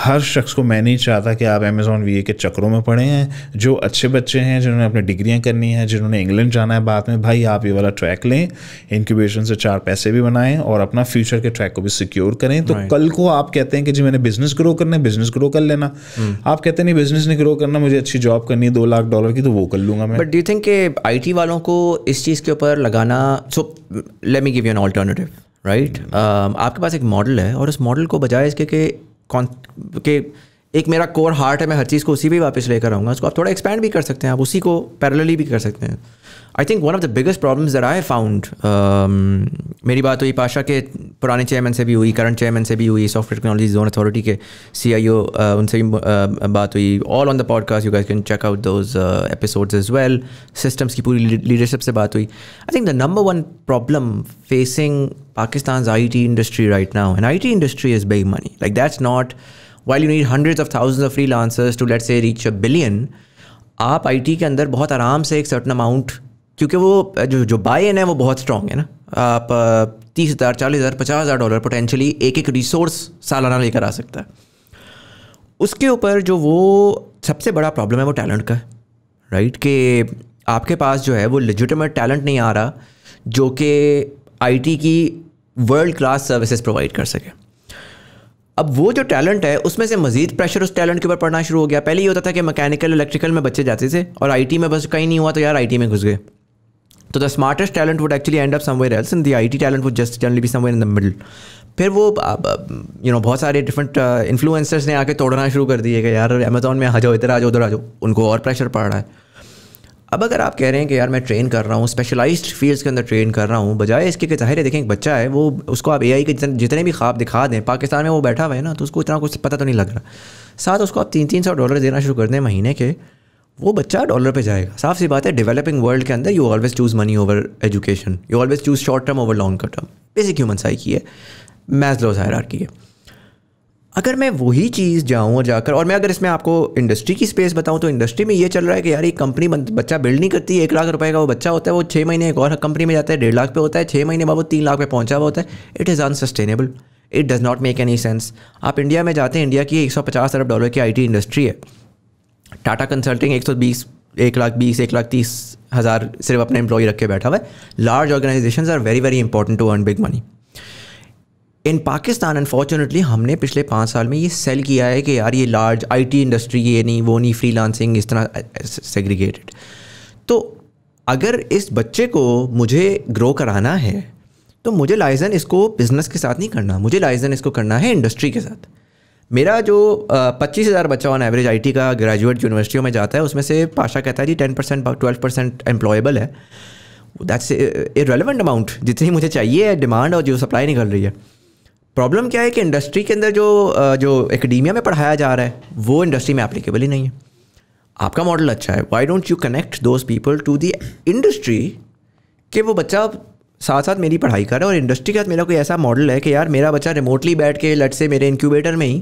हर शख्स को मैं नहीं चाहता कि आप अमेज़ोन वी के चक्रों में पड़े हैं जो अच्छे बच्चे हैं जिन्होंने अपनी डिग्रियाँ करनी है जिन्होंने इंग्लैंड जाना है बाद में भाई आप ये वाला ट्रैक लें इन इंक्यूबेशन से चार पैसे भी बनाएं और अपना फ्यूचर के ट्रैक को भी सिक्योर करें तो right. कल को आप कहते हैं कि जी मैंने बिजनेस ग्रो करना है बिजनेस ग्रो कर लेना hmm. आप कहते हैं नहीं बिजनेस नहीं ग्रो करना मुझे अच्छी जॉब करनी है दो लाख डॉलर की तो वो कर लूंगा मैं but do think I T वालों को इस चीज़ के ऊपर लगाना so let me give you an alternative right आपके पास एक मॉडल है और उस मॉडल को बजाय इसके के कौन के एक मेरा कोर हार्ट है मैं हर चीज़ को उसी भी वापस लेकर आऊँगा उसको आप थोड़ा एक्सपेंड भी कर सकते हैं आप उसी को पैरेलली भी कर सकते हैं I think one of the biggest problems that I found मेरी बात हुई पाशा के पुराने चेयरमैन से भी हुई करंट चेयरमैन से भी हुई सॉफ्टवेयर टेक्नोलॉजी जोन अथॉरिटी के सी आई ओ उनसे भी uh, बात हुई all on the podcast you guys can check out those episodes as well Systems की पूरी लीडरशिप से बात हुई I think the number one problem facing Pakistan I T industry right now and I T industry is big money like that's not while you need hundreds of thousand of freelancers to let's say reach a billion आप I T के अंदर बहुत आराम से एक certain amount क्योंकि वो जो जो बाय है वो बहुत स्ट्रांग है ना आप तीस हज़ार चालीस हज़ार पचास हज़ार डॉलर पोटेंशली एक एक रिसोर्स सालाना लेकर आ सकता है उसके ऊपर जो वो सबसे बड़ा प्रॉब्लम है वो टैलेंट का है राइट कि आपके पास जो है वो लिजिटमेट टैलेंट नहीं आ रहा जो कि आईटी की वर्ल्ड क्लास सर्विसेज प्रोवाइड कर सके अब वो जो टैलेंट है उसमें से मजीद प्रेशर उस टैलेंट के ऊपर पड़ना शुरू हो गया पहले ये होता था कि मैकेनिकल इलेक्ट्रिकल में बच्चे जाते थे और आईटी में बस कहीं नहीं हुआ तो यार आईटी में घुस गए तो the smartest talent would actually end up somewhere else in the I T talent would just generally be somewhere in the middle फिर वो यू नो बहुत सारे डिफरेंट इन्फ्लुएंसर्स uh, ने आके तोड़ना शुरू कर दिए कि यार अमेजोन में आ जाओ इधर आ जाओ उधर आ जाओ उनको और प्रेशर पड़ रहा है अब अगर आप कह रहे हैं कि यार मैं ट्रेन कर रहा हूँ स्पेशलाइज्ड फील्ड्स के अंदर ट्रेन कर रहा हूँ बजाय इसके कि ज़ाहिर है देखें एक बच्चा है वो उसको आप एआई के जितने भी ख्वाब दिखा दें पाकिस्तान में वो बैठा हुआ है ना तो उसको इतना कुछ पता तो नहीं लग रहा साथ उसको आप तीन तीन सौ डॉलर देना शुरू कर दें महीने के वो बच्चा डॉलर पे जाएगा साफ सी बात है डेवलपिंग वर्ल्ड के अंदर you always choose money over education you always choose short term over long term basic human psych है जाहिर की है अगर मैं वही चीज़ जाऊँ और जाकर और मैं अगर इसमें आपको इंडस्ट्री की स्पेस बताऊँ तो इंडस्ट्री में ये चल रहा है कि यार एक कंपनी बच्चा बिल्ड नहीं करती एक लाख रुपए का वो बच्चा होता है वो छः महीने एक और कंपनी में जाता है डेढ़ लाख पे होता है छः महीने बाद वो तीन लाख पे पहुंचा हुआ होता है it is unsustainable it does not make any sense आप इंडिया में जाते हैं इंडिया की एक सौ पचास अरब डॉलर की आई इंडस्ट्री है टाटा कंसल्टिंग एक सौ बीस एक लाख बीस एक लाख तीस हज़ार सिर्फ अपने एम्प्लॉय रख के बैठा हुआ है large organisation are very very important to earn big money in Pakistan unfortunately हमने पिछले पाँच साल में ये सेल किया है कि यार ये लार्ज आईटी इंडस्ट्री ये नहीं वो नहीं फ्रीलांसिंग इस तरह सेग्रीगेटेड तो अगर इस बच्चे को मुझे ग्रो कराना है तो मुझे लाइजन इसको बिज़नेस के साथ नहीं करना मुझे लाइजन इसको करना है इंडस्ट्री के साथ मेरा जो पच्चीस हज़ार बच्चा ऑन एवरेज आईटी का ग्रेजुएट यूनिवर्सिटियों में जाता है उसमें से पाशा कहता है जी ten percent twelve percent employable है दैट्स ए रेलिवेंट अमाउंट जितनी मुझे चाहिए डिमांड और जो सप्लाई निकल रही है प्रॉब्लम क्या है कि इंडस्ट्री के अंदर जो जो एकेडमिया में पढ़ाया जा रहा है वो इंडस्ट्री में एप्लीकेबल ही नहीं है आपका मॉडल अच्छा है why don't you connect those people to the industry कि वो बच्चा साथ साथ मेरी पढ़ाई कर रहा है और इंडस्ट्री के साथ मेरा कोई ऐसा मॉडल है कि यार मेरा बच्चा रिमोटली बैठ के लट से मेरे इंक्यूबेटर में ही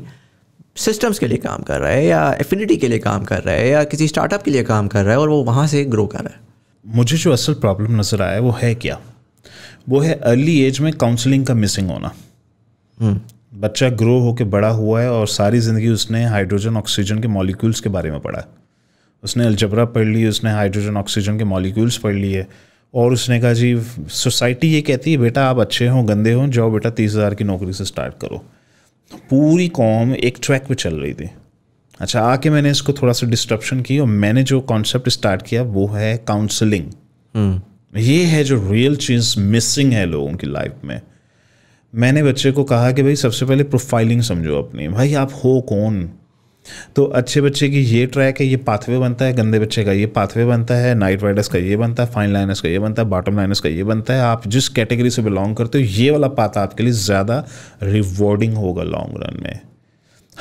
सिस्टम्स के लिए काम कर रहा है या एफिनिटी के लिए काम कर रहा है या किसी स्टार्टअप के लिए काम कर रहा है और वो वहाँ से ग्रो कर रहा है मुझे जो असल प्रॉब्लम नज़र आया है वो है क्या वो है अर्ली एज में काउंसलिंग का मिसिंग होना हम्म। बच्चा ग्रो होकर बड़ा हुआ है और सारी ज़िंदगी उसने हाइड्रोजन ऑक्सीजन के मॉलिक्यूल्स के बारे में पढ़ा है उसने अलजबरा पढ़ ली उसने हाइड्रोजन ऑक्सीजन के मॉलिक्यूल्स पढ़ लिए और उसने कहा जी सोसाइटी ये कहती है बेटा आप अच्छे हों गंदे हों जाओ बेटा तीस हज़ार की नौकरी से स्टार्ट करो तो पूरी कॉम एक ट्रैक पे चल रही थी अच्छा आके मैंने इसको थोड़ा सा डिस्ट्रप्शन की और मैंने जो कॉन्सेप्ट स्टार्ट किया वो है काउंसलिंग हम्म। ये है जो रियल चीज़ मिसिंग है लोगों की लाइफ में मैंने बच्चे को कहा कि भाई सबसे पहले प्रोफाइलिंग समझो अपनी भाई आप हो कौन तो अच्छे बच्चे की ये ट्रैक है ये पाथवे बनता है गंदे बच्चे का ये पाथवे बनता है नाइट राइडर्स का ये बनता है फाइन लाइनर्स का ये बनता है बॉटम लाइनर्स का ये बनता है आप जिस कैटेगरी से बिलोंग करते हो ये वाला पाथ आपके लिए ज़्यादा रिवॉर्डिंग होगा लॉन्ग रन में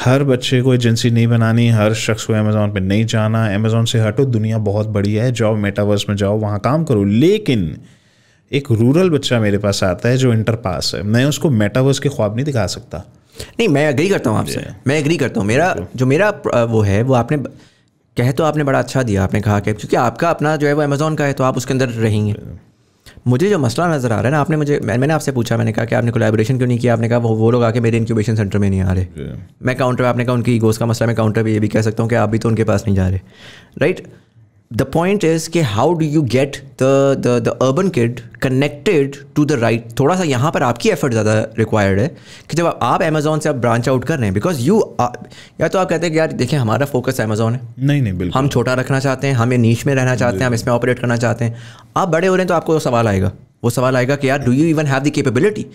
हर बच्चे को एजेंसी नहीं बनानी हर शख्स को अमेज़ोन पे नहीं जाना अमेज़ोन से हटो दुनिया बहुत बड़ी है जाओ मेटावर्स में जाओ वहाँ काम करो लेकिन एक रूरल बच्चा मेरे पास आता है जो इंटर पास है मैं उसको मेटावर्स के ख्वाब नहीं दिखा सकता नहीं मैं अग्री करता हूँ आपसे मैं एग्री करता हूँ मेरा जो मेरा वो है वो आपने कह तो आपने बड़ा अच्छा दिया आपने कहा कि क्योंकि आपका अपना जो है वो अमेज़ोन का है तो आप उसके अंदर रहेंगे मुझे जो मसला नज़र आ रहा है ना आपने मुझे मैं, मैंने आपसे पूछा मैंने कहा कि आपने कोलेबोरेशन क्यों नहीं किया आपने कहा वो वो लोग आके मेरे इंक्यूबेशन सेंटर में नहीं आ रहे मैं काउंटर आपने कहा उनकी ईगोस का मसला मैं काउंटर पर ये भी कह सकता हूँ कि आप भी तो उनके पास नहीं जा रहे राइट the point is कि how do you get the the the urban kid connected to the right थोड़ा सा यहाँ पर आपकी effort ज़्यादा required है कि जब आप Amazon से आप branch out कर रहे हैं because you आ, या तो आप कहते हैं कि यार देखिए हमारा focus Amazon है नहीं नहीं बिल्कुल हम छोटा रखना चाहते हैं हम ये नीच में रहना चाहते हैं हम इसमें ऑपरेट करना चाहते हैं आप बड़े हो रहे हैं तो आपको सवाल आएगा वो सवाल आएगा कि यार do you even have the capability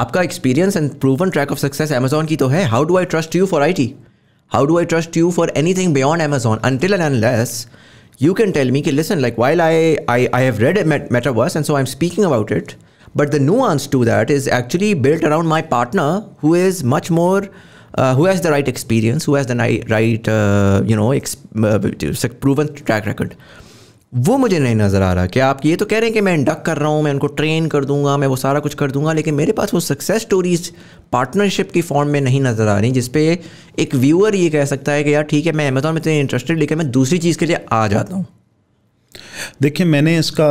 आपका experience and proven track of success Amazon की तो है how do I trust you for I T how do I trust you for anything beyond Amazon until and unless you can tell me, okay, listen, like while I, I, I have read met- Metaverse and so I'm speaking about it, but the nuance to that is actually built around my partner who is much more, uh, who has the right experience, who has the ni- right, uh, you know, exp- uh, proven track record. वो मुझे नहीं नज़र आ रहा कि आप ये तो कह रहे हैं कि मैं इंडक कर रहा हूँ मैं उनको ट्रेन कर दूंगा मैं वो सारा कुछ कर दूंगा लेकिन मेरे पास वो सक्सेस स्टोरीज पार्टनरशिप की फॉर्म में नहीं नज़र आ रही जिस एक व्यूअर ये कह सकता है कि यार ठीक है मैं अमेजोन में इतने इंटरेस्टेड लेकिन मैं दूसरी चीज़ के लिए आ जाता हूँ देखिए मैंने इसका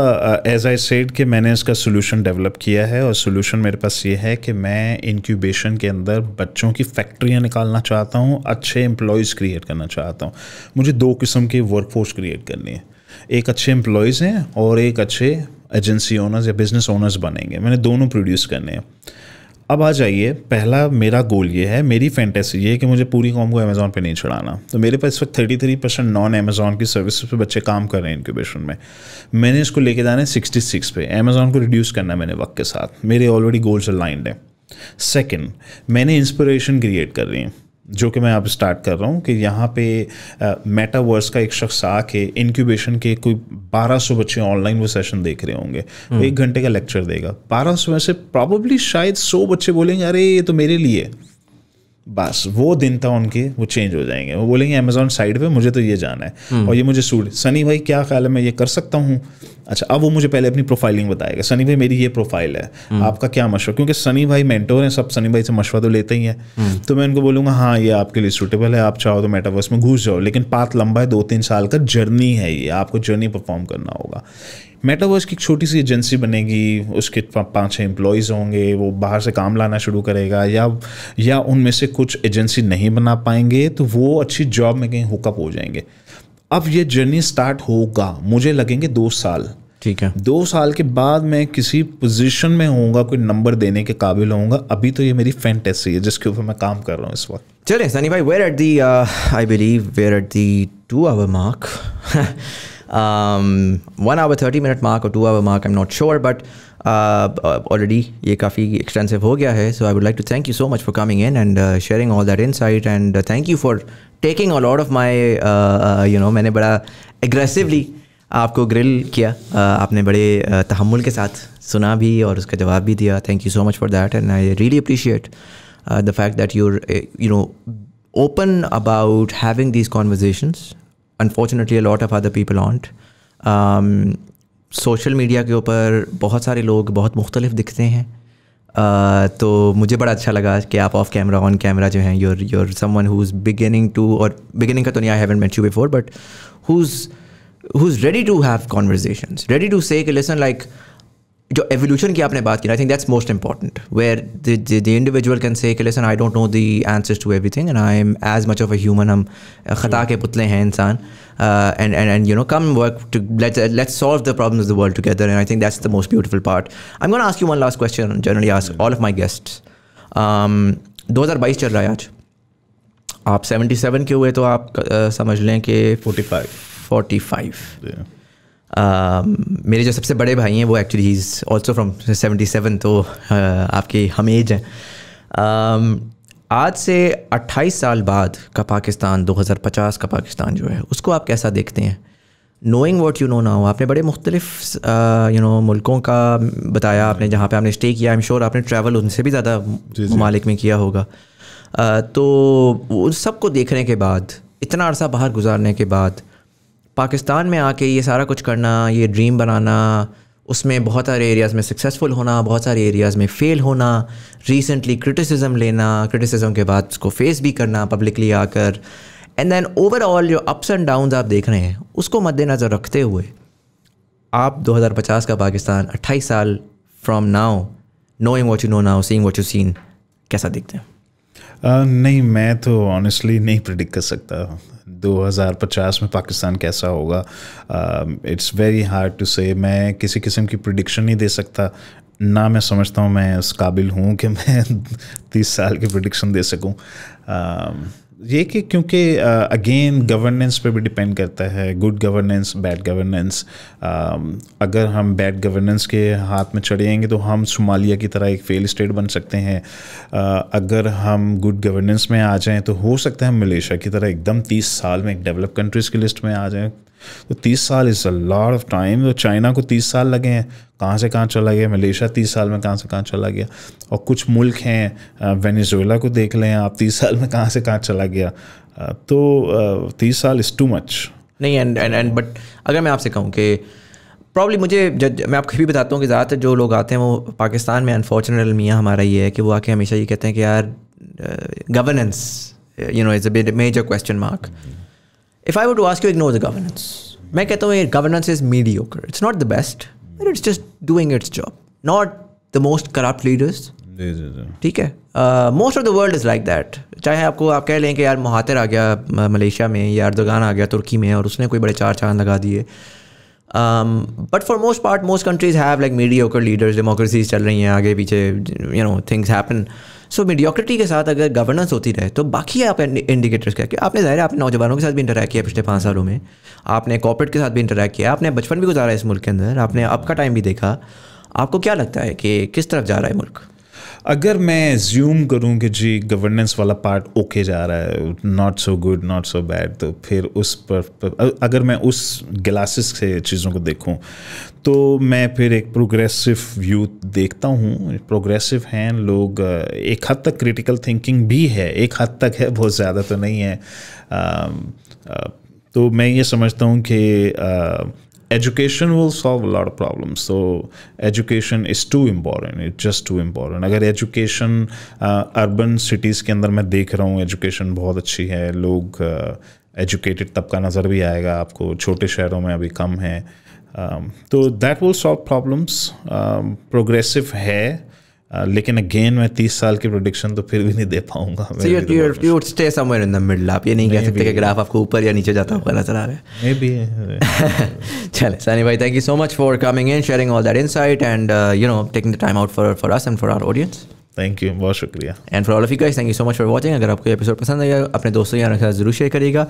एज आई सेड कि मैंने इसका सोल्यूशन डेवलप किया है और सोल्यूशन मेरे पास ये है कि मैं इनक्यूबेशन के अंदर बच्चों की फैक्ट्रियाँ निकालना चाहता हूँ अच्छे एम्प्लॉयज़ क्रिएट करना चाहता हूँ मुझे दो किस्म के वर्कफोर्स क्रिएट करनी है एक अच्छे एम्प्लॉयज़ हैं और एक अच्छे एजेंसी ओनर्स या बिजनेस ओनर्स बनेंगे मैंने दोनों प्रोड्यूस करने हैं अब आ जाइए पहला मेरा गोल ये है मेरी फैंटेसी ये है कि मुझे पूरी कॉम को अमेज़ॉन पे नहीं चढ़ाना तो मेरे पास इस वक्त thirty three percent non Amazon की सर्विस पे बच्चे काम कर रहे हैं इनक्यूबेशन में मैंने इसको लेके जाना है सिक्सटी सिक्स पे अमेज़ॉन को रिड्यूस करना है मैंने वक्त के साथ मेरे ऑलरेडी गोल्स अलाइंड हैं सेकेंड मैंने इंस्परेशन क्रिएट कर रही हैं जो कि मैं अब स्टार्ट कर रहा हूँ कि यहाँ पे मेटावर्स का एक शख्स आके इनक्यूबेशन के कोई 1200 बच्चे ऑनलाइन वो सेशन देख रहे होंगे वो हम्म। एक घंटे का लेक्चर देगा 1200 में से प्रॉब्ली शायद 100 बच्चे बोलेंगे अरे ये तो मेरे लिए बस वो दिन था उनके वो चेंज हो जाएंगे वो बोलेंगे अमेजोन साइड पे मुझे तो ये जाना है हम्म। और ये मुझे सूट सनी भाई क्या ख्याल है मैं ये कर सकता हूँ अच्छा अब वो मुझे पहले अपनी प्रोफाइलिंग बताएगा सनी भाई मेरी ये प्रोफाइल है हम्म। आपका क्या मशवरा क्योंकि सनी भाई मेंटोर हैं सब सनी भाई से मशवरा तो लेते ही हैं हम्म। तो मैं उनको बोलूँगा हाँ ये आपके लिए सूटेबल है आप चाहो तो मेटावर्स में घुस जाओ लेकिन पाथ लंबा है दो तीन साल का जर्नी है ये आपको जर्नी परफॉर्म करना होगा मेटावर्स की एक छोटी सी एजेंसी बनेगी उसके पाँच छः एम्प्लॉयज़ होंगे वो बाहर से काम लाना शुरू करेगा या या उनमें से कुछ एजेंसी नहीं बना पाएंगे तो वो अच्छी जॉब में कहीं हुकअप हो जाएंगे अब ये जर्नी स्टार्ट होगा मुझे लगेंगे दो साल ठीक है दो साल के बाद मैं किसी पोजीशन में होऊंगा कोई नंबर देने के काबिल होऊंगा अभी तो ये मेरी फैंटेसी है जिसके ऊपर मैं काम कर रहा हूँ इस वक्त चले सनी भाई we're at the I believe we're at the two hour mark Um, one hour 30 minute mark or two hour mark i'm not sure but uh, uh already ye kafi extensive ho gaya so i would like to thank you so much for coming in and uh, sharing all that insight and uh, thank you for taking a lot of my you know many bada aggressively आपको grill किया आपने बड़े तहमुल के साथ सुना भी और उसका जवाब भी दिया thank you so much for that and I really appreciate the fact that you you know open about having these conversations unfortunately lot of other people aren't social media के ऊपर बहुत सारे लोग बहुत मुख्तलिफ दिखते हैं Uh, तो मुझे बड़ा अच्छा लगा कि आप ऑफ कैमरा ऑन कैमरा जो हैं your your someone who is beginning to और बिगिनिंग का तो नहीं I haven't met you before but who is ready to have conversation ready to say lesson like जो एवोल्यूशन की आपने बात की I think that's most important where the individual can say lesson I don't know the answers to everything and I am as much of a human हम खता के पुतले हैं इंसान and and and you know come work let's solve the problems the world together and I think that's the most beautiful part I am gonna ask you one last question generally ask all of my guest दो हज़ार बाईस चल रहा है आज आप seventy seven के हुए तो आप uh, समझ लें कि forty five forty five Um, मेरे जो सबसे बड़े भाई हैं वो actually is also from seventy seven तो uh, आपके हम एज हैं um, आज से 28 साल बाद का पाकिस्तान 2050 का पाकिस्तान जो है उसको आप कैसा देखते हैं knowing what you know now आपने बड़े मुख्तलिफ यू uh, नो मुल्कों का बताया आपने जहाँ पे आपने स्टे किया आई एम श्योर आपने ट्रैवल उनसे भी ज़्यादा ममालिक में किया होगा uh, तो उन सबको देखने के बाद इतना अरसा बाहर गुजारने के बाद पाकिस्तान में आके ये सारा कुछ करना ये ड्रीम बनाना उसमें बहुत सारे एरियाज़ में सक्सेसफुल होना बहुत सारे एरियाज़ में फ़ेल होना रिसेंटली क्रिटिसिज्म लेना क्रिटिसिज्म के बाद उसको फेस भी करना पब्लिकली आकर एंड देन ओवरऑल जो अप्स एंड डाउन आप देख रहे हैं उसको मद्देनज़र रखते हुए आप 2050 का पाकिस्तान 28 साल from now knowing what you know now seeing what you seen कैसा दिखते हैं uh, नहीं मैं तो ऑनेस्टली नहीं प्रिडिक्ट कर सकता 2050 में पाकिस्तान कैसा होगा इट्स वेरी हार्ड टू से मैं किसी किस्म की प्रडिक्शन नहीं दे सकता ना मैं समझता हूँ मैं उस काबिल हूँ कि मैं तीस साल की प्रडिक्शन दे सकूँ um, ये कि क्योंकि अगेन गवर्नेंस पे भी डिपेंड करता है गुड गवर्नेंस बैड गवर्नेंस अगर हम बैड गवर्नेंस के हाथ में चढ़ेंगे तो हम सोमालिया की तरह एक फेल स्टेट बन सकते हैं uh, अगर हम गुड गवर्नेंस में आ जाएं तो हो सकता है मलेशिया की तरह एकदम तीस साल में एक डेवलप कंट्रीज़ की लिस्ट में आ जाएं तो तीस साल is a lot of time तो चाइना को तीस साल लगे हैं कहाँ से कहाँ चला गया मलेशिया तीस साल में कहाँ से कहाँ चला गया और कुछ मुल्क हैं वेनेजुएला को देख लें आप तीस साल में कहाँ से कहाँ चला गया तो तीस साल इज़ टू मच नहीं एंड एंड एंड बट अगर मैं आपसे कहूँ कि प्रॉब्ली मुझे जज मैं आपको भी बताता हूँ कि ज़्यादातर जो लोग आते हैं वो पाकिस्तान में अनफॉर्चुनेट मियाँ हमारा ये है कि वो आके हमेशा ये कहते हैं कि यार governance you know is a major question mark if I were to ask you, ignore the governance. मैं कहता हूँ ये governance is mediocre it's not the best but it's just doing its job not the most corrupt leaders ठीक है most of the world is like that चाहे आपको आप कह लें कि यार महातिर आ गया मलेशिया में या अर्दगान आ गया तुर्की में और उसने कोई बड़े चार चांद लगा दिए but for most part most countries have like mediocre leaders democracies चल रही हैं आगे पीछे you know things happen so mediocrity के साथ अगर गवर्नेंस होती रहे तो बाकी आप इंडिकेटर्स क्या कि आपने जाहिर है आपने नौजवानों के साथ भी इंटरेक्ट किया पिछले पाँच सालों में आपने कॉपरेट के साथ भी इंटरेक्ट किया आपने बचपन भी गुजारा है इस मुल्क के अंदर आपने आपका टाइम भी देखा आपको क्या लगता है कि किस तरफ जा रहा है मुल्क अगर मैं ज्यूम करूं कि जी गवर्नेंस वाला पार्ट ओके okay जा रहा है not so good not so bad तो फिर उस पर, पर अगर मैं उस ग्लासेस से चीज़ों को देखूं तो मैं फिर एक प्रोग्रेसिव व्यू देखता हूं प्रोग्रेसिव हैं लोग एक हद तक क्रिटिकल थिंकिंग भी है एक हद तक है बहुत ज़्यादा तो नहीं है आ, आ, तो मैं ये समझता हूँ कि education will solve lot of problem so education is too important it just too important अगर एजुकेशन अर्बन सिटीज़ के अंदर मैं देख रहा हूँ एजुकेशन बहुत अच्छी है लोग एजुकेटेड uh, तबका नज़र भी आएगा आपको छोटे शहरों में अभी कम है तो that will solve problems progressive है Uh, लेकिन अगेन मैं तीस साल की प्रोडिक्शन तो फिर भी नहीं दे पाऊंगा stay somewhere in the middle आप ये नहीं कह सकते कि ग्राफ आपको ऊपर या नीचे जाता हुआ नजर आ रहा है मे चले सनी भाई thank you so much for coming in sharing all that insight and you know taking the time out for for us and for our audience thank you बहुत शुक्रिया and for all of you guys thank you so much for watching अगर आपको episode पसंद आएगा अपने दोस्तों यारों के साथ जरूर शेयर करिएगा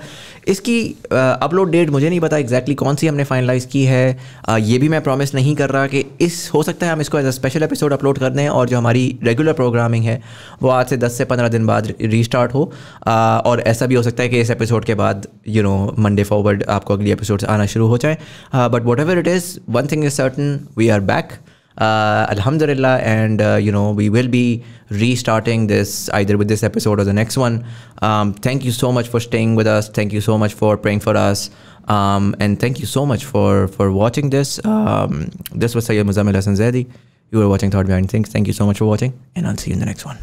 इसकी अपलोड डेट मुझे नहीं पता एग्जैक्टली कौन सी हमने फाइनलाइज़ की है uh, ये भी मैं प्रॉमिस नहीं कर रहा कि इस हो सकता है हम इसको as a special episode upload कर दें और जो हमारी रेगुलर प्रोग्रामिंग है वो आज से दस से पंद्रह दिन बाद रीस्टार्ट हो uh, और ऐसा भी हो सकता है कि इस एपिसोड के बाद यू नो मंडे फॉरवर्ड आपको अगली एपिसोड आना शुरू हो जाए but whatever it is one thing is certain we are back uh, alhamdulillah and uh, you know we will be restarting this either with this episode or the next one um, thank you so much for staying with us thank you so much for praying for us um, and thank you so much for for watching this um, this was Sayyid Muzammil Hassan Zaidi. you were watching Thought Behind Things thank you so much for watching and I'll see you in the next one